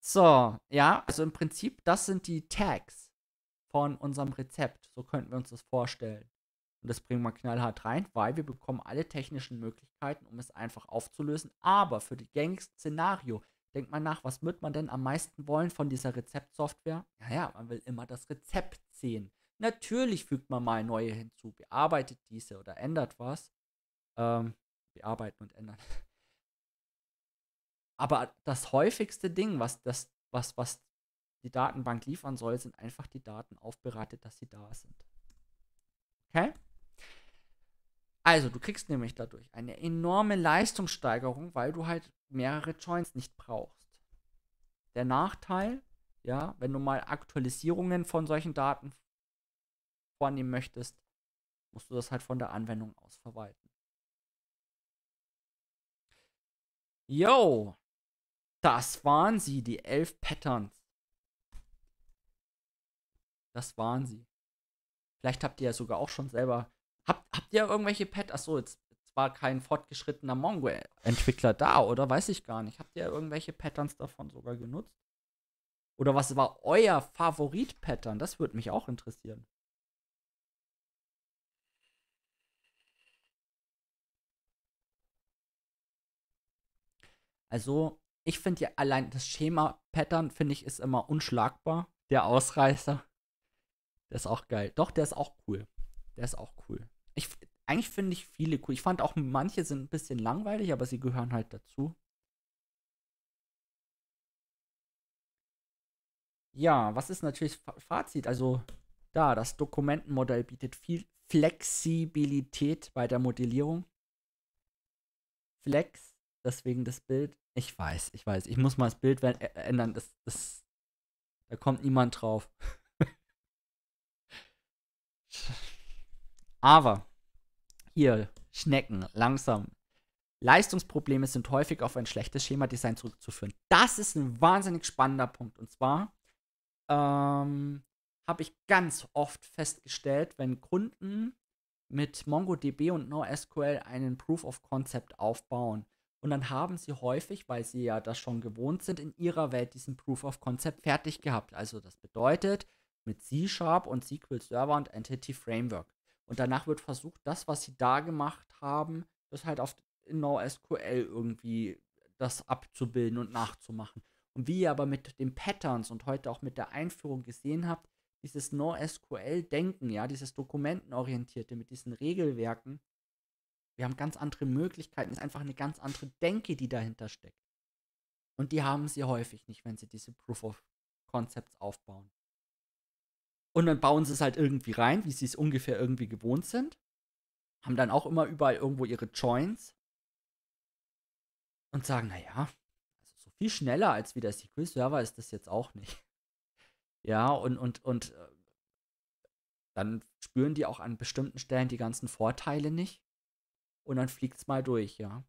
A: So, ja, also im Prinzip, das sind die Tags von unserem Rezept. So könnten wir uns das vorstellen. Und das bringen wir knallhart rein, weil wir bekommen alle technischen Möglichkeiten, um es einfach aufzulösen. Aber für das gängigste Szenario, denkt man nach, was wird man denn am meisten wollen von dieser Rezeptsoftware? Naja, man will immer das Rezept sehen. Natürlich fügt man mal neue hinzu, bearbeitet diese oder ändert was. Ähm, bearbeiten und ändern. [LAUGHS] Aber das häufigste Ding, was, das, was, was die Datenbank liefern soll, sind einfach die Daten aufbereitet, dass sie da sind. Okay? Also, du kriegst nämlich dadurch eine enorme Leistungssteigerung, weil du halt mehrere Joints nicht brauchst. Der Nachteil, ja, wenn du mal Aktualisierungen von solchen Daten vornehmen möchtest, musst du das halt von der Anwendung aus verwalten. Yo, das waren sie, die elf Patterns. Das waren sie. Vielleicht habt ihr ja sogar auch schon selber Habt, habt ihr irgendwelche Pad? Achso, jetzt, jetzt war kein fortgeschrittener Mongo-Entwickler da, oder? Weiß ich gar nicht. Habt ihr irgendwelche Patterns davon sogar genutzt? Oder was war euer Favorit-Pattern? Das würde mich auch interessieren. Also, ich finde ja allein das Schema-Pattern, finde ich, ist immer unschlagbar. Der Ausreißer. Der ist auch geil. Doch, der ist auch cool. Der ist auch cool. Ich, eigentlich finde ich viele cool. Ich fand auch manche sind ein bisschen langweilig, aber sie gehören halt dazu. Ja, was ist natürlich Fazit? Also da, das Dokumentenmodell bietet viel Flexibilität bei der Modellierung. Flex, deswegen das Bild. Ich weiß, ich weiß. Ich muss mal das Bild ändern. Das, das, da kommt niemand drauf. [LAUGHS] Aber hier Schnecken, langsam. Leistungsprobleme sind häufig auf ein schlechtes Schemadesign zurückzuführen. Das ist ein wahnsinnig spannender Punkt. Und zwar ähm, habe ich ganz oft festgestellt, wenn Kunden mit MongoDB und NoSQL einen Proof of Concept aufbauen. Und dann haben sie häufig, weil sie ja das schon gewohnt sind, in ihrer Welt diesen Proof of Concept fertig gehabt. Also das bedeutet mit C-Sharp und SQL Server und Entity Framework. Und danach wird versucht, das, was sie da gemacht haben, das halt auf in NoSQL irgendwie das abzubilden und nachzumachen. Und wie ihr aber mit den Patterns und heute auch mit der Einführung gesehen habt, dieses NoSQL-Denken, ja, dieses Dokumentenorientierte mit diesen Regelwerken, wir haben ganz andere Möglichkeiten, es ist einfach eine ganz andere Denke, die dahinter steckt. Und die haben sie häufig nicht, wenn sie diese Proof of Concepts aufbauen. Und dann bauen sie es halt irgendwie rein, wie sie es ungefähr irgendwie gewohnt sind. Haben dann auch immer überall irgendwo ihre Joints. Und sagen, naja, also so viel schneller als wie der SQL Server ist das jetzt auch nicht. [LAUGHS] Ja, und, und, und äh, dann spüren die auch an bestimmten Stellen die ganzen Vorteile nicht. Und dann fliegt es mal durch, ja.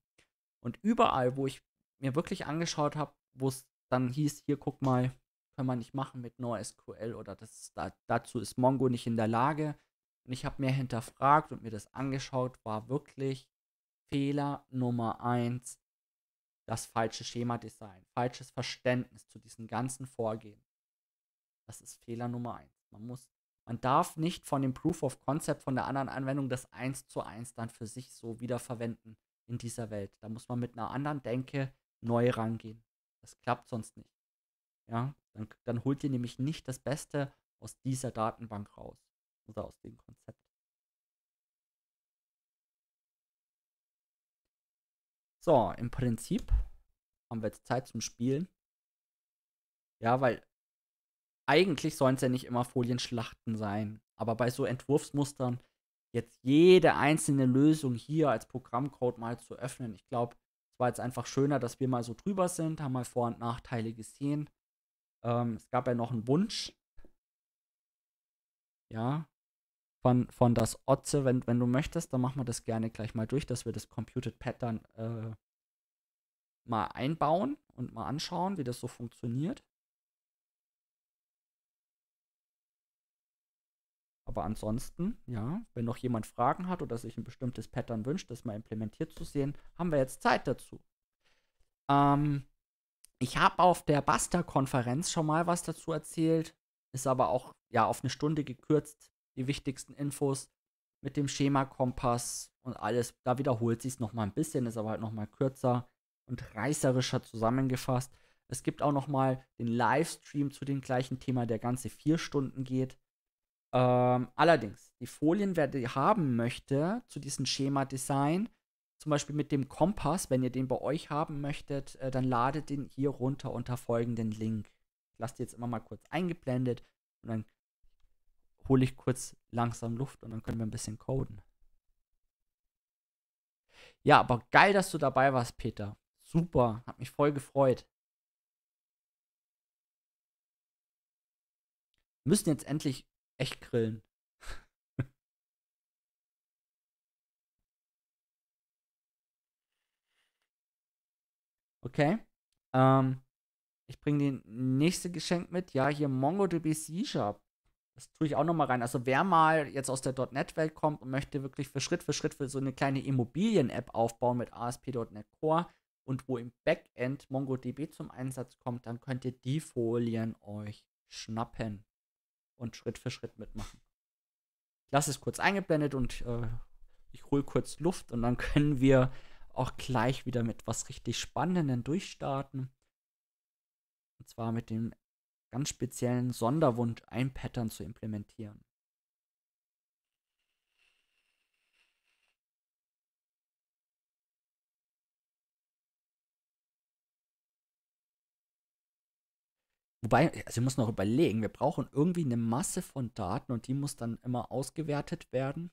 A: Und überall, wo ich mir wirklich angeschaut habe, wo es dann hieß, hier guck mal, kann man nicht machen mit NoSQL oder das, da, dazu ist Mongo nicht in der Lage. Und ich habe mir hinterfragt und mir das angeschaut, war wirklich Fehler Nummer eins das falsche Schema-Design, falsches Verständnis zu diesem ganzen Vorgehen. Das ist Fehler Nummer eins. Man muss, man darf nicht von dem Proof of Concept von der anderen Anwendung das eins zu eins dann für sich so wiederverwenden in dieser Welt. Da muss man mit einer anderen Denke neu rangehen. Das klappt sonst nicht. Ja, dann, dann holt ihr nämlich nicht das Beste aus dieser Datenbank raus oder aus dem Konzept. So, im Prinzip haben wir jetzt Zeit zum Spielen. Ja, weil eigentlich sollen es ja nicht immer Folienschlachten sein. Aber bei so Entwurfsmustern jetzt jede einzelne Lösung hier als Programmcode mal zu öffnen, ich glaube, es war jetzt einfach schöner, dass wir mal so drüber sind, haben mal Vor- und Nachteile gesehen ähm, es gab ja noch einen Wunsch. Ja. Von, von das Otze, wenn, wenn du möchtest, dann machen wir das gerne gleich mal durch, dass wir das Computed Pattern äh, mal einbauen und mal anschauen, wie das so funktioniert. Aber ansonsten, ja, wenn noch jemand Fragen hat oder sich ein bestimmtes Pattern wünscht, das mal implementiert zu sehen, haben wir jetzt Zeit dazu. Ähm, ich habe auf der Basta-Konferenz schon mal was dazu erzählt, ist aber auch ja auf eine Stunde gekürzt. Die wichtigsten Infos mit dem Schema Kompass und alles. Da wiederholt sich es nochmal ein bisschen, ist aber halt nochmal kürzer und reißerischer zusammengefasst. Es gibt auch nochmal den Livestream zu dem gleichen Thema, der ganze vier Stunden geht. Ähm, allerdings, die Folien, wer die haben möchte zu diesem Schema Design, zum Beispiel mit dem Kompass, wenn ihr den bei euch haben möchtet, äh, dann ladet den hier runter unter folgenden Link. Ich lasse jetzt immer mal kurz eingeblendet und dann hole ich kurz langsam Luft und dann können wir ein bisschen coden. Ja, aber geil, dass du dabei warst, Peter. Super, hat mich voll gefreut. Wir müssen jetzt endlich echt grillen. Okay. Ähm, ich bringe die nächste Geschenk mit. Ja, hier MongoDB C-Sharp. Das tue ich auch nochmal rein. Also wer mal jetzt aus der .NET-Welt kommt und möchte wirklich für Schritt für Schritt für so eine kleine Immobilien-App aufbauen mit ASP.NET Core und wo im Backend MongoDB zum Einsatz kommt, dann könnt ihr die Folien euch schnappen und Schritt für Schritt mitmachen. Ich lasse es kurz eingeblendet und äh, ich hole kurz Luft und dann [LAUGHS] können wir auch gleich wieder mit was richtig Spannenden durchstarten. Und zwar mit dem ganz speziellen Sonderwunsch, ein Pattern zu implementieren. Wobei, also wir müssen noch überlegen, wir brauchen irgendwie eine Masse von Daten und die muss dann immer ausgewertet werden.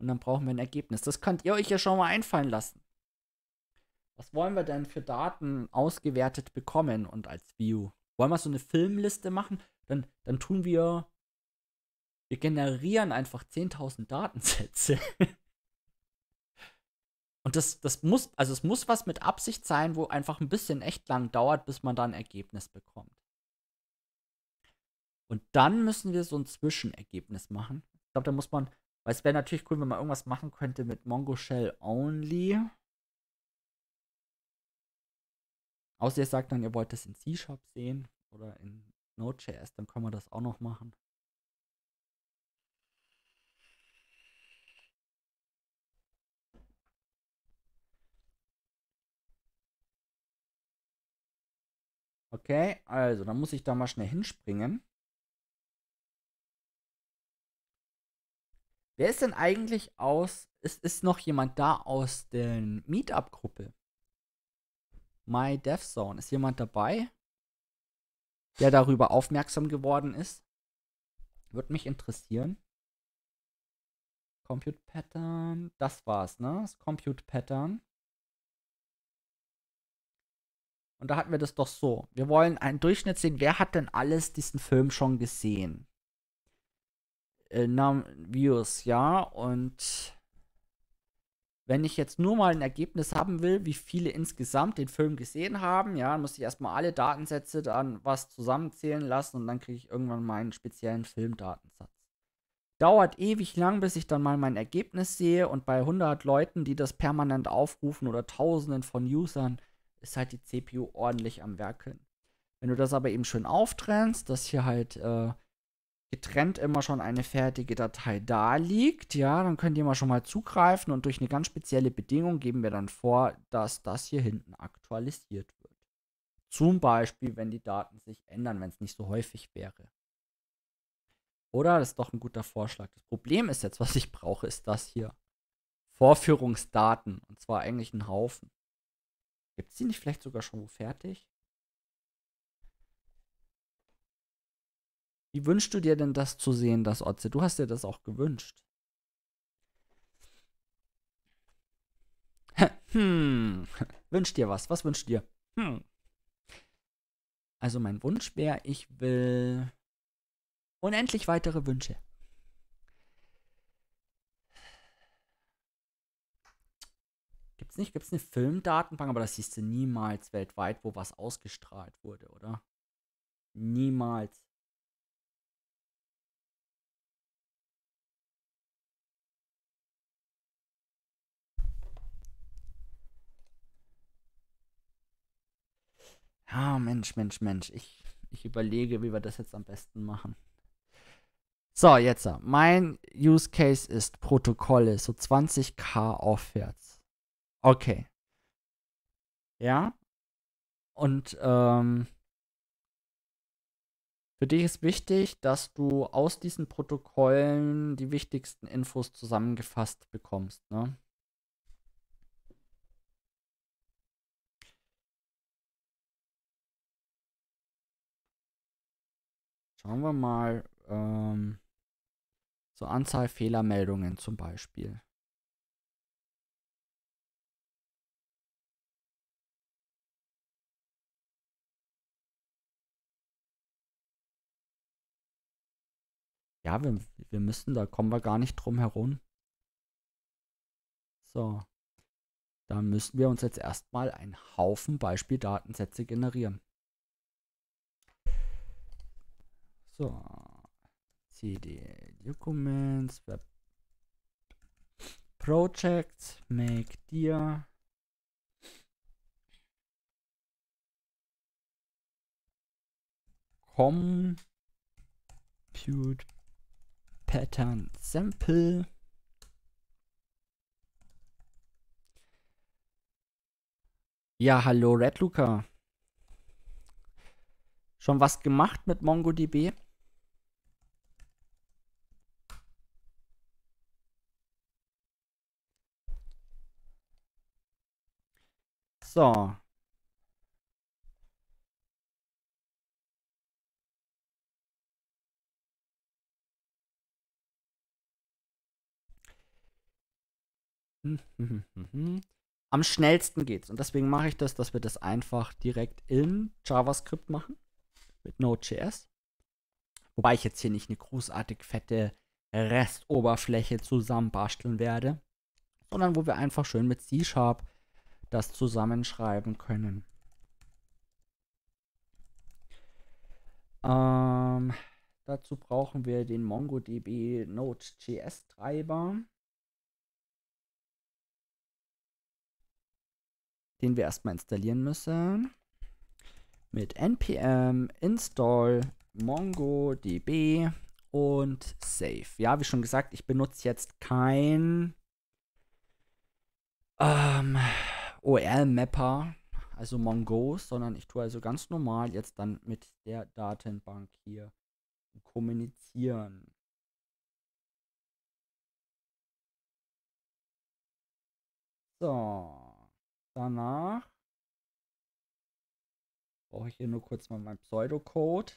A: Und dann brauchen wir ein Ergebnis. Das könnt ihr euch ja schon mal einfallen lassen was wollen wir denn für Daten ausgewertet bekommen und als View? Wollen wir so eine Filmliste machen? Dann, dann tun wir, wir generieren einfach 10.000 Datensätze. [LAUGHS] und das, das muss, also es muss was mit Absicht sein, wo einfach ein bisschen echt lang dauert, bis man dann ein Ergebnis bekommt. Und dann müssen wir so ein Zwischenergebnis machen. Ich glaube, da muss man, weil es wäre natürlich cool, wenn man irgendwas machen könnte mit Mongo Shell Only. Außer ihr sagt dann, ihr wollt das in c shop sehen oder in Node.js, dann können wir das auch noch machen. Okay, also dann muss ich da mal schnell hinspringen. Wer ist denn eigentlich aus, ist, ist noch jemand da aus der Meetup-Gruppe? My Death Zone. Ist jemand dabei, der darüber aufmerksam geworden ist? Würde mich interessieren. Compute Pattern. Das war's, ne? Das Compute Pattern. Und da hatten wir das doch so. Wir wollen einen Durchschnitt sehen. Wer hat denn alles diesen Film schon gesehen? Äh, Namen, Views, ja. Und wenn ich jetzt nur mal ein Ergebnis haben will, wie viele insgesamt den Film gesehen haben, ja, dann muss ich erstmal alle Datensätze dann was zusammenzählen lassen und dann kriege ich irgendwann meinen speziellen Filmdatensatz. Dauert ewig lang, bis ich dann mal mein Ergebnis sehe und bei 100 Leuten, die das permanent aufrufen oder Tausenden von Usern, ist halt die CPU ordentlich am Werkeln. Wenn du das aber eben schön auftrennst, dass hier halt äh, getrennt immer schon eine fertige Datei da liegt, ja, dann könnt ihr mal schon mal zugreifen und durch eine ganz spezielle Bedingung geben wir dann vor, dass das hier hinten aktualisiert wird. Zum Beispiel, wenn die Daten sich ändern, wenn es nicht so häufig wäre. Oder? Das ist doch ein guter Vorschlag. Das Problem ist jetzt, [LAUGHS] was ich brauche, ist das hier. Vorführungsdaten. Und zwar eigentlich einen Haufen. Gibt es die nicht vielleicht sogar schon wo fertig? Wie wünschst du dir denn das zu sehen, das Otze? Du hast dir das auch gewünscht. Hm. [LAUGHS] Wünsch dir was. Was wünscht dir? Hm. Also mein Wunsch wäre, ich will unendlich weitere Wünsche. Gibt's nicht? Gibt's eine Filmdatenbank? Aber das siehst du niemals weltweit, wo was ausgestrahlt wurde, oder? Niemals. Ja, ah, Mensch, Mensch, Mensch. Ich, ich überlege, wie wir das jetzt am besten machen. So, jetzt. Mein Use Case ist Protokolle, so 20k aufwärts. Okay. Ja. Und ähm, für dich ist wichtig, dass du aus diesen Protokollen die wichtigsten Infos zusammengefasst bekommst. Ne? Schauen wir mal. Ähm, so Anzahl Fehlermeldungen zum Beispiel. Ja, wir, wir müssen, da kommen wir gar nicht drum herum. So. Dann müssen wir uns jetzt erstmal einen Haufen Beispieldatensätze generieren. So, cd e documents, web projects, make Dear. compute pattern sample Ja, hallo Red Luca. Schon was gemacht mit MongoDB? So. [LAUGHS] Am schnellsten geht's. Und deswegen mache ich das, dass wir das einfach direkt in JavaScript machen. Mit Node.js. Wobei ich jetzt hier nicht eine großartig fette Restoberfläche zusammenbasteln werde. Sondern wo wir einfach schön mit C-Sharp das zusammenschreiben können. Ähm, dazu brauchen wir den MongoDB Node.js Treiber, den wir erstmal installieren müssen. Mit npm install mongodb und save. Ja, wie schon gesagt, ich benutze jetzt kein ähm, OR-Mapper, also Mongo, sondern ich tue also ganz normal jetzt dann mit der Datenbank hier kommunizieren. So, danach brauche ich hier nur kurz mal meinen Pseudocode,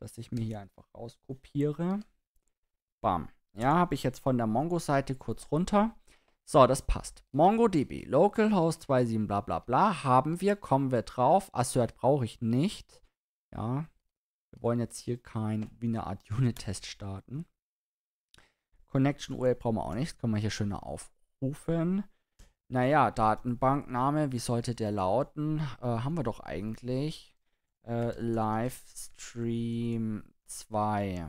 A: dass ich mir hier einfach rauskopiere. Bam. Ja, habe ich jetzt von der Mongo-Seite kurz runter. So, das passt. MongoDB, localhost 27 bla bla bla, haben wir, kommen wir drauf. Assert brauche ich nicht. Ja, wir wollen jetzt hier kein wie eine Art [LAUGHS] Unit-Test starten. Connection URL brauchen wir auch nicht, können wir hier schöner aufrufen. Naja, Datenbankname, wie sollte der lauten? Äh, haben wir doch eigentlich. Äh, Livestream 2.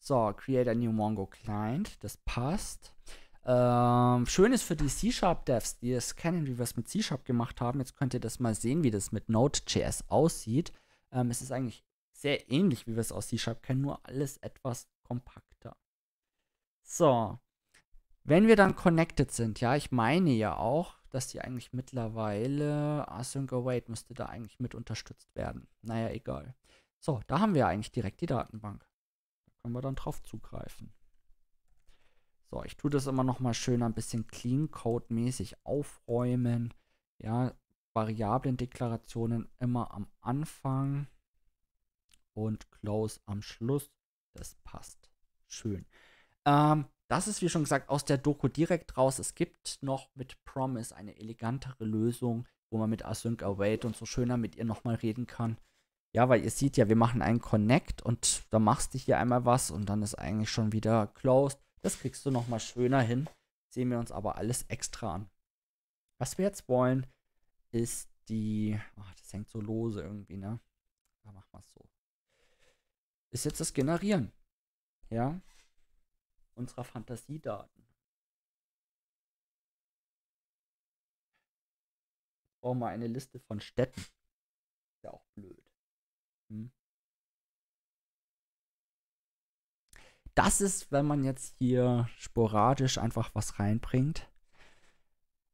A: So, create a new Mongo Client, das passt. Ähm, schön ist für die C-Sharp-Devs, die es kennen, wie wir es mit C-Sharp gemacht haben. Jetzt könnt ihr das mal sehen, wie das mit Node.js aussieht. Ähm, es ist eigentlich sehr ähnlich, wie wir es aus C-Sharp kennen, nur alles etwas kompakter. So. Wenn wir dann connected sind, ja, ich meine ja auch, dass die eigentlich mittlerweile Async ah, Await müsste da eigentlich mit unterstützt werden. Naja, egal. So, da haben wir eigentlich direkt die Datenbank. Da können wir dann drauf zugreifen. So, ich tue das immer noch mal schön ein bisschen Clean Code mäßig aufräumen. Ja, Variablen Deklarationen immer am Anfang und Close am Schluss. Das passt schön. Ähm, das ist, wie schon gesagt, aus der Doku direkt raus. Es gibt noch mit Promise eine elegantere Lösung, wo man mit Async Await und so schöner mit ihr noch mal reden kann. Ja, weil ihr seht ja, wir machen einen Connect und da machst du hier einmal was und dann ist eigentlich schon wieder closed. Das kriegst du nochmal schöner hin. Sehen wir uns aber alles extra an. Was wir jetzt wollen, ist die. Ach, das hängt so lose irgendwie, ne? Da machen wir es so. Ist jetzt das Generieren. Ja? Unserer Fantasiedaten. Brauchen wir eine Liste von Städten. Ist ja auch blöd. Hm? das ist, wenn man jetzt hier sporadisch einfach was reinbringt.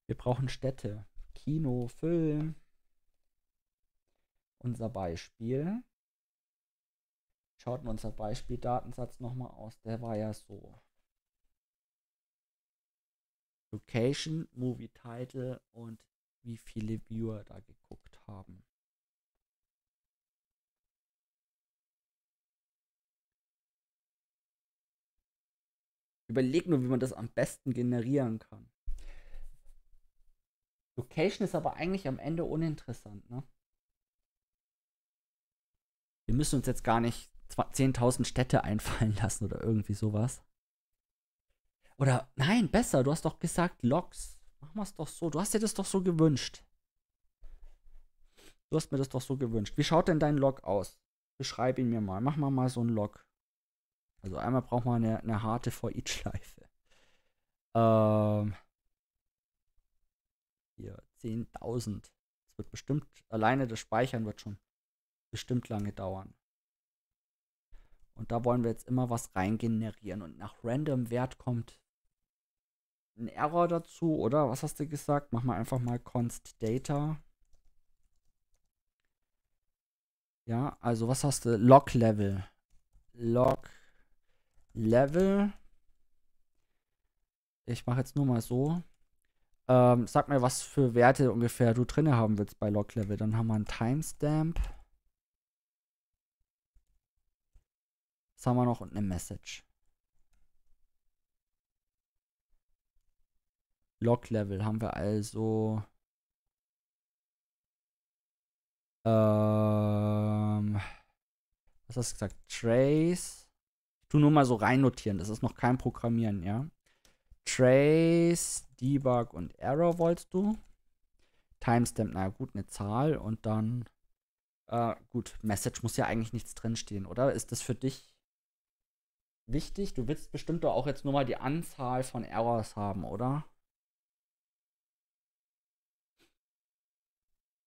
A: Wir brauchen Städte. Kino, Film. Unser Beispiel. Schaut unser Beispieldatensatz nochmal aus. Der war ja so. Location, Movie Title und wie viele Viewer da geguckt haben. Überleg nur, wie man das am besten generieren kann. Location ist aber eigentlich am Ende uninteressant, ne? Wir müssen uns jetzt gar nicht 10.000 Städte [LAUGHS] einfallen lassen oder irgendwie sowas. Oder, nein, besser, du hast doch gesagt Logs. Machen wir es doch so. Du hast dir das doch so gewünscht. Du hast mir das doch so gewünscht. Wie schaut denn dein Log aus? Beschreib ihn mir mal. Mach mal mal so einen Log. Also einmal braucht man eine, eine harte For-Each-Schleife. Ähm, hier, 10.000. Das wird bestimmt, alleine das Speichern wird schon bestimmt lange dauern. Und da wollen wir jetzt immer was reingenerieren. Und nach random Wert kommt ein Error dazu, oder? Was hast du gesagt? Mach mal einfach mal const data. Ja, also was hast du? Log Level. Log Level. Ich mache jetzt nur mal so. Ähm, sag mir, was für Werte ungefähr du drinne haben willst bei Log Level. Dann haben wir einen Timestamp. Was haben wir noch? Und eine Message. Log Level haben wir also. Ähm, was hast du gesagt? Trace tu nur mal so reinnotieren. Das ist noch kein Programmieren, ja. Trace, Debug und Error wolltest du. Timestamp, na gut, eine Zahl und dann. Äh, gut, Message muss ja eigentlich nichts drinstehen, oder? Ist das für dich wichtig? Du willst bestimmt doch auch jetzt nur mal die Anzahl von Errors haben, oder?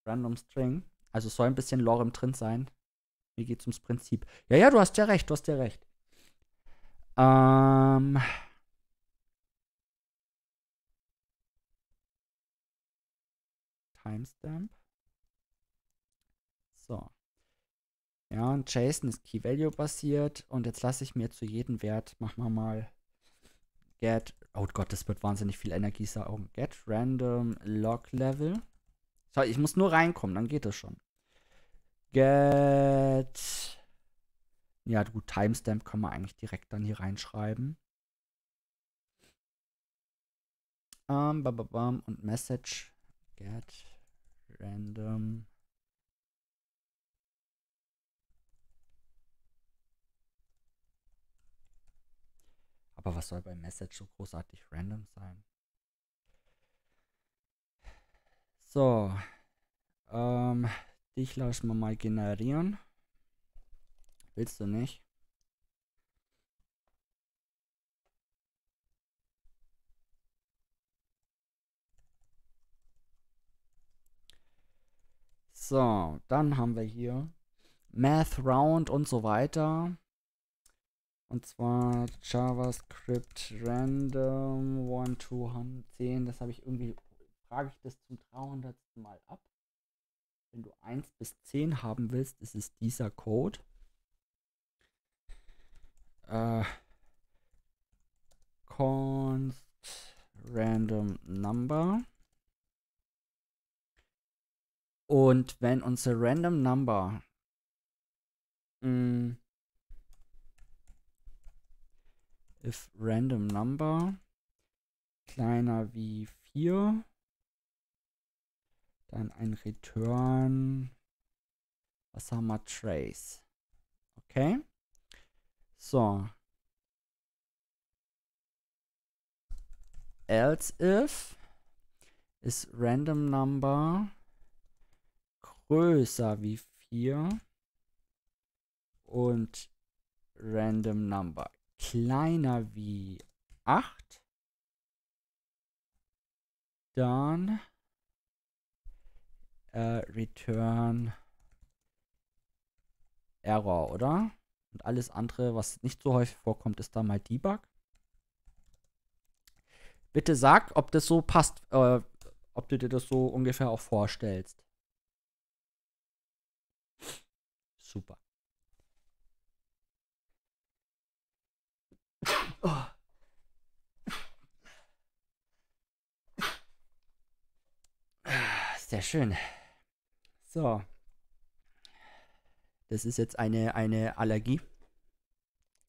A: Random String. Also soll ein bisschen Lorem drin sein. Mir geht's ums Prinzip. Ja, ja, du hast ja recht, du hast ja recht. Ähm. Timestamp. So. Ja, und JSON ist Key Value basiert und jetzt lasse ich mir zu jedem Wert, machen wir mal get, oh Gott, das wird wahnsinnig viel Energie saugen. Get random log level. So, ich muss nur reinkommen, dann geht das schon. Get ja, gut, Timestamp kann man eigentlich direkt dann hier reinschreiben. Um, ähm, ba, ba, bam, und Message get random Aber was soll bei Message so großartig random sein? So. Ähm, dich lassen wir mal generieren. Willst du nicht? So, dann haben wir hier Math Round und so weiter. Und zwar JavaScript Random 1, 2, 10. Das habe ich irgendwie, frage ich das zum 300. Mal ab. Wenn du 1 bis 10 haben willst, ist es dieser Code äh, const random number. Und wenn unser random number mh, mm, if random number kleiner wie 4, dann ein Return, was haben wir, Trace. Okay. So. Else if ist random number größer wie 4 und random number kleiner wie 8, dann äh, return error, oder? Und alles andere, was nicht so häufig vorkommt, ist dann mal Debug. Bitte sag, ob das so passt, äh, ob du dir das so ungefähr auch vorstellst. Super. Oh. Sehr schön. So. Das ist jetzt eine, eine Allergie.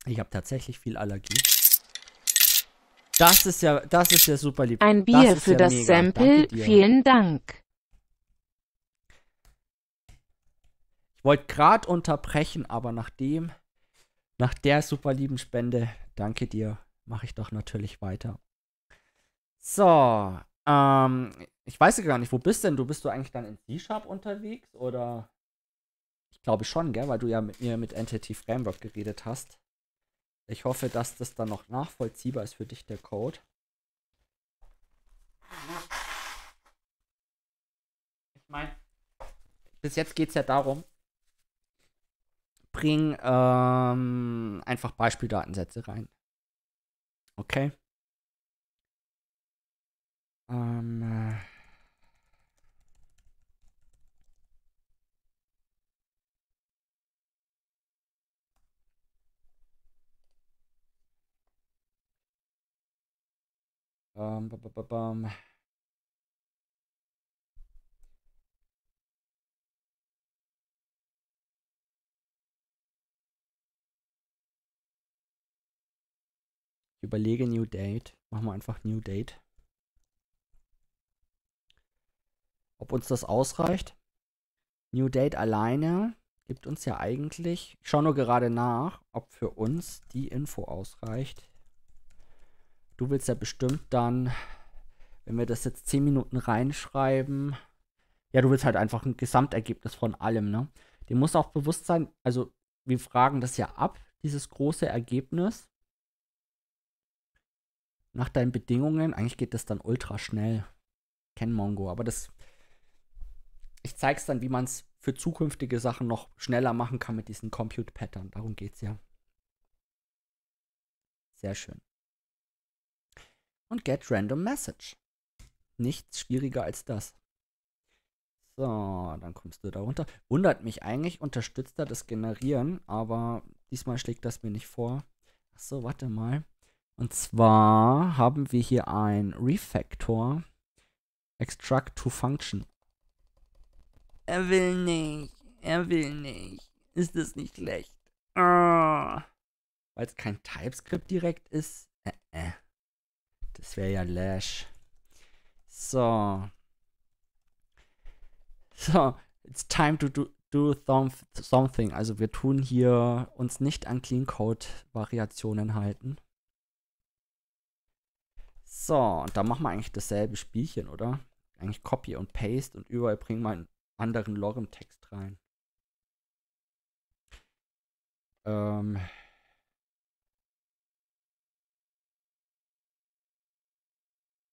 A: Ich habe tatsächlich viel Allergie. Das ist ja, das ist ja super lieb. Ein Bier das für ja das mega. Sample. Vielen Dank. Ich wollte gerade unterbrechen, aber nachdem, nach der super lieben Spende, danke dir, mache ich doch natürlich weiter. So, ähm, ich weiß ja gar nicht, wo bist denn du? Bist du eigentlich dann in C-Sharp unterwegs oder? Glaube ich schon, gell? Weil du ja mit mir mit Entity Framework geredet hast. Ich hoffe, dass das dann noch nachvollziehbar ist für dich, der Code. Ich meine, bis jetzt geht es ja darum, bring ähm, einfach Beispieldatensätze rein. Okay? Ähm. Äh, Bam, bam, bam, bam. Ich überlege New Date. Machen wir einfach New Date. Ob uns das ausreicht? New Date alleine gibt uns ja eigentlich, ich schaue nur gerade nach, ob für uns die Info ausreicht. Du willst ja bestimmt dann, wenn wir das jetzt 10 Minuten reinschreiben, ja, du willst halt einfach ein Gesamtergebnis von allem, ne? Dir muss auch bewusst sein, also wir fragen das ja ab, dieses große Ergebnis. Nach deinen Bedingungen, eigentlich geht das dann ultra schnell. Ken Mongo, aber das. Ich zeig's dann, wie man es für zukünftige Sachen noch schneller machen kann mit diesen Compute-Pattern. Darum geht's ja. Sehr schön und get random message. Nichts schwieriger als das. So, dann kommst du da runter. Wundert mich eigentlich, unterstützt er das Generieren, aber diesmal schlägt das mir nicht vor. Achso, warte mal. Und zwar haben wir hier ein Refactor. Extract to Function. Er will nicht. Er will nicht. Ist das nicht schlecht? Oh. Weil es kein TypeScript direkt ist. Äh, äh. Das wäre ja Lash. So. So, it's time to do, do something. Also wir tun hier uns nicht an Clean Code Variationen halten. So, und da machen wir eigentlich dasselbe Spielchen, oder? Eigentlich Copy und Paste und überall bringen wir einen anderen Lorem-Text rein. Ähm,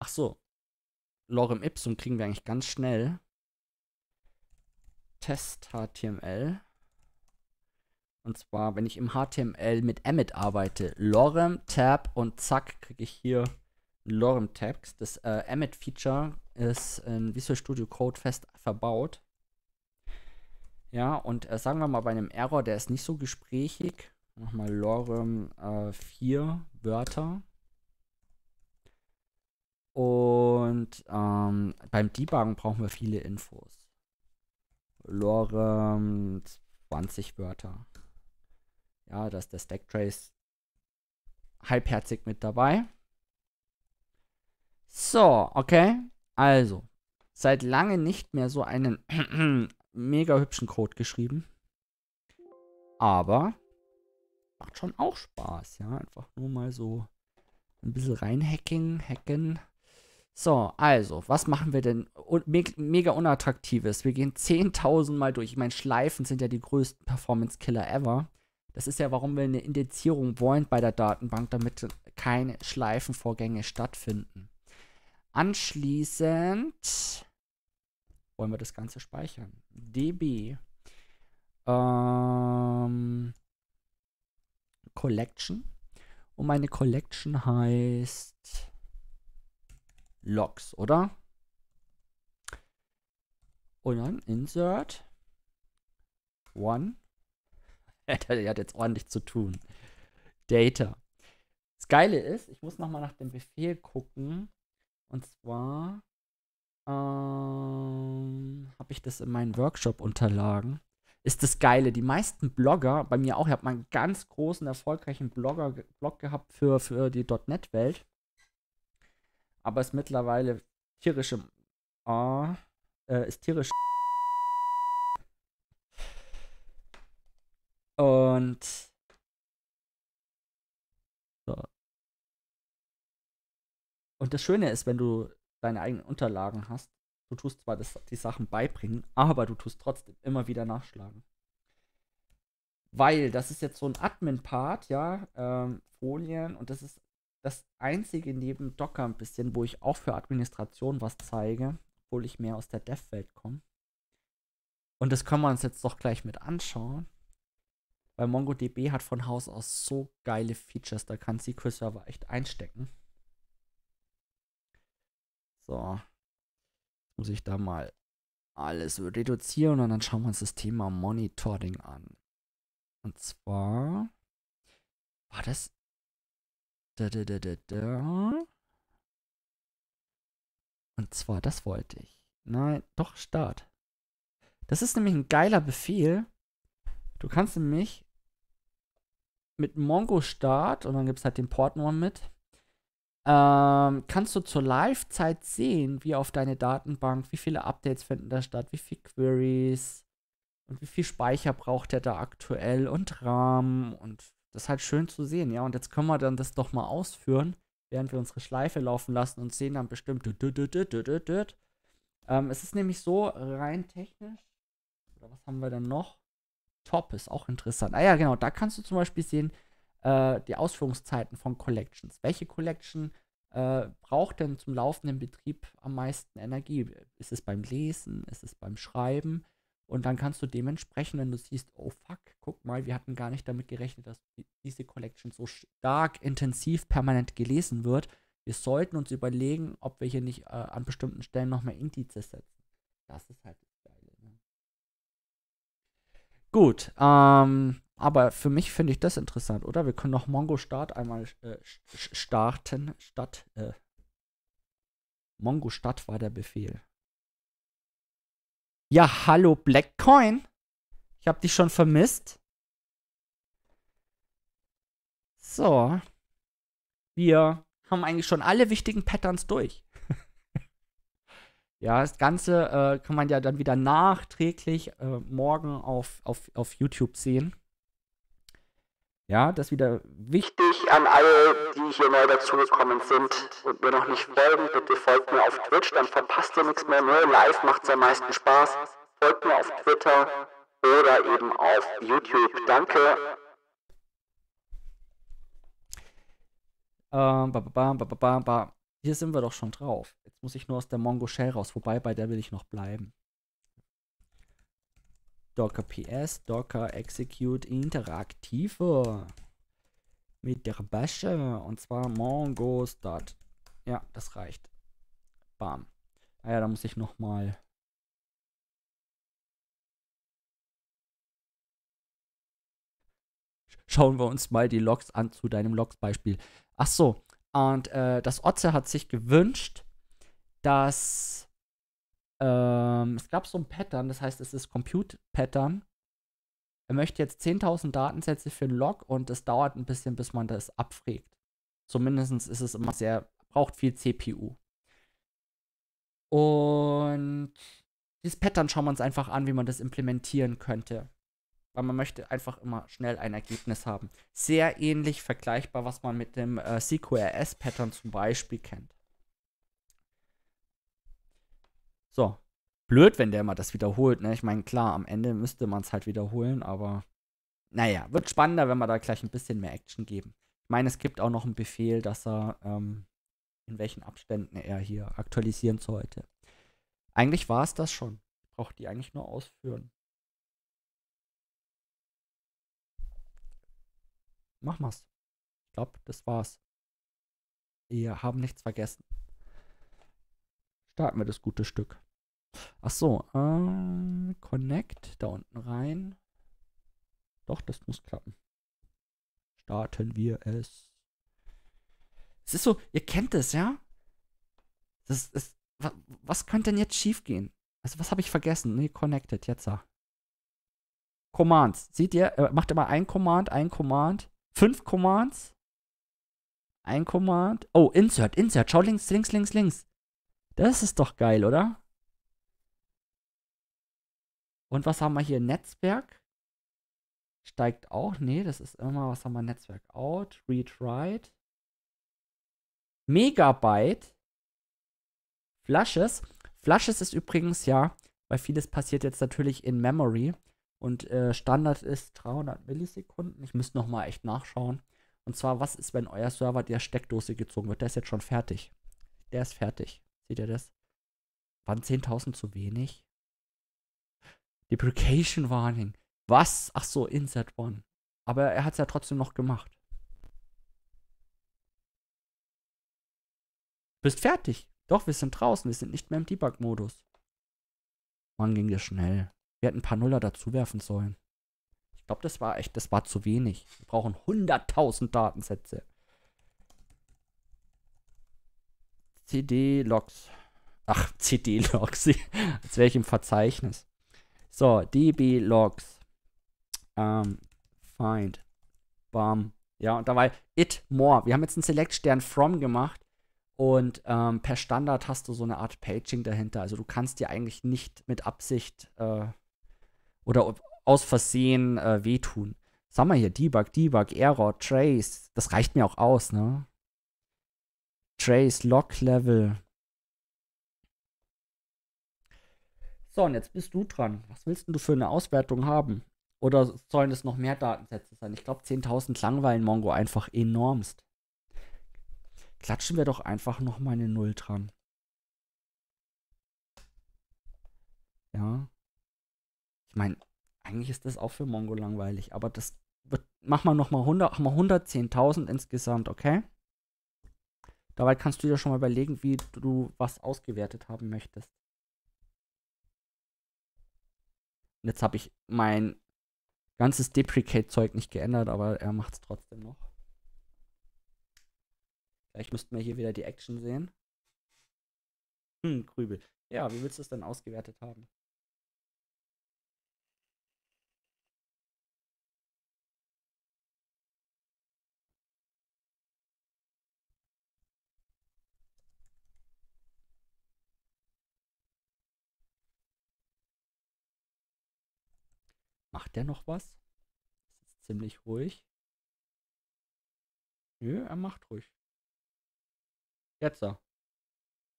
A: Ach so. Lorem Ipsum kriegen wir eigentlich ganz schnell. Test HTML. Und zwar, wenn ich im HTML mit Emmet arbeite, Lorem Tab und zack, kriege ich hier Lorem Tabs. Das äh, Emmet Feature ist in Visual Studio Code fest verbaut. Ja, und äh, sagen wir mal bei einem Error, der ist nicht so gesprächig. Nochmal Lorem äh, 4 Wörter. Und ähm, beim Debuggen brauchen wir viele Infos. Lorem 20 Wörter. Ja, da ist der Stacktrace halbherzig mit dabei. So, okay. Also, seit lange nicht mehr so einen [CLEARS THROAT] mega hübschen Code geschrieben. Aber macht schon auch Spaß, ja. Einfach nur mal so ein bisschen reinhacken, hacken. hacken. So, also, was machen wir denn? mega unattraktives. Wir gehen 10.000 Mal durch. Ich meine, Schleifen sind ja die größten Performance-Killer ever. Das ist ja, warum wir eine Indizierung wollen bei der Datenbank, damit keine Schleifenvorgänge stattfinden. Anschließend wollen wir das Ganze speichern. DB. Ähm, Collection. Und meine Collection heißt Logs, oder? Und dann Insert. One. [LAUGHS] Der hat jetzt ordentlich zu tun. Data. Das Geile ist, ich muss nochmal nach dem Befehl gucken. Und zwar ähm, habe ich das in meinen Workshop-Unterlagen. Ist das Geile. Die meisten Blogger, bei mir auch, ich habe mal einen ganz großen, erfolgreichen Blogger, Blog gehabt für, für die .NET-Welt aber ist mittlerweile tierisch im ah, äh, ist tierisch und so. Und das Schöne ist, wenn du deine eigenen Unterlagen hast, du tust zwar das, die Sachen beibringen, aber du tust trotzdem immer wieder nachschlagen. Weil das ist jetzt so ein Admin-Part, ja, ähm, Folien und das ist das einzige neben Docker ein bisschen, wo ich auch für Administration was zeige, obwohl ich mehr aus der Dev-Welt komme. Und das können wir uns jetzt doch gleich mit anschauen. Weil MongoDB hat von Haus aus so geile Features, da kann SQL Server echt einstecken. So. Jetzt muss ich da mal alles reduzieren und dann schauen wir uns das Thema Monitoring an. Und zwar war das da, da, da, da, da. Und zwar, das wollte ich. Nein, doch Start. Das ist nämlich ein geiler Befehl. Du kannst nämlich mit Mongo Start, und dann gibt es halt den Portnorm mit, ähm, kannst du zur Live-Zeit sehen, wie auf deine Datenbank, wie viele Updates finden da statt, wie viele Queries und wie viel Speicher braucht der da aktuell und RAM und das ist halt schön zu sehen, ja. Und jetzt können wir dann das doch mal ausführen, während wir unsere Schleife laufen lassen und sehen dann bestimmt. Ähm, es ist nämlich so, rein technisch. Oder was haben wir denn noch? Top ist auch interessant. Ah ja, genau, da kannst du zum Beispiel sehen, äh, die Ausführungszeiten von Collections. Welche Collection äh, braucht denn zum laufenden Betrieb am meisten Energie? Ist es beim Lesen? Ist es beim Schreiben? Und dann kannst du dementsprechend, wenn du siehst, oh fuck, guck mal, wir hatten gar nicht damit gerechnet, dass diese Collection so stark, intensiv, permanent gelesen wird. Wir sollten uns überlegen, ob wir hier nicht äh, an bestimmten Stellen noch mehr Indizes setzen. Das ist halt das Geile. Ne? Gut, ähm, aber für mich finde ich das interessant, oder? Wir können noch Mongo Start einmal äh, starten. Statt, äh, Mongo Start war der Befehl. Ja, hallo Blackcoin. Ich habe dich schon vermisst. So. Wir haben eigentlich schon alle wichtigen Patterns durch. [LAUGHS] ja, das Ganze äh, kann man ja dann wieder nachträglich äh, morgen auf, auf, auf YouTube sehen. Ja, das wieder wichtig an alle, die hier neu dazugekommen sind und mir noch nicht folgen. Bitte folgt mir auf Twitch, dann verpasst ihr nichts mehr. Nur ne, live macht es am meisten Spaß. Folgt mir auf Twitter oder eben auf YouTube. Danke. Ähm, hier sind wir doch schon drauf. Jetzt muss ich nur aus der Mongo Shell raus, wobei bei der will ich noch bleiben. Docker PS, Docker Execute Interaktive mit der Bäsche und zwar Mongo Start. Ja, das reicht. Bam. Naja, ah da muss ich nochmal. Schauen wir uns mal die Logs an zu deinem Logs-Beispiel. Ach und äh, das Otze hat sich gewünscht, dass ähm, es gab so ein Pattern, das heißt, es ist Compute-Pattern. Er möchte jetzt 10.000 Datensätze für einen Log und es dauert ein bisschen, bis man das abfragt. Zumindest ist es immer sehr, braucht viel CPU. Und dieses Pattern schauen wir uns einfach an, wie man das implementieren könnte. Weil man möchte einfach immer schnell ein Ergebnis haben. Sehr ähnlich vergleichbar, was man mit dem äh, CQRS-Pattern zum Beispiel kennt. So. Blöd, wenn der mal das wiederholt, ne? Ich meine, klar, am Ende müsste man es halt wiederholen, aber naja, wird spannender, wenn wir da gleich ein bisschen mehr Action geben. Ich meine, es gibt auch noch einen Befehl, dass er, ähm, in welchen Abständen er hier aktualisieren sollte. Eigentlich war es das schon. Ich brauche die eigentlich nur ausführen. Mach mal's. Ich glaube, das war's. Wir haben nichts vergessen. Starten wir das gute Stück. Ach so, äh, Connect da unten rein. Doch, das muss klappen. Starten wir es. Es ist so, ihr kennt es, ja? Das ist, was, könnte denn jetzt schiefgehen? Also, was habe ich vergessen? Nee, connected, jetzt sag. Commands. Seht ihr, macht immer ein Command, ein Command, fünf Commands. Ein Command. Oh, Insert, Insert. Schau links, links, links, links. Das ist doch geil, oder? Und was haben wir hier? Netzwerk. Steigt auch. Nee, das ist immer, was haben wir? Netzwerk out, read, write. Megabyte. Flashes. Flashes ist übrigens ja, weil vieles passiert jetzt natürlich in Memory. Und äh, Standard ist 300 Millisekunden. Ich müsste nochmal echt nachschauen. Und zwar, was ist, wenn euer Server der Steckdose gezogen wird? Der ist jetzt schon fertig. Der ist fertig. Seht ihr das? Waren 10.000 zu wenig? Deprecation Warning. Was? Ach so, Insert One. Aber er hat es ja trotzdem noch gemacht. Bist fertig. Doch, wir sind draußen. Wir sind nicht mehr im Debug-Modus. Mann, ging das schnell. Wir hätten ein paar Nuller dazuwerfen sollen. Ich glaube, das war echt, das war zu wenig. Wir brauchen 100.000 Datensätze. CD-Logs. Ach, CD-Logs. [LAUGHS] Als wäre ich im Verzeichnis. So, DB Logs. Ähm, find. Bam. Ja, und dabei it more. Wir haben jetzt einen Select-Stern from gemacht und ähm, per Standard hast du so eine Art Paging dahinter. Also du kannst dir eigentlich nicht mit Absicht äh, oder aus Versehen äh, wehtun. Was haben wir hier? Debug, Debug, Error, Trace. Das reicht mir auch aus, ne? Trace, Log Level. So, und jetzt bist du dran. Was willst du für eine Auswertung haben? Oder sollen es noch mehr Datensätze sein? Ich glaube, 10.000 langweilen Mongo einfach enormst. Klatschen wir doch einfach nochmal eine Null dran. Ja. Ich meine, eigentlich ist das auch für Mongo langweilig, aber das wird, mach mal nochmal 100, mal 110.000 insgesamt, okay? Dabei kannst du dir schon mal überlegen, wie du was ausgewertet haben möchtest. Jetzt habe ich mein ganzes Deprecate-Zeug nicht geändert, aber er macht es trotzdem noch. Vielleicht müssten wir hier wieder die Action sehen. Hm, Krübel. Ja, wie willst du es denn ausgewertet haben? Sagt er noch was? ziemlich ruhig. Nö, er macht ruhig. Jetzt so.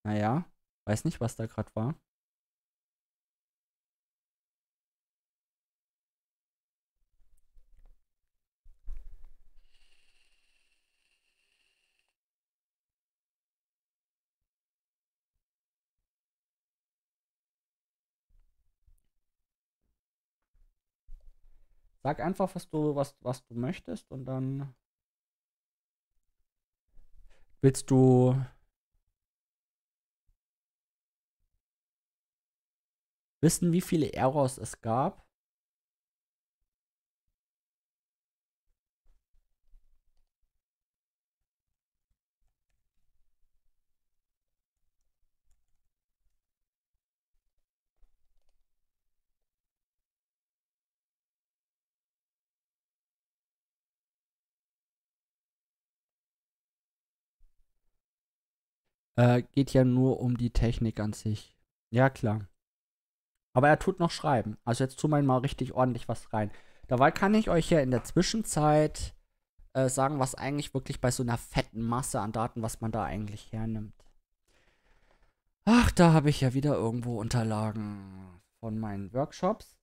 A: Naja, weiß nicht, was da gerade war. Sag einfach, was du, was, was du möchtest und dann willst du. Wissen, wie viele Errors es gab? Äh, geht ja nur um die Technik an sich. Ja, klar. Aber er tut noch Schreiben. Also jetzt tun wir mal richtig ordentlich was rein. Dabei kann ich euch ja in der Zwischenzeit äh, sagen, was eigentlich wirklich bei so einer fetten Masse an Daten, was man da eigentlich hernimmt. Ach, da habe ich ja wieder irgendwo Unterlagen von meinen Workshops.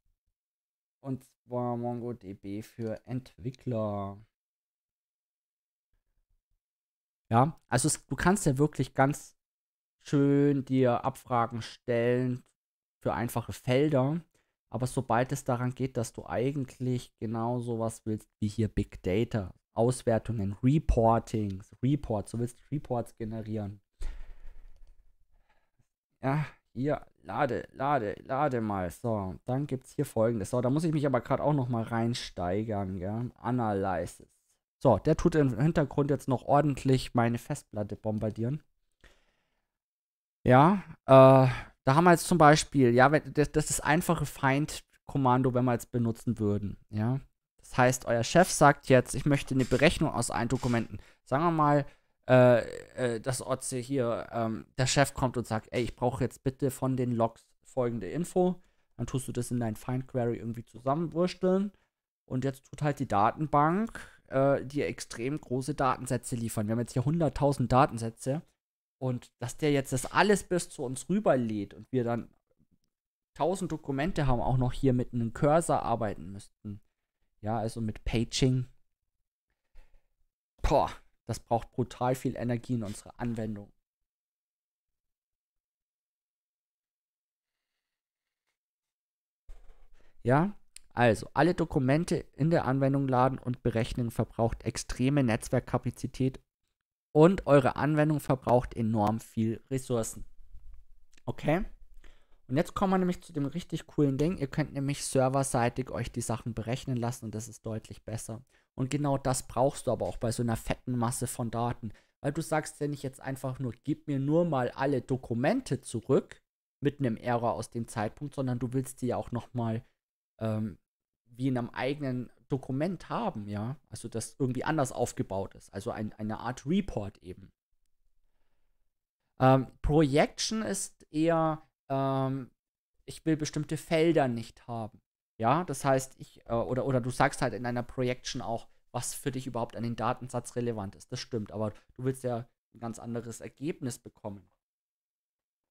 A: Und zwar MongoDB für Entwickler. Ja, also es, du kannst ja wirklich ganz schön dir Abfragen stellen für einfache Felder. Aber sobald es daran geht, dass du eigentlich genau sowas willst wie hier Big Data, Auswertungen, Reportings, Reports, du willst Reports generieren. Ja, hier, lade, lade, lade mal. So, dann gibt es hier folgendes. So, da muss ich mich aber gerade auch nochmal reinsteigern, ja. Analysis. So, der tut im Hintergrund jetzt noch ordentlich meine Festplatte bombardieren. Ja, äh, da haben wir jetzt zum Beispiel, ja, das, das ist einfache Feind-Kommando, wenn wir jetzt benutzen würden, ja. Das heißt, euer Chef sagt jetzt, ich möchte eine Berechnung aus allen Dokumenten. Sagen wir mal, äh, äh, das Otze hier, ähm, der Chef kommt und sagt, ey, ich brauche jetzt bitte von den Logs folgende Info. Dann tust du das in dein Find-Query irgendwie zusammenwursteln. Und jetzt tut halt die Datenbank äh, dir extrem große Datensätze liefern. Wir haben jetzt hier 100.000 Datensätze. Und dass der jetzt das alles bis zu uns rüberlädt und wir dann 1000 Dokumente haben, auch noch hier mit einem Cursor arbeiten müssten. Ja, also mit Paging. Boah, das braucht brutal viel Energie in unserer Anwendung. Ja, also alle Dokumente in der Anwendung laden und berechnen verbraucht extreme Netzwerkkapazität und eure Anwendung verbraucht enorm viel Ressourcen. Okay? Und jetzt kommen wir nämlich zu dem richtig coolen Ding. Ihr könnt nämlich serverseitig euch die Sachen berechnen lassen und das ist deutlich besser. Und genau das brauchst du aber auch bei so einer fetten Masse von Daten. Weil du sagst ja nicht jetzt einfach nur, gib mir nur mal alle Dokumente zurück mit einem Error aus dem Zeitpunkt, sondern du willst die ja auch nochmal ähm, wie in einem eigenen Dokument haben, ja. Also das irgendwie anders aufgebaut ist. Also ein, eine Art Report eben. Ähm, Projection ist eher, ähm, ich will bestimmte Felder nicht haben. Ja, das heißt, ich, äh, oder, oder du sagst halt in einer Projection auch, was für dich überhaupt an den Datensatz relevant ist. Das stimmt, aber du willst ja ein ganz anderes Ergebnis bekommen.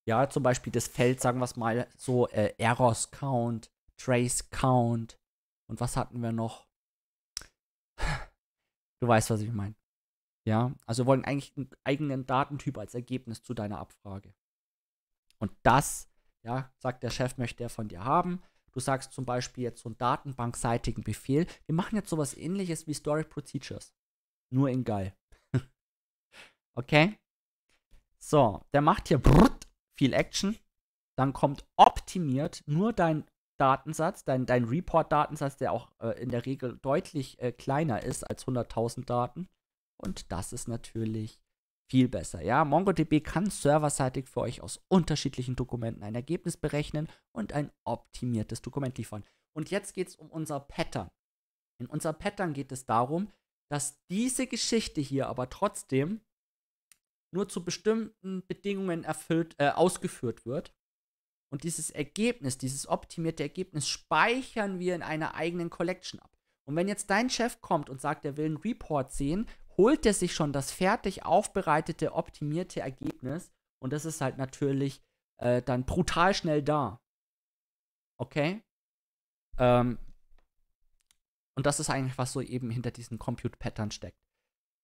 A: Ja, zum Beispiel das Feld, sagen wir es mal, so äh, Errors Count Trace Count und was hatten wir noch? Du weißt, was ich meine. Ja, also wir wollen eigentlich einen eigenen Datentyp als Ergebnis zu deiner Abfrage. Und das, ja, sagt der Chef, möchte er von dir haben. Du sagst zum Beispiel jetzt so einen datenbankseitigen Befehl. Wir machen jetzt sowas ähnliches wie Storage Procedures. Nur in geil. [LAUGHS] okay? So, der macht hier brrrt, viel Action. Dann kommt optimiert nur dein Datensatz, dein, dein Report-Datensatz, der auch äh, in der Regel deutlich äh, kleiner ist als 100.000 Daten. Und das ist natürlich viel besser. Ja, MongoDB kann serverseitig für euch aus unterschiedlichen Dokumenten ein Ergebnis berechnen und ein optimiertes Dokument liefern. Und jetzt geht es um unser Pattern. In unser Pattern geht es darum, dass diese Geschichte hier aber trotzdem nur zu bestimmten Bedingungen erfüllt, äh, ausgeführt wird und dieses Ergebnis, dieses optimierte Ergebnis speichern wir in einer eigenen Collection ab. Und wenn jetzt dein Chef kommt und sagt, er will einen Report sehen, holt er sich schon das fertig aufbereitete, optimierte Ergebnis. Und das ist halt natürlich äh, dann brutal schnell da. Okay? Ähm, und das ist eigentlich, was so eben hinter diesen Compute-Pattern steckt.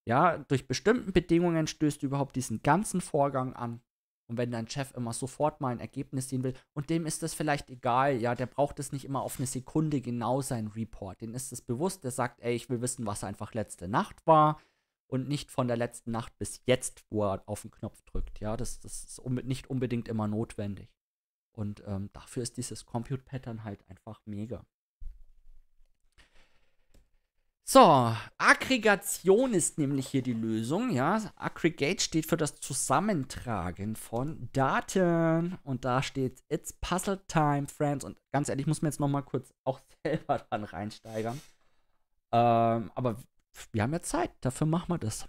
A: Ja, durch bestimmten Bedingungen stößt du überhaupt diesen ganzen Vorgang an. Und wenn dein Chef immer sofort mal ein Ergebnis sehen will, und dem ist das vielleicht egal, ja, der braucht es nicht immer auf eine Sekunde genau sein Report. Den ist es bewusst, der sagt, ey, ich will wissen, was einfach letzte Nacht war und nicht von der letzten Nacht bis jetzt, wo er auf den Knopf drückt. Ja, das, das ist unbe nicht unbedingt immer notwendig. Und ähm, dafür ist dieses Compute-Pattern halt einfach mega. So, Aggregation ist nämlich hier die Lösung, ja. Aggregate steht für das Zusammentragen von Daten. Und da steht It's Puzzle Time, Friends. Und ganz ehrlich, ich muss mir jetzt nochmal kurz auch [LAUGHS] selber dran reinsteigern. Ähm, aber wir haben ja Zeit, dafür machen wir das.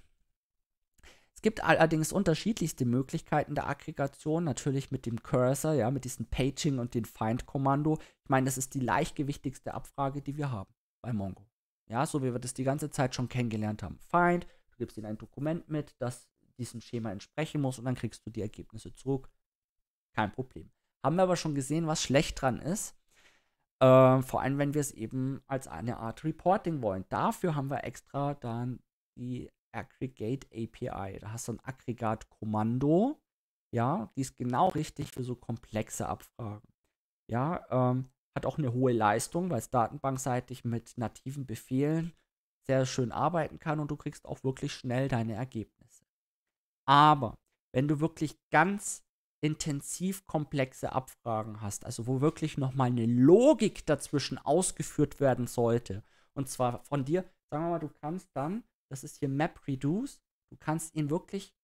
A: Es gibt allerdings unterschiedlichste Möglichkeiten der Aggregation, natürlich mit dem Cursor, ja, mit diesem Paging und dem Find-Kommando. Ich meine, das ist die leichtgewichtigste Abfrage, die wir haben bei Mongo. Ja, so wie wir das die ganze Zeit schon kennengelernt haben. Find, du gibst ihnen ein Dokument mit, das diesem Schema entsprechen muss und dann kriegst du die Ergebnisse zurück. Kein Problem. Haben wir aber schon gesehen, was schlecht dran ist. Äh, vor allem, wenn wir es eben als eine Art Reporting wollen. Dafür haben wir extra dann die Aggregate API. Da hast du ein Aggregatkommando. Ja, die ist genau richtig für so komplexe Abfragen. Ja, ähm, hat auch eine hohe Leistung, weil es datenbankseitig mit nativen Befehlen sehr schön arbeiten kann und du kriegst auch wirklich schnell deine Ergebnisse. Aber wenn du wirklich ganz intensiv komplexe Abfragen hast, also wo wirklich nochmal eine Logik dazwischen ausgeführt werden sollte, und zwar von dir, sagen wir mal, du kannst dann, das ist hier MapReduce, du kannst ihn wirklich,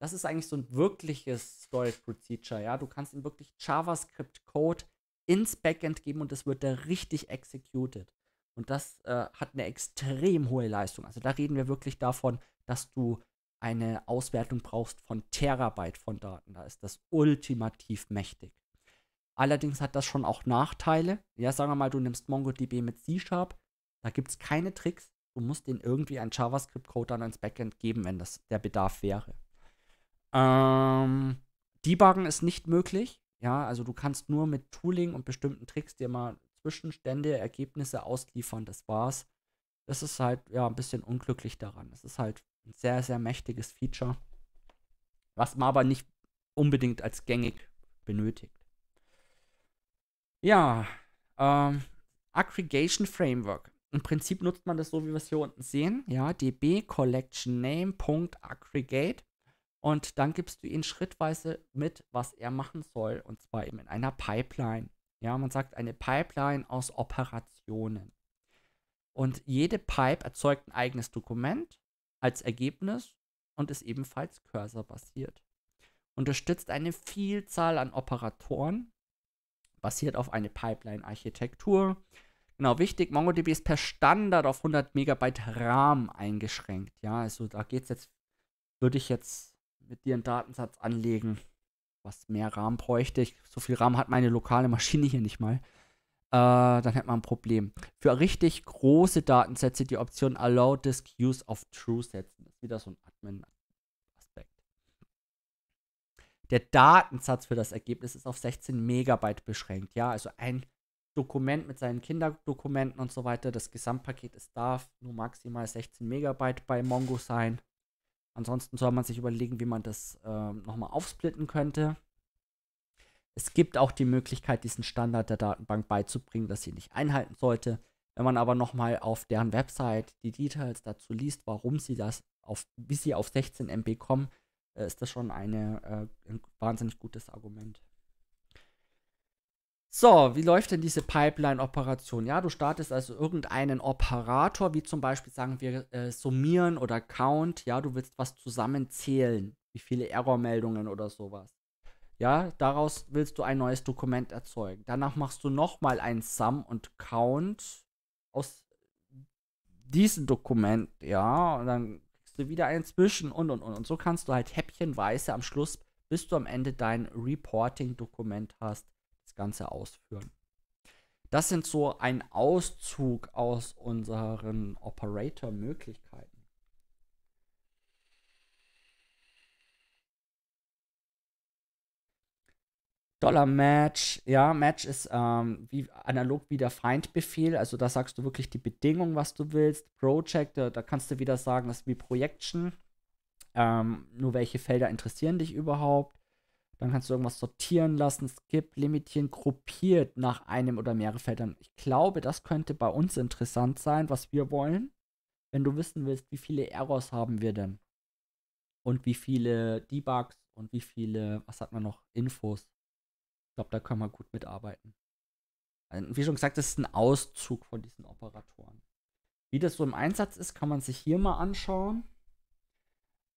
A: das ist eigentlich so ein wirkliches Storage Procedure, ja, du kannst ihn wirklich JavaScript-Code ins Backend geben und das wird da richtig executed. Und das äh, hat eine extrem hohe Leistung. Also da reden wir wirklich davon, dass du eine Auswertung brauchst von Terabyte von Daten. Da ist das ultimativ mächtig. Allerdings hat das schon auch Nachteile. Ja, sagen wir mal, du nimmst MongoDB mit C-Sharp. Da gibt es keine Tricks. Du musst den irgendwie einen JavaScript-Code dann ins Backend geben, wenn das der Bedarf wäre. Ähm, Debuggen ist nicht möglich. Ja, also du kannst nur mit Tooling und bestimmten Tricks dir mal Zwischenstände, Ergebnisse ausliefern, das war's. Das ist halt ja ein bisschen unglücklich daran. Es ist halt ein sehr, sehr mächtiges Feature, was man aber nicht unbedingt als gängig benötigt. Ja, ähm, Aggregation Framework. Im Prinzip nutzt man das so, wie wir es hier unten sehen. Ja, db collection name.aggregate. Und dann gibst du ihn schrittweise mit, was er machen soll. Und zwar eben in einer Pipeline. Ja, man sagt eine Pipeline aus Operationen. Und jede Pipe erzeugt ein eigenes Dokument als Ergebnis und ist ebenfalls cursorbasiert. Unterstützt eine Vielzahl an Operatoren, basiert auf eine Pipeline-Architektur. Genau, wichtig, MongoDB ist per Standard auf 100 Megabyte RAM eingeschränkt. Ja, also da geht es jetzt, würde ich jetzt mit dir einen Datensatz anlegen, was mehr RAM bräuchte. Ich, so viel RAM hat meine lokale Maschine hier nicht mal. Äh, dann hätte man ein Problem. Für richtig große Datensätze die Option Allow Disk Use of True setzen. Das ist wieder so ein Admin-Aspekt. Der Datensatz für das Ergebnis ist auf 16 Megabyte beschränkt. Ja, also ein Dokument mit seinen Kinderdokumenten und so weiter. Das Gesamtpaket, es darf nur maximal 16 Megabyte bei Mongo sein. Ansonsten soll man sich überlegen, wie man das äh, nochmal aufsplitten könnte. Es gibt auch die Möglichkeit, diesen Standard der Datenbank beizubringen, dass sie nicht einhalten sollte. Wenn man aber nochmal auf deren Website die Details dazu liest, warum sie das auf, wie sie auf 16 MB kommen, äh, ist das schon eine, äh, ein wahnsinnig gutes Argument. So, wie läuft denn diese Pipeline-Operation? Ja, du startest also irgendeinen Operator, wie zum Beispiel sagen wir äh, summieren oder count. Ja, du willst was zusammenzählen, wie viele Errormeldungen oder sowas. Ja, daraus willst du ein neues Dokument erzeugen. Danach machst du nochmal ein Sum und Count aus diesem Dokument, ja, und dann kriegst du wieder ein Zwischen und und und. Und so kannst du halt häppchenweise am Schluss, bis du am Ende dein Reporting-Dokument hast, Ganze ausführen. Das sind so ein Auszug aus unseren Operator-Möglichkeiten. Dollar Match, ja, Match ist ähm, wie, analog wie der Feindbefehl, also da sagst du wirklich die Bedingung, was du willst. Project, da, da kannst du wieder sagen, das ist wie Projection. Ähm, nur welche Felder interessieren dich überhaupt? Dann kannst du irgendwas sortieren lassen, skip, limitieren, gruppiert nach einem oder mehreren Feldern. Ich glaube, das könnte bei uns interessant sein, was wir wollen. Wenn du wissen willst, wie viele Errors haben wir denn? Und wie viele Debugs und wie viele, was hat man noch, Infos. Ich glaube, da können wir gut mitarbeiten. Also, wie schon gesagt, das ist ein Auszug von diesen Operatoren. Wie das so im Einsatz ist, kann man sich hier mal anschauen.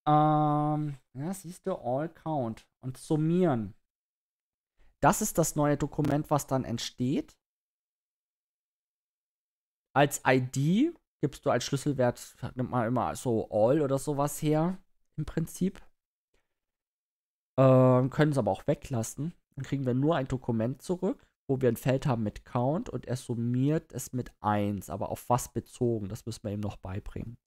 A: Ähm, ja, siehst du, All Count und summieren. Das ist das neue Dokument, was dann entsteht. Als ID gibst du als Schlüsselwert, nimmt man immer so All oder sowas her, im Prinzip. Ähm, können es aber auch weglassen. Dann kriegen wir nur ein Dokument zurück, wo wir ein Feld haben mit Count und er summiert es mit 1. Aber auf was bezogen, das müssen wir ihm noch beibringen.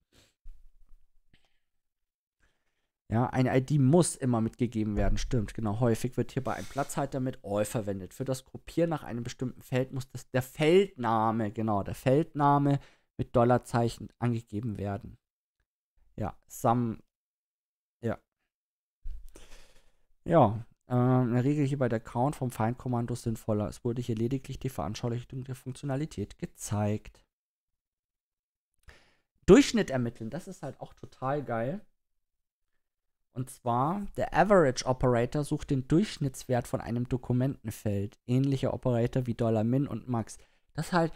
A: Ja, eine ID muss immer mitgegeben werden, stimmt. Genau, häufig wird hierbei ein Platzhalter mit all verwendet. Für das Gruppieren nach einem bestimmten Feld muss das, der Feldname, genau, der Feldname mit Dollarzeichen angegeben werden. Ja, Sum, ja. Ja, äh, eine Regel hier bei der Count vom Feindkommando sinnvoller. Es wurde hier lediglich die Veranschaulichung der Funktionalität gezeigt. Durchschnitt ermitteln, das ist halt auch total geil. Und zwar, der Average Operator sucht den Durchschnittswert von einem Dokumentenfeld. Ähnlicher Operator wie Dollar $min und max. Das halt,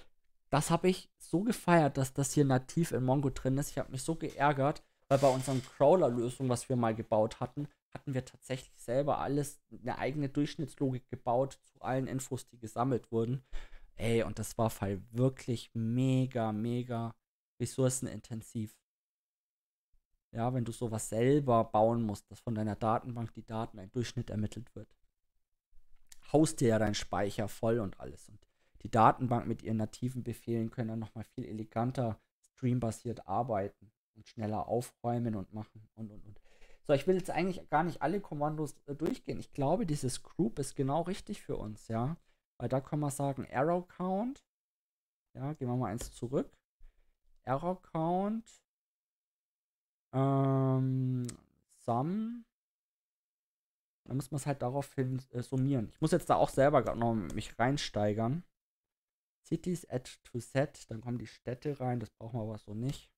A: das habe ich so gefeiert, dass das hier nativ in Mongo drin ist. Ich habe mich so geärgert, weil bei unserem Crawler-Lösung, was wir mal gebaut hatten, hatten wir tatsächlich selber alles eine eigene Durchschnittslogik gebaut zu allen Infos, die gesammelt wurden. Ey, und das war Fall wirklich mega, mega ressourcenintensiv. Ja, wenn du sowas selber bauen musst, dass von deiner Datenbank die Daten ein Durchschnitt ermittelt wird. Haust dir ja dein Speicher voll und alles. Und die Datenbank mit ihren nativen Befehlen können dann nochmal viel eleganter streambasiert arbeiten und schneller aufräumen und machen und und und. So, ich will jetzt eigentlich gar nicht alle Kommandos äh, durchgehen. Ich glaube, dieses Group ist genau richtig für uns, ja. Weil da kann man sagen, Arrow Count. Ja, gehen wir mal eins zurück. Error Count ähm, Sum. Dann muss man es halt daraufhin äh, summieren. Ich muss jetzt da auch selber gerade noch mich reinsteigern. Cities add to set, dann kommen die Städte rein, das brauchen wir aber so nicht.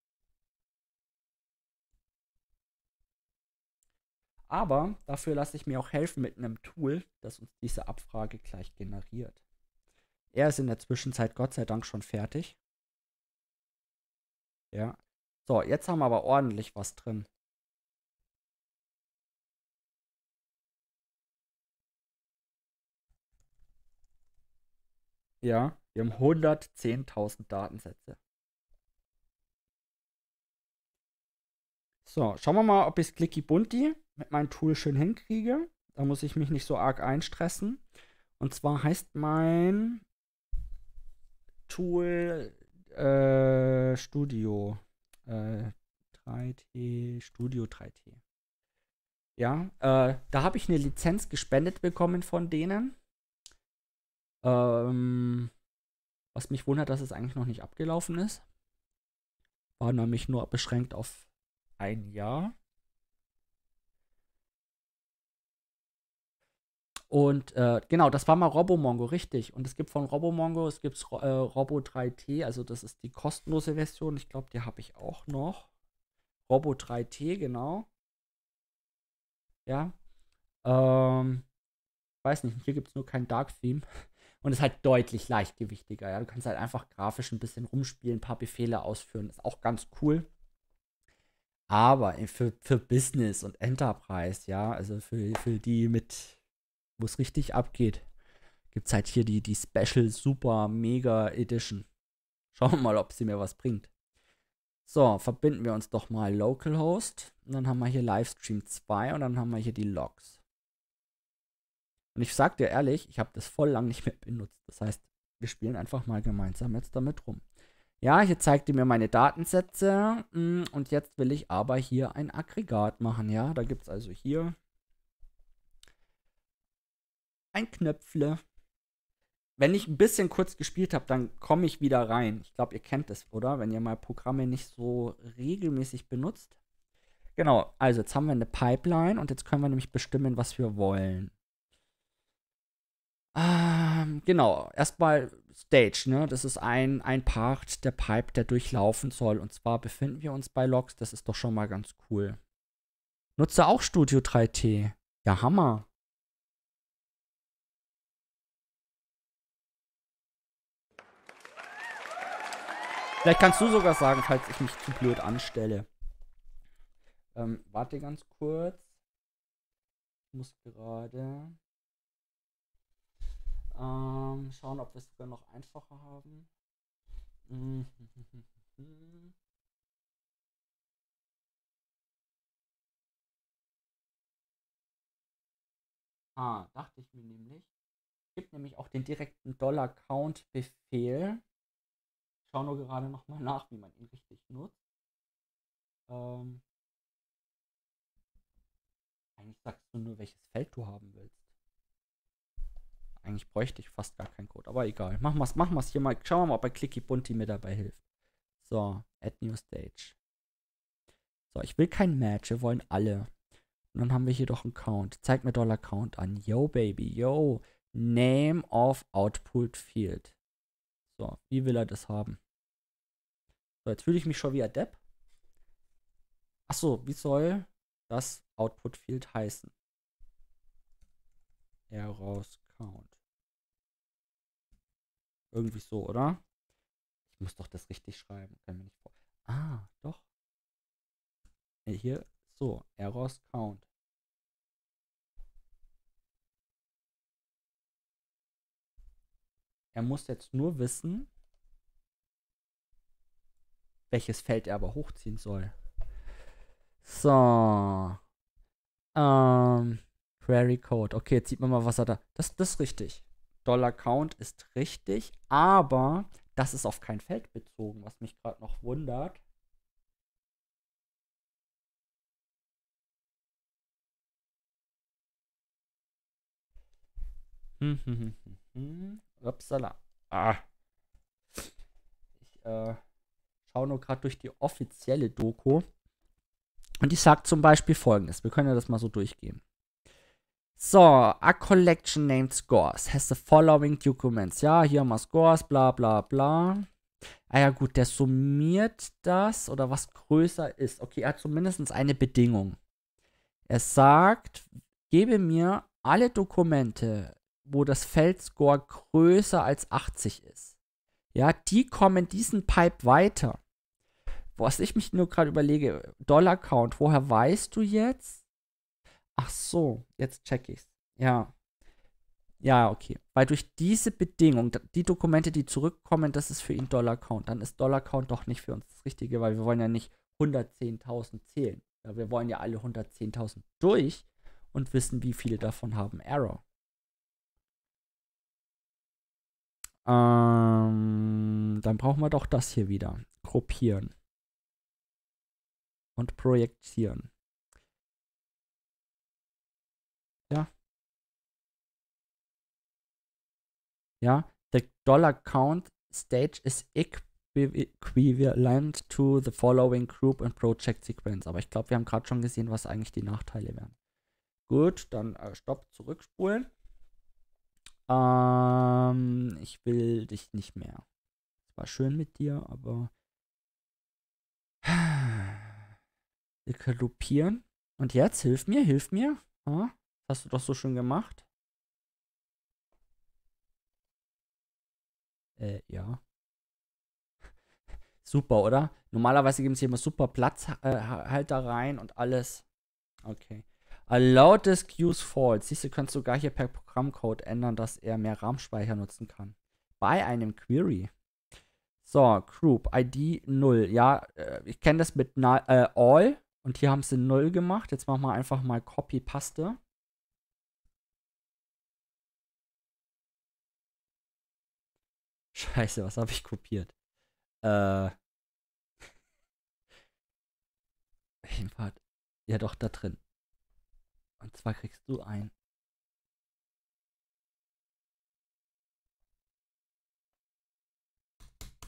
A: Aber dafür lasse ich mir auch helfen mit einem Tool, das uns diese Abfrage gleich generiert. Er ist in der Zwischenzeit Gott sei Dank schon fertig. Ja, so, jetzt haben wir aber ordentlich was drin. Ja, wir haben 110.000 Datensätze. So, schauen wir mal, ob ich es Clicky Bunti mit meinem Tool schön hinkriege. Da muss ich mich nicht so arg einstressen. Und zwar heißt mein Tool äh, Studio äh, 3T, Studio 3T. Ja, äh, da habe ich eine Lizenz gespendet bekommen von denen. Ähm, was mich wundert, dass es eigentlich noch nicht abgelaufen ist. War nämlich nur beschränkt auf ein Jahr. Und äh, genau, das war mal RoboMongo, richtig. Und es gibt von RoboMongo, es gibt äh, Robo 3T, also das ist die kostenlose Version. Ich glaube, die habe ich auch noch. Robo 3T, genau. Ja. Ähm, weiß nicht, hier gibt es nur kein Dark Theme. [LAUGHS] Und ist halt deutlich leichtgewichtiger. Ja? Du kannst halt einfach grafisch ein bisschen rumspielen, ein paar Befehle ausführen. Ist auch ganz cool. Aber äh, für, für Business und Enterprise, ja, also für, für die mit wo es richtig abgeht, gibt es halt hier die, die Special Super Mega Edition. Schauen wir mal, ob sie mir was bringt. So, verbinden wir uns doch mal Localhost. Und dann haben wir hier Livestream 2 und dann haben wir hier die Logs. Und ich sag dir ehrlich, ich habe das voll lang nicht mehr benutzt. Das heißt, wir spielen einfach mal gemeinsam jetzt damit rum. Ja, hier zeigt ihr mir meine Datensätze. Hm, und jetzt will ich aber hier ein Aggregat machen. Ja, da gibt es also hier ein Knöpfle. Wenn ich ein bisschen kurz gespielt habe, dann komme ich wieder rein. Ich glaube, ihr kennt das, oder? Wenn ihr mal Programme nicht so regelmäßig benutzt. Genau, also jetzt haben wir eine Pipeline und jetzt können wir nämlich bestimmen, was wir wollen. Ähm, genau, erstmal Stage, ne? Das ist ein, ein Part der Pipe, der durchlaufen soll. Und zwar befinden wir uns bei Logs, das ist doch schon mal ganz cool. Nutze auch Studio 3T. Ja, Hammer. Vielleicht kannst du sogar sagen, falls ich mich zu blöd anstelle. Ähm, warte ganz kurz. Ich muss gerade ähm, schauen, ob wir es sogar noch einfacher haben. Mhm. ah, dachte ich mir nämlich. Es gibt nämlich auch den direkten Dollar-Count-Befehl schaue nur gerade nochmal nach, wie man ihn richtig nutzt. Ähm, eigentlich sagst du nur, welches Feld du haben willst. Eigentlich bräuchte ich fast gar keinen Code, aber egal. Machen wir es machen wir's hier mal. Schauen wir mal, ob bei Clicky Bunti mir dabei hilft. So, Add New Stage. So, ich will kein Match, wir wollen alle. Und dann haben wir hier doch einen Count. Zeig mir Dollar Count an. Yo, Baby, yo. Name of Output Field. So, wie will er das haben? So, jetzt fühle ich mich schon wie ein Depp. Achso, wie soll das Output Field heißen? Heraus Count. Irgendwie so, oder? Ich muss doch das richtig schreiben. Ah, doch. Äh, hier, so, Eros Count. Er muss jetzt nur wissen, welches Feld er aber hochziehen soll. So. Ähm, Query Code. Okay, jetzt sieht man mal, was er da. Das, das ist richtig. Dollar Count ist richtig, aber das ist auf kein Feld bezogen, was mich gerade noch wundert. Hm, hm, hm, hm, hm. Upsala. Ah. Ich äh, schaue nur gerade durch die offizielle Doku. Und die sagt zum Beispiel folgendes. Wir können ja das mal so durchgehen. So, a collection named Scores has the following documents. Ja, hier haben wir Scores, bla bla bla. Ah ja gut, der summiert das oder was größer ist. Okay, er hat zumindest eine Bedingung. Er sagt, gebe mir alle Dokumente, wo das Feldscore größer als 80 ist. Ja, die kommen diesen Pipe weiter. Was ich mich nur gerade überlege, Dollar Count, woher weißt du jetzt? Ach so, jetzt check ich's. Ja. Ja, okay. Weil durch diese Bedingung, die Dokumente, die zurückkommen, das ist für ihn Dollar Count. Dann ist Dollar Count doch nicht für uns das Richtige, weil wir wollen ja nicht 110.000 zählen. Ja, wir wollen ja alle 110.000 durch und wissen, wie viele davon haben Error. Ähm, dann brauchen wir doch das hier wieder. Gruppieren. Und projizieren. Ja. Ja, the dollar count stage is equivalent to the following group and project sequence. Aber ich glaube, wir haben gerade schon gesehen, was eigentlich die Nachteile wären. Gut, dann äh, Stopp, zurückspulen. Ähm, ich will dich nicht mehr. Es war schön mit dir, aber [SIGHS] wir Und jetzt, hilf mir, hilf mir. Ha? Hast du doch so schön gemacht. Äh, ja. [LAUGHS] Super, oder? Normalerweise geben sie immer super Platzhalter äh, rein und alles. Okay. Allowed this queues false. Siehst du, kannst sogar hier per Programmcode ändern, dass er mehr RAM-Speicher nutzen kann. Bei einem Query. So, Group, ID 0. Ja, äh, ich kenne das mit na, äh, All. Und hier haben sie 0 gemacht. Jetzt machen wir einfach mal Copy-Paste. Scheiße, was habe ich kopiert? Äh. Jedenfalls. [LAUGHS] Ja, doch, da drin. Und zwar kriegst du ein.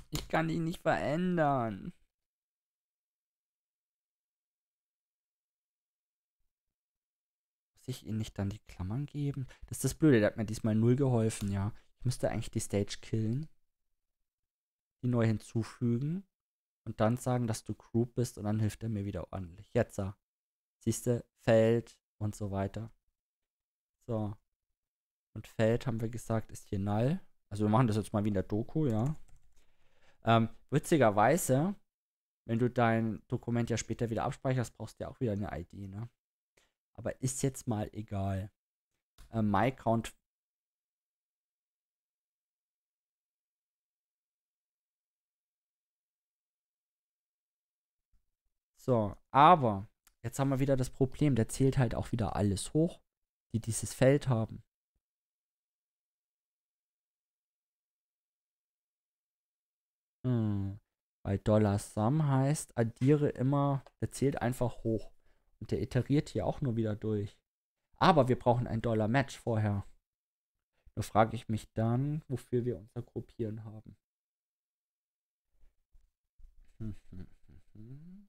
A: Ich kann ihn nicht verändern. Muss ich ihn nicht dann die Klammern geben? Das ist das Blöde, der hat mir diesmal null geholfen, ja. Ich müsste eigentlich die Stage killen. Die neu hinzufügen. Und dann sagen, dass du Group bist und dann hilft er mir wieder ordentlich. Jetzt, ah. siehst du, fällt und so weiter. So. Und Feld haben wir gesagt, ist hier null. Also wir machen das jetzt mal wie in der Doku, ja. Ähm, witzigerweise, wenn du dein Dokument ja später wieder abspeicherst, brauchst du ja auch wieder eine ID, ne? Aber ist jetzt mal egal. Äh, MyCount So, aber Jetzt haben wir wieder das Problem, der zählt halt auch wieder alles hoch, die dieses Feld haben. Hm. Weil Dollar Sum heißt, addiere immer, der zählt einfach hoch. Und der iteriert hier auch nur wieder durch. Aber wir brauchen ein Dollar Match vorher. Nur frage ich mich dann, wofür wir unser Gruppieren haben. Hm, hm, hm, hm. hm.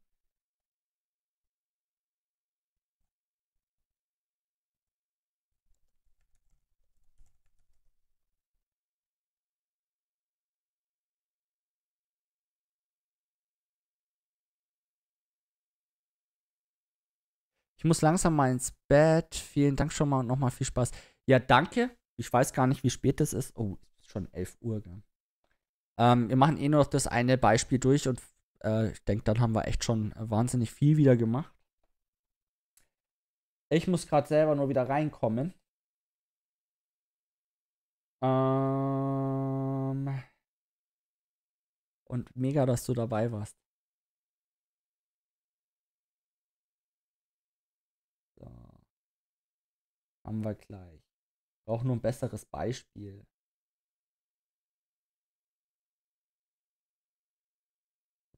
A: Ich muss langsam mal ins Bett. Vielen Dank schon mal und nochmal viel Spaß. Ja, danke. Ich weiß gar nicht, wie spät es ist. Oh, schon 11 Uhr. Gell? Ähm, wir machen eh nur noch das eine Beispiel durch und äh, ich denke, dann haben wir echt schon äh, wahnsinnig viel wieder gemacht. Ich muss gerade selber nur wieder reinkommen. Ähm und mega, dass du dabei warst. Haben wir gleich. Brauchen nur ein besseres Beispiel.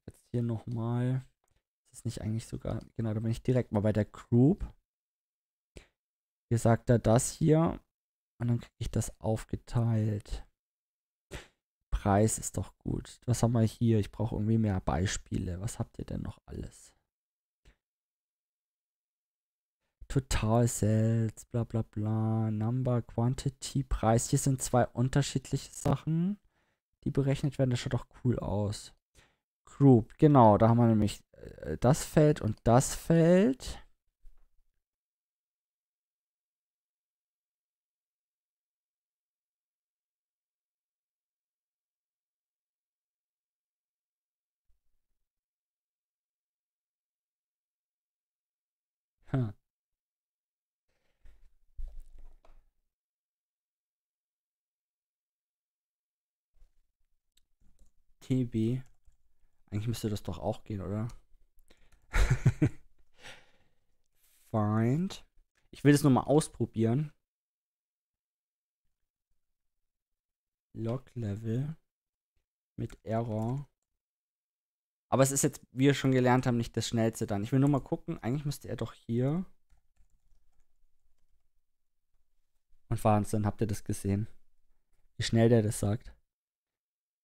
A: Jetzt hier nochmal. Ist nicht eigentlich sogar. Genau, da bin ich direkt mal bei der Group. Hier sagt er das hier. Und dann kriege ich das aufgeteilt. Preis ist doch gut. Was haben wir hier? Ich brauche irgendwie mehr Beispiele. Was habt ihr denn noch alles? Total Sales, bla bla bla, Number, Quantity, Preis. Hier sind zwei unterschiedliche Sachen, die berechnet werden. Das schaut doch cool aus. Group, genau, da haben wir nämlich äh, das Feld und das Feld. Huh. TB. Eigentlich müsste das doch auch gehen, oder? [LAUGHS] Find. Ich will das nur mal ausprobieren. Log Level mit Error. Aber es ist jetzt, wie wir schon gelernt haben, nicht das schnellste dann. Ich will nur mal gucken. Eigentlich müsste er doch hier. Und Wahnsinn, habt ihr das gesehen? Wie schnell der das sagt.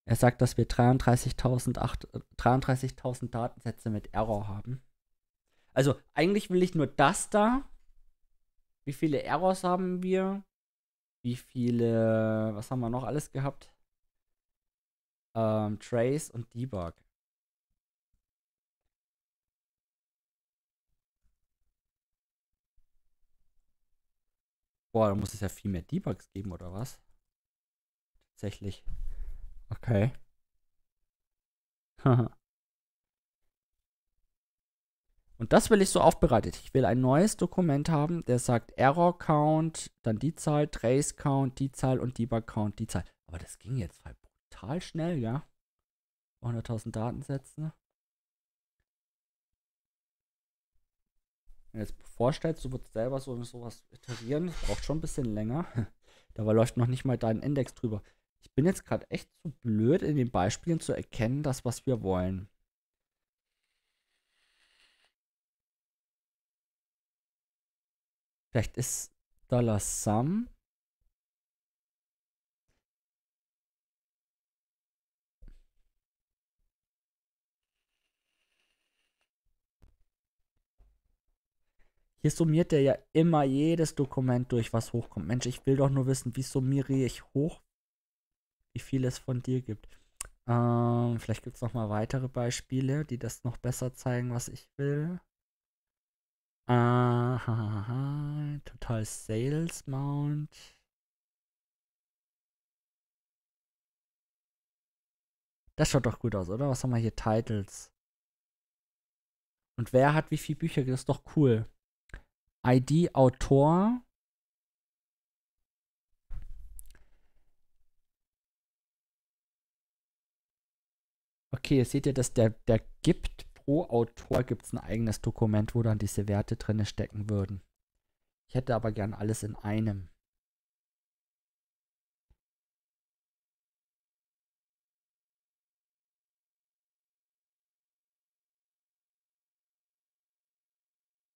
A: Er sagt, dass wir 33.000 33 äh, Datensätze mit Error haben. Also eigentlich will ich nur das da. Wie viele Errors haben wir? Wie viele, was haben wir noch alles gehabt? Ähm, Trace und Debug. Boah, da muss es ja viel mehr Debugs geben, oder was? Tatsächlich. Okay. [LAUGHS] Und das will ich so aufbereitet. Ich will ein neues Dokument haben, der sagt Error Count, dann die Zahl, Trace Count, die Zahl und Debug Count, die Zahl. Aber das ging jetzt halt brutal schnell, ja. 100.000 Datensätze. Wenn du jetzt vorstellst, du würdest selber so sowas iterieren, das braucht schon ein bisschen länger. [LAUGHS] Dabei läuft noch nicht mal dein Index drüber. Ich bin jetzt gerade echt zu so blöd, in den Beispielen zu erkennen, das, was wir wollen. Vielleicht ist Dollar Sum. Hier summiert er ja immer jedes Dokument durch, was hochkommt. Mensch, ich will doch nur wissen, wie summiere ich hoch wie viel es von dir gibt. Ähm, vielleicht gibt es nochmal weitere Beispiele, die das noch besser zeigen, was ich will. Aha, total Sales Mount. Das schaut doch gut aus, oder? Was haben wir hier? Titles. Und wer hat wie viele Bücher? Das ist doch cool. ID Autor. Okay, jetzt seht ihr, dass der, der gibt pro Autor gibt es ein eigenes Dokument, wo dann diese Werte drinne stecken würden. Ich hätte aber gern alles in einem.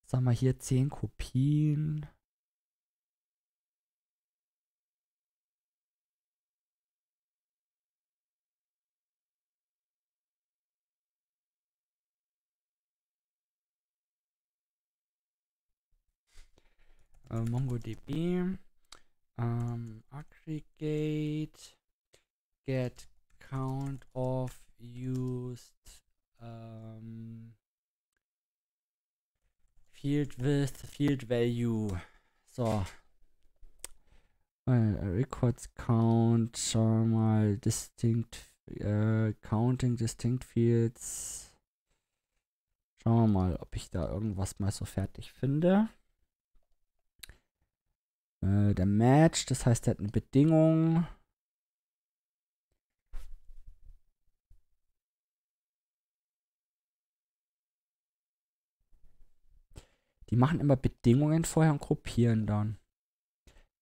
A: Sagen wir hier 10 Kopien. äh, MongoDB, ähm, Aggregate, get count of used ähm, field with field value. So. Well, äh, records count schon mal distinct äh, counting distinct fields. Schauen wir mal, ob ich da irgendwas mal so fertig finde. Äh, der Match, das heißt, er hat eine Bedingung. Die machen immer Bedingungen vorher und gruppieren dann.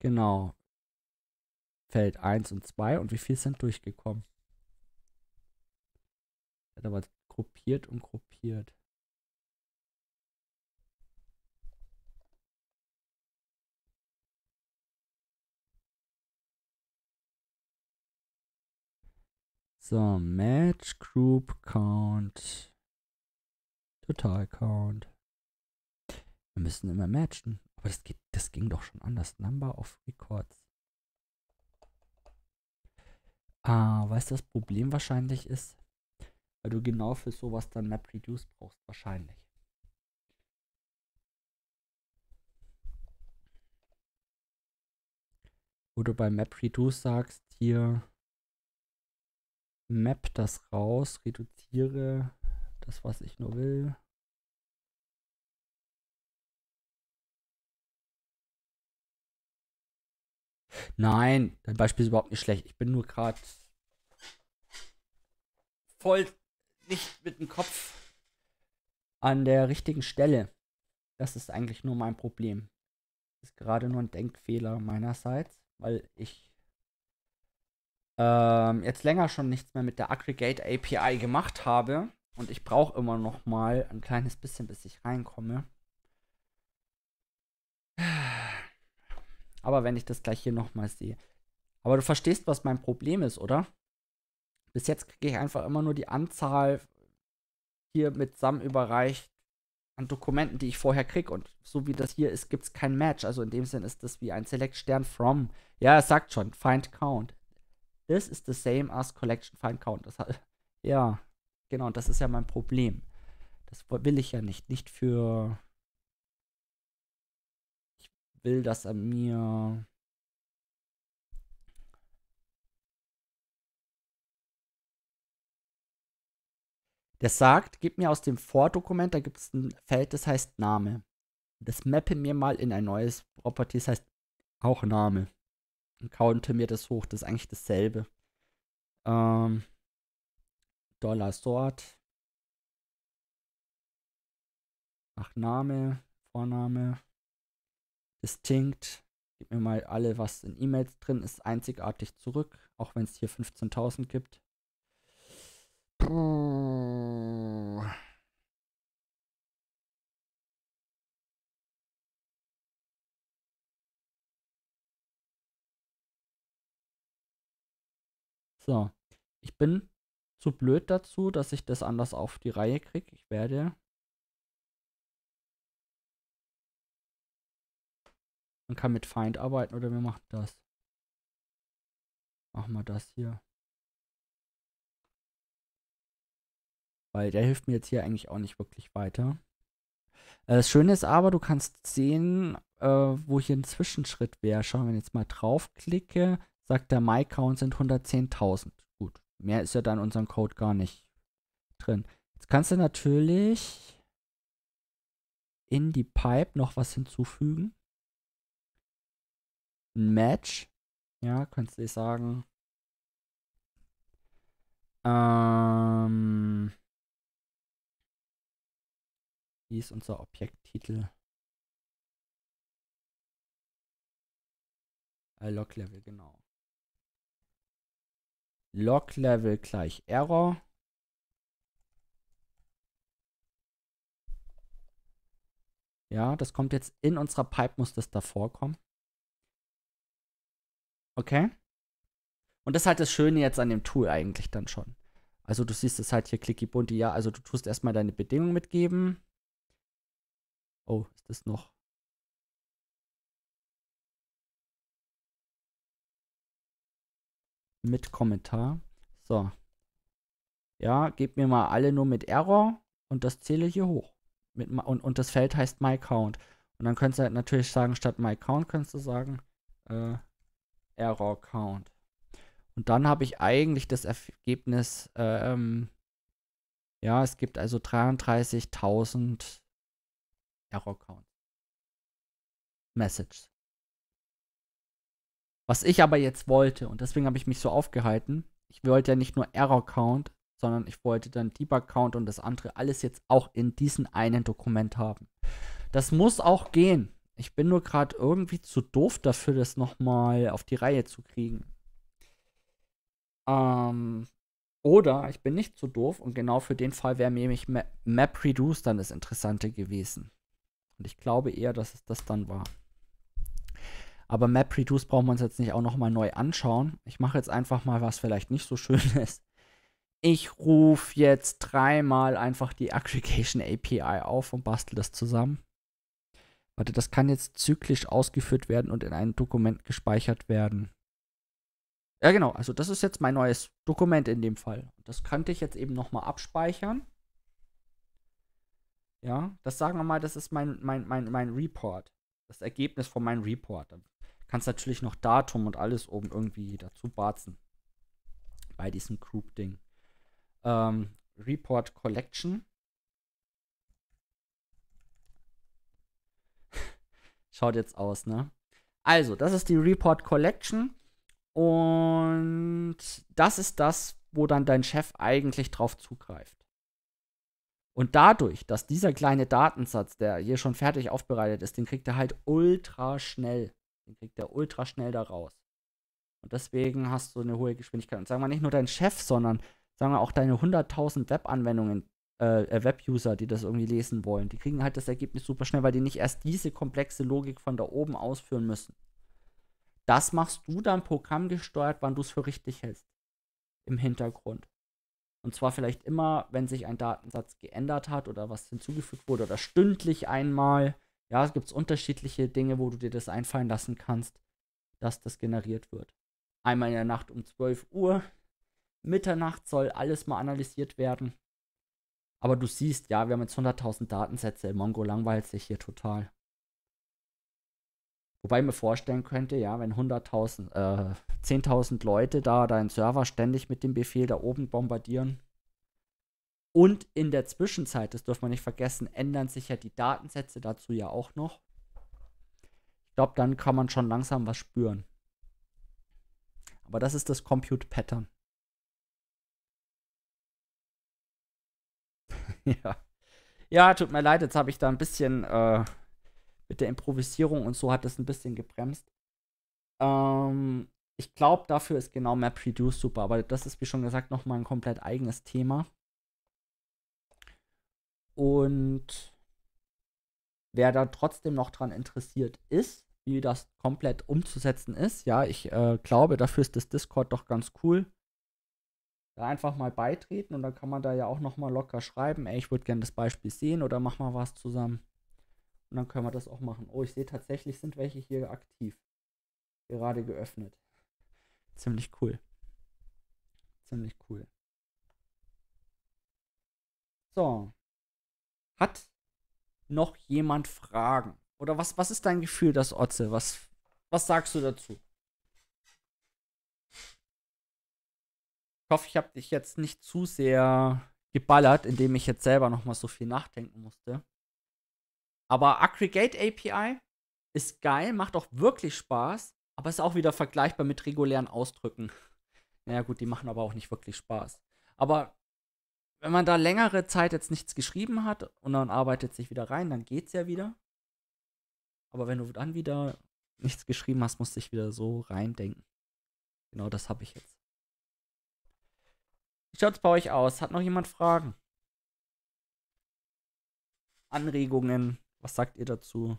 A: Genau. Feld 1 und 2 und wie viel sind durchgekommen? Er hat aber gruppiert und gruppiert. So, Match Group Count. Total Count. Wir müssen immer matchen. Aber das, geht, das ging doch schon anders. Number of Records. Ah, weißt du, das Problem wahrscheinlich ist, weil du genau für sowas dann MapReduce brauchst, wahrscheinlich. Wo du bei MapReduce sagst, hier map das raus, reduziere das, was ich nur will. Nein, dein Beispiel ist überhaupt nicht schlecht. Ich bin nur gerade voll nicht mit dem Kopf an der richtigen Stelle. Das ist eigentlich nur mein Problem. Das ist gerade nur ein Denkfehler meinerseits, weil ich ähm, jetzt länger schon nichts mehr mit der Aggregate API gemacht habe und ich brauche immer noch mal ein kleines bisschen, bis ich reinkomme. Aber wenn ich das gleich hier noch mal sehe. Aber du verstehst, was mein Problem ist, oder? Bis jetzt kriege ich einfach immer nur die Anzahl hier mit Sam überreicht an Dokumenten, die ich vorher kriege. Und so wie das hier ist, gibt es kein Match. Also in dem Sinn ist das wie ein Select-Stern from. Ja, es sagt schon, find count. This is the same as collection find count. Das hat, [LAUGHS] ja, genau, das ist ja mein Problem. Das will ich ja nicht. Nicht für. Ich will, dass er mir. Der sagt, gib mir aus dem Vordokument, da gibt es ein Feld, das heißt Name. Das mappe mir mal in ein neues Property, das heißt auch Name und counte mir das hoch. Das ist eigentlich dasselbe. Ähm, Dollar Sort. Nach Name, Vorname. Distinct. Gib mir mal alle, was in E-Mails drin ist, einzigartig zurück. Auch wenn es hier 15.000 gibt. Puh. So, ich bin zu blöd dazu, dass ich das anders auf die Reihe kriege. Ich werde... Man kann mit Feind arbeiten oder wir machen das. Machen wir das hier. Weil der hilft mir jetzt hier eigentlich auch nicht wirklich weiter. Äh, das Schöne ist aber, du kannst sehen, äh, wo hier ein Zwischenschritt wäre. Schauen wir jetzt mal draufklicke, sagt der MyCount sind 110.000. Gut, mehr ist ja dann in unserem Code gar nicht drin. Jetzt kannst du natürlich in die Pipe noch was hinzufügen. Ein Match. Ja, kannst du sagen. Ähm, wie ist unser Objekttitel? Log Level, genau. Log-Level gleich Error. Ja, das kommt jetzt in unserer Pipe, muss das davor kommen. Okay. Und das ist halt das Schöne jetzt an dem Tool eigentlich dann schon. Also du siehst es halt hier clicky bunti, ja, also du tust erstmal deine Bedingung mitgeben. Oh, ist das noch mit Kommentar. So. Ja, gebt mir mal alle nur mit Error und das zähle hier hoch. Mit, und, und das Feld heißt My Count. Und dann könntest du halt natürlich sagen, statt My Count kannst du sagen äh, Error Count. Und dann habe ich eigentlich das Ergebnis, ähm, ja, es gibt also 33.000 Error Count. Messages. Was ich aber jetzt wollte, und deswegen habe ich mich so aufgehalten, ich wollte ja nicht nur Error Count, sondern ich wollte dann Debug Count und das andere alles jetzt auch in diesem einen Dokument haben. Das muss auch gehen. Ich bin nur gerade irgendwie zu doof dafür, das nochmal auf die Reihe zu kriegen. Ähm, oder ich bin nicht zu doof und genau für den Fall wäre mir nämlich MapReduce dann das Interessante gewesen. Und ich glaube eher, dass es das dann war. Aber Map-Redos brauchen wir uns jetzt nicht auch nochmal neu anschauen. Ich mache jetzt einfach mal, was vielleicht nicht so schön [LAUGHS] ist. Ich rufe jetzt dreimal einfach die Aggregation API auf und bastel das zusammen. Warte, das kann jetzt zyklisch ausgeführt werden und in ein Dokument gespeichert werden. Ja, genau. Also das ist jetzt mein neues Dokument in dem Fall. Das könnte ich jetzt eben nochmal abspeichern. Ja, das sagen wir mal, das ist mein, mein, mein, mein Report das Ergebnis von meinem Report. Dann kannst natürlich noch Datum und alles oben irgendwie dazu barzen. Bei diesem Group-Ding. Ähm, Report Collection. [LAUGHS] Schaut jetzt aus, ne? Also, das ist die Report Collection. Und das ist das, wo dann dein Chef eigentlich drauf zugreift. Und dadurch, dass dieser kleine Datensatz, der hier schon fertig aufbereitet ist, den kriegt er halt ultra schnell. Den kriegt er ultra schnell da raus. Und deswegen hast du eine hohe Geschwindigkeit. Und sagen wir nicht nur dein Chef, sondern sagen wir auch deine 100.000 web äh, äh, Web-User, die das irgendwie lesen wollen, die kriegen halt das Ergebnis super schnell, weil die nicht erst diese komplexe Logik von da oben ausführen müssen. Das machst du dann programmgesteuert, wann du es für richtig hältst. Im Hintergrund. Und zwar vielleicht immer, wenn sich ein Datensatz geändert hat oder was hinzugefügt wurde oder stündlich einmal. Ja, es gibt unterschiedliche Dinge, wo du dir das einfallen lassen kannst, dass das generiert wird. Einmal in der Nacht um 12 Uhr. Mitternacht soll alles mal analysiert werden. Aber du siehst, ja, wir haben jetzt 100.000 Datensätze. Mongo langweilt sich hier total. Wobei ich mir vorstellen könnte, ja, wenn 100.000, äh, 10.000 Leute da deinen Server ständig mit dem Befehl da oben bombardieren. Und in der Zwischenzeit, das dürfen wir nicht vergessen, ändern sich ja die Datensätze dazu ja auch noch. Ich glaube, dann kann man schon langsam was spüren. Aber das ist das Compute Pattern. [LAUGHS] ja. Ja, tut mir leid, jetzt habe ich da ein bisschen äh, mit der Improvisierung und so hat das ein bisschen gebremst. Ähm, ich glaube, dafür ist genau MapReduce super, aber das ist, wie schon gesagt, nochmal ein komplett eigenes Thema. Und wer da trotzdem noch dran interessiert ist, wie das komplett umzusetzen ist, ja, ich äh, glaube, dafür ist das Discord doch ganz cool. Da einfach mal beitreten und dann kann man da ja auch nochmal locker schreiben, ey, ich würde gerne das Beispiel sehen oder mach mal was zusammen. Und dann können wir das auch machen. Oh, ich sehe tatsächlich sind welche hier aktiv. Gerade geöffnet. Ziemlich cool. Ziemlich cool. So. Hat noch jemand Fragen? Oder was, was ist dein Gefühl, das Otze? Was, was sagst du dazu? Ich hoffe, ich habe dich jetzt nicht zu sehr geballert, indem ich jetzt selber nochmal so viel nachdenken musste. Aber Aggregate API ist geil, macht auch wirklich Spaß, aber ist auch wieder vergleichbar mit regulären Ausdrücken. [LAUGHS] Naja, gut, die machen aber auch nicht wirklich Spaß. Aber wenn man da längere Zeit jetzt nichts geschrieben hat und dann arbeitet sich wieder rein, dann geht's ja wieder. Aber wenn du dann wieder nichts geschrieben hast, musst du dich wieder so reindenken. Genau das habe ich jetzt. Wie schaut's bei euch aus? Hat noch jemand Fragen? Anregungen? Was sagt ihr dazu?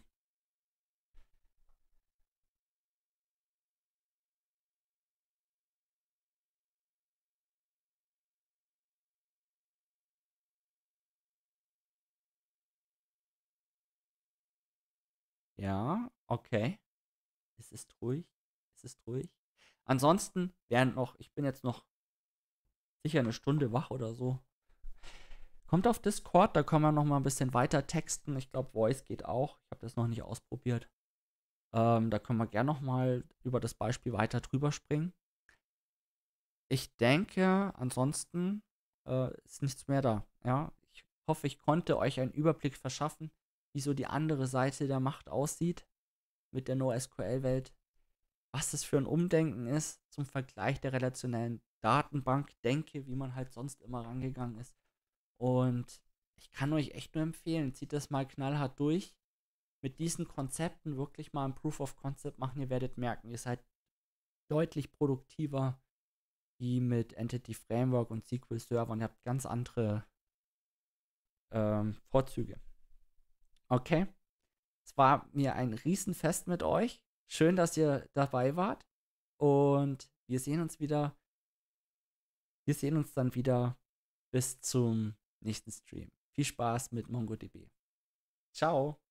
A: Ja, okay. Es ist ruhig. Es ist ruhig. Ansonsten während noch, ich bin jetzt noch sicher eine Stunde wach oder so. Kommt auf Discord, da können wir noch mal ein bisschen weiter texten. Ich glaube, Voice geht auch. Ich habe das noch nicht ausprobiert. Ähm, da können wir gerne noch mal über das Beispiel weiter drüber springen. Ich denke, ansonsten äh, ist nichts mehr da. Ja, ich hoffe, ich konnte euch einen Überblick verschaffen, wie so die andere Seite der Macht aussieht mit der NoSQL-Welt, was das für ein Umdenken ist zum Vergleich der relationellen Datenbank, denke, wie man halt sonst immer rangegangen ist und ich kann euch echt nur empfehlen, zieht das mal knallhart durch. Mit diesen Konzepten wirklich mal ein Proof of Concept machen. Ihr werdet merken, ihr seid deutlich produktiver wie mit Entity Framework und SQL Server und ihr habt ganz andere ähm, Vorzüge. Okay. Es war mir ein Riesenfest mit euch. Schön, dass ihr dabei wart. Und wir sehen uns wieder. Wir sehen uns dann wieder bis zum nächsten Stream. Viel Spaß mit MongoDB. Ciao.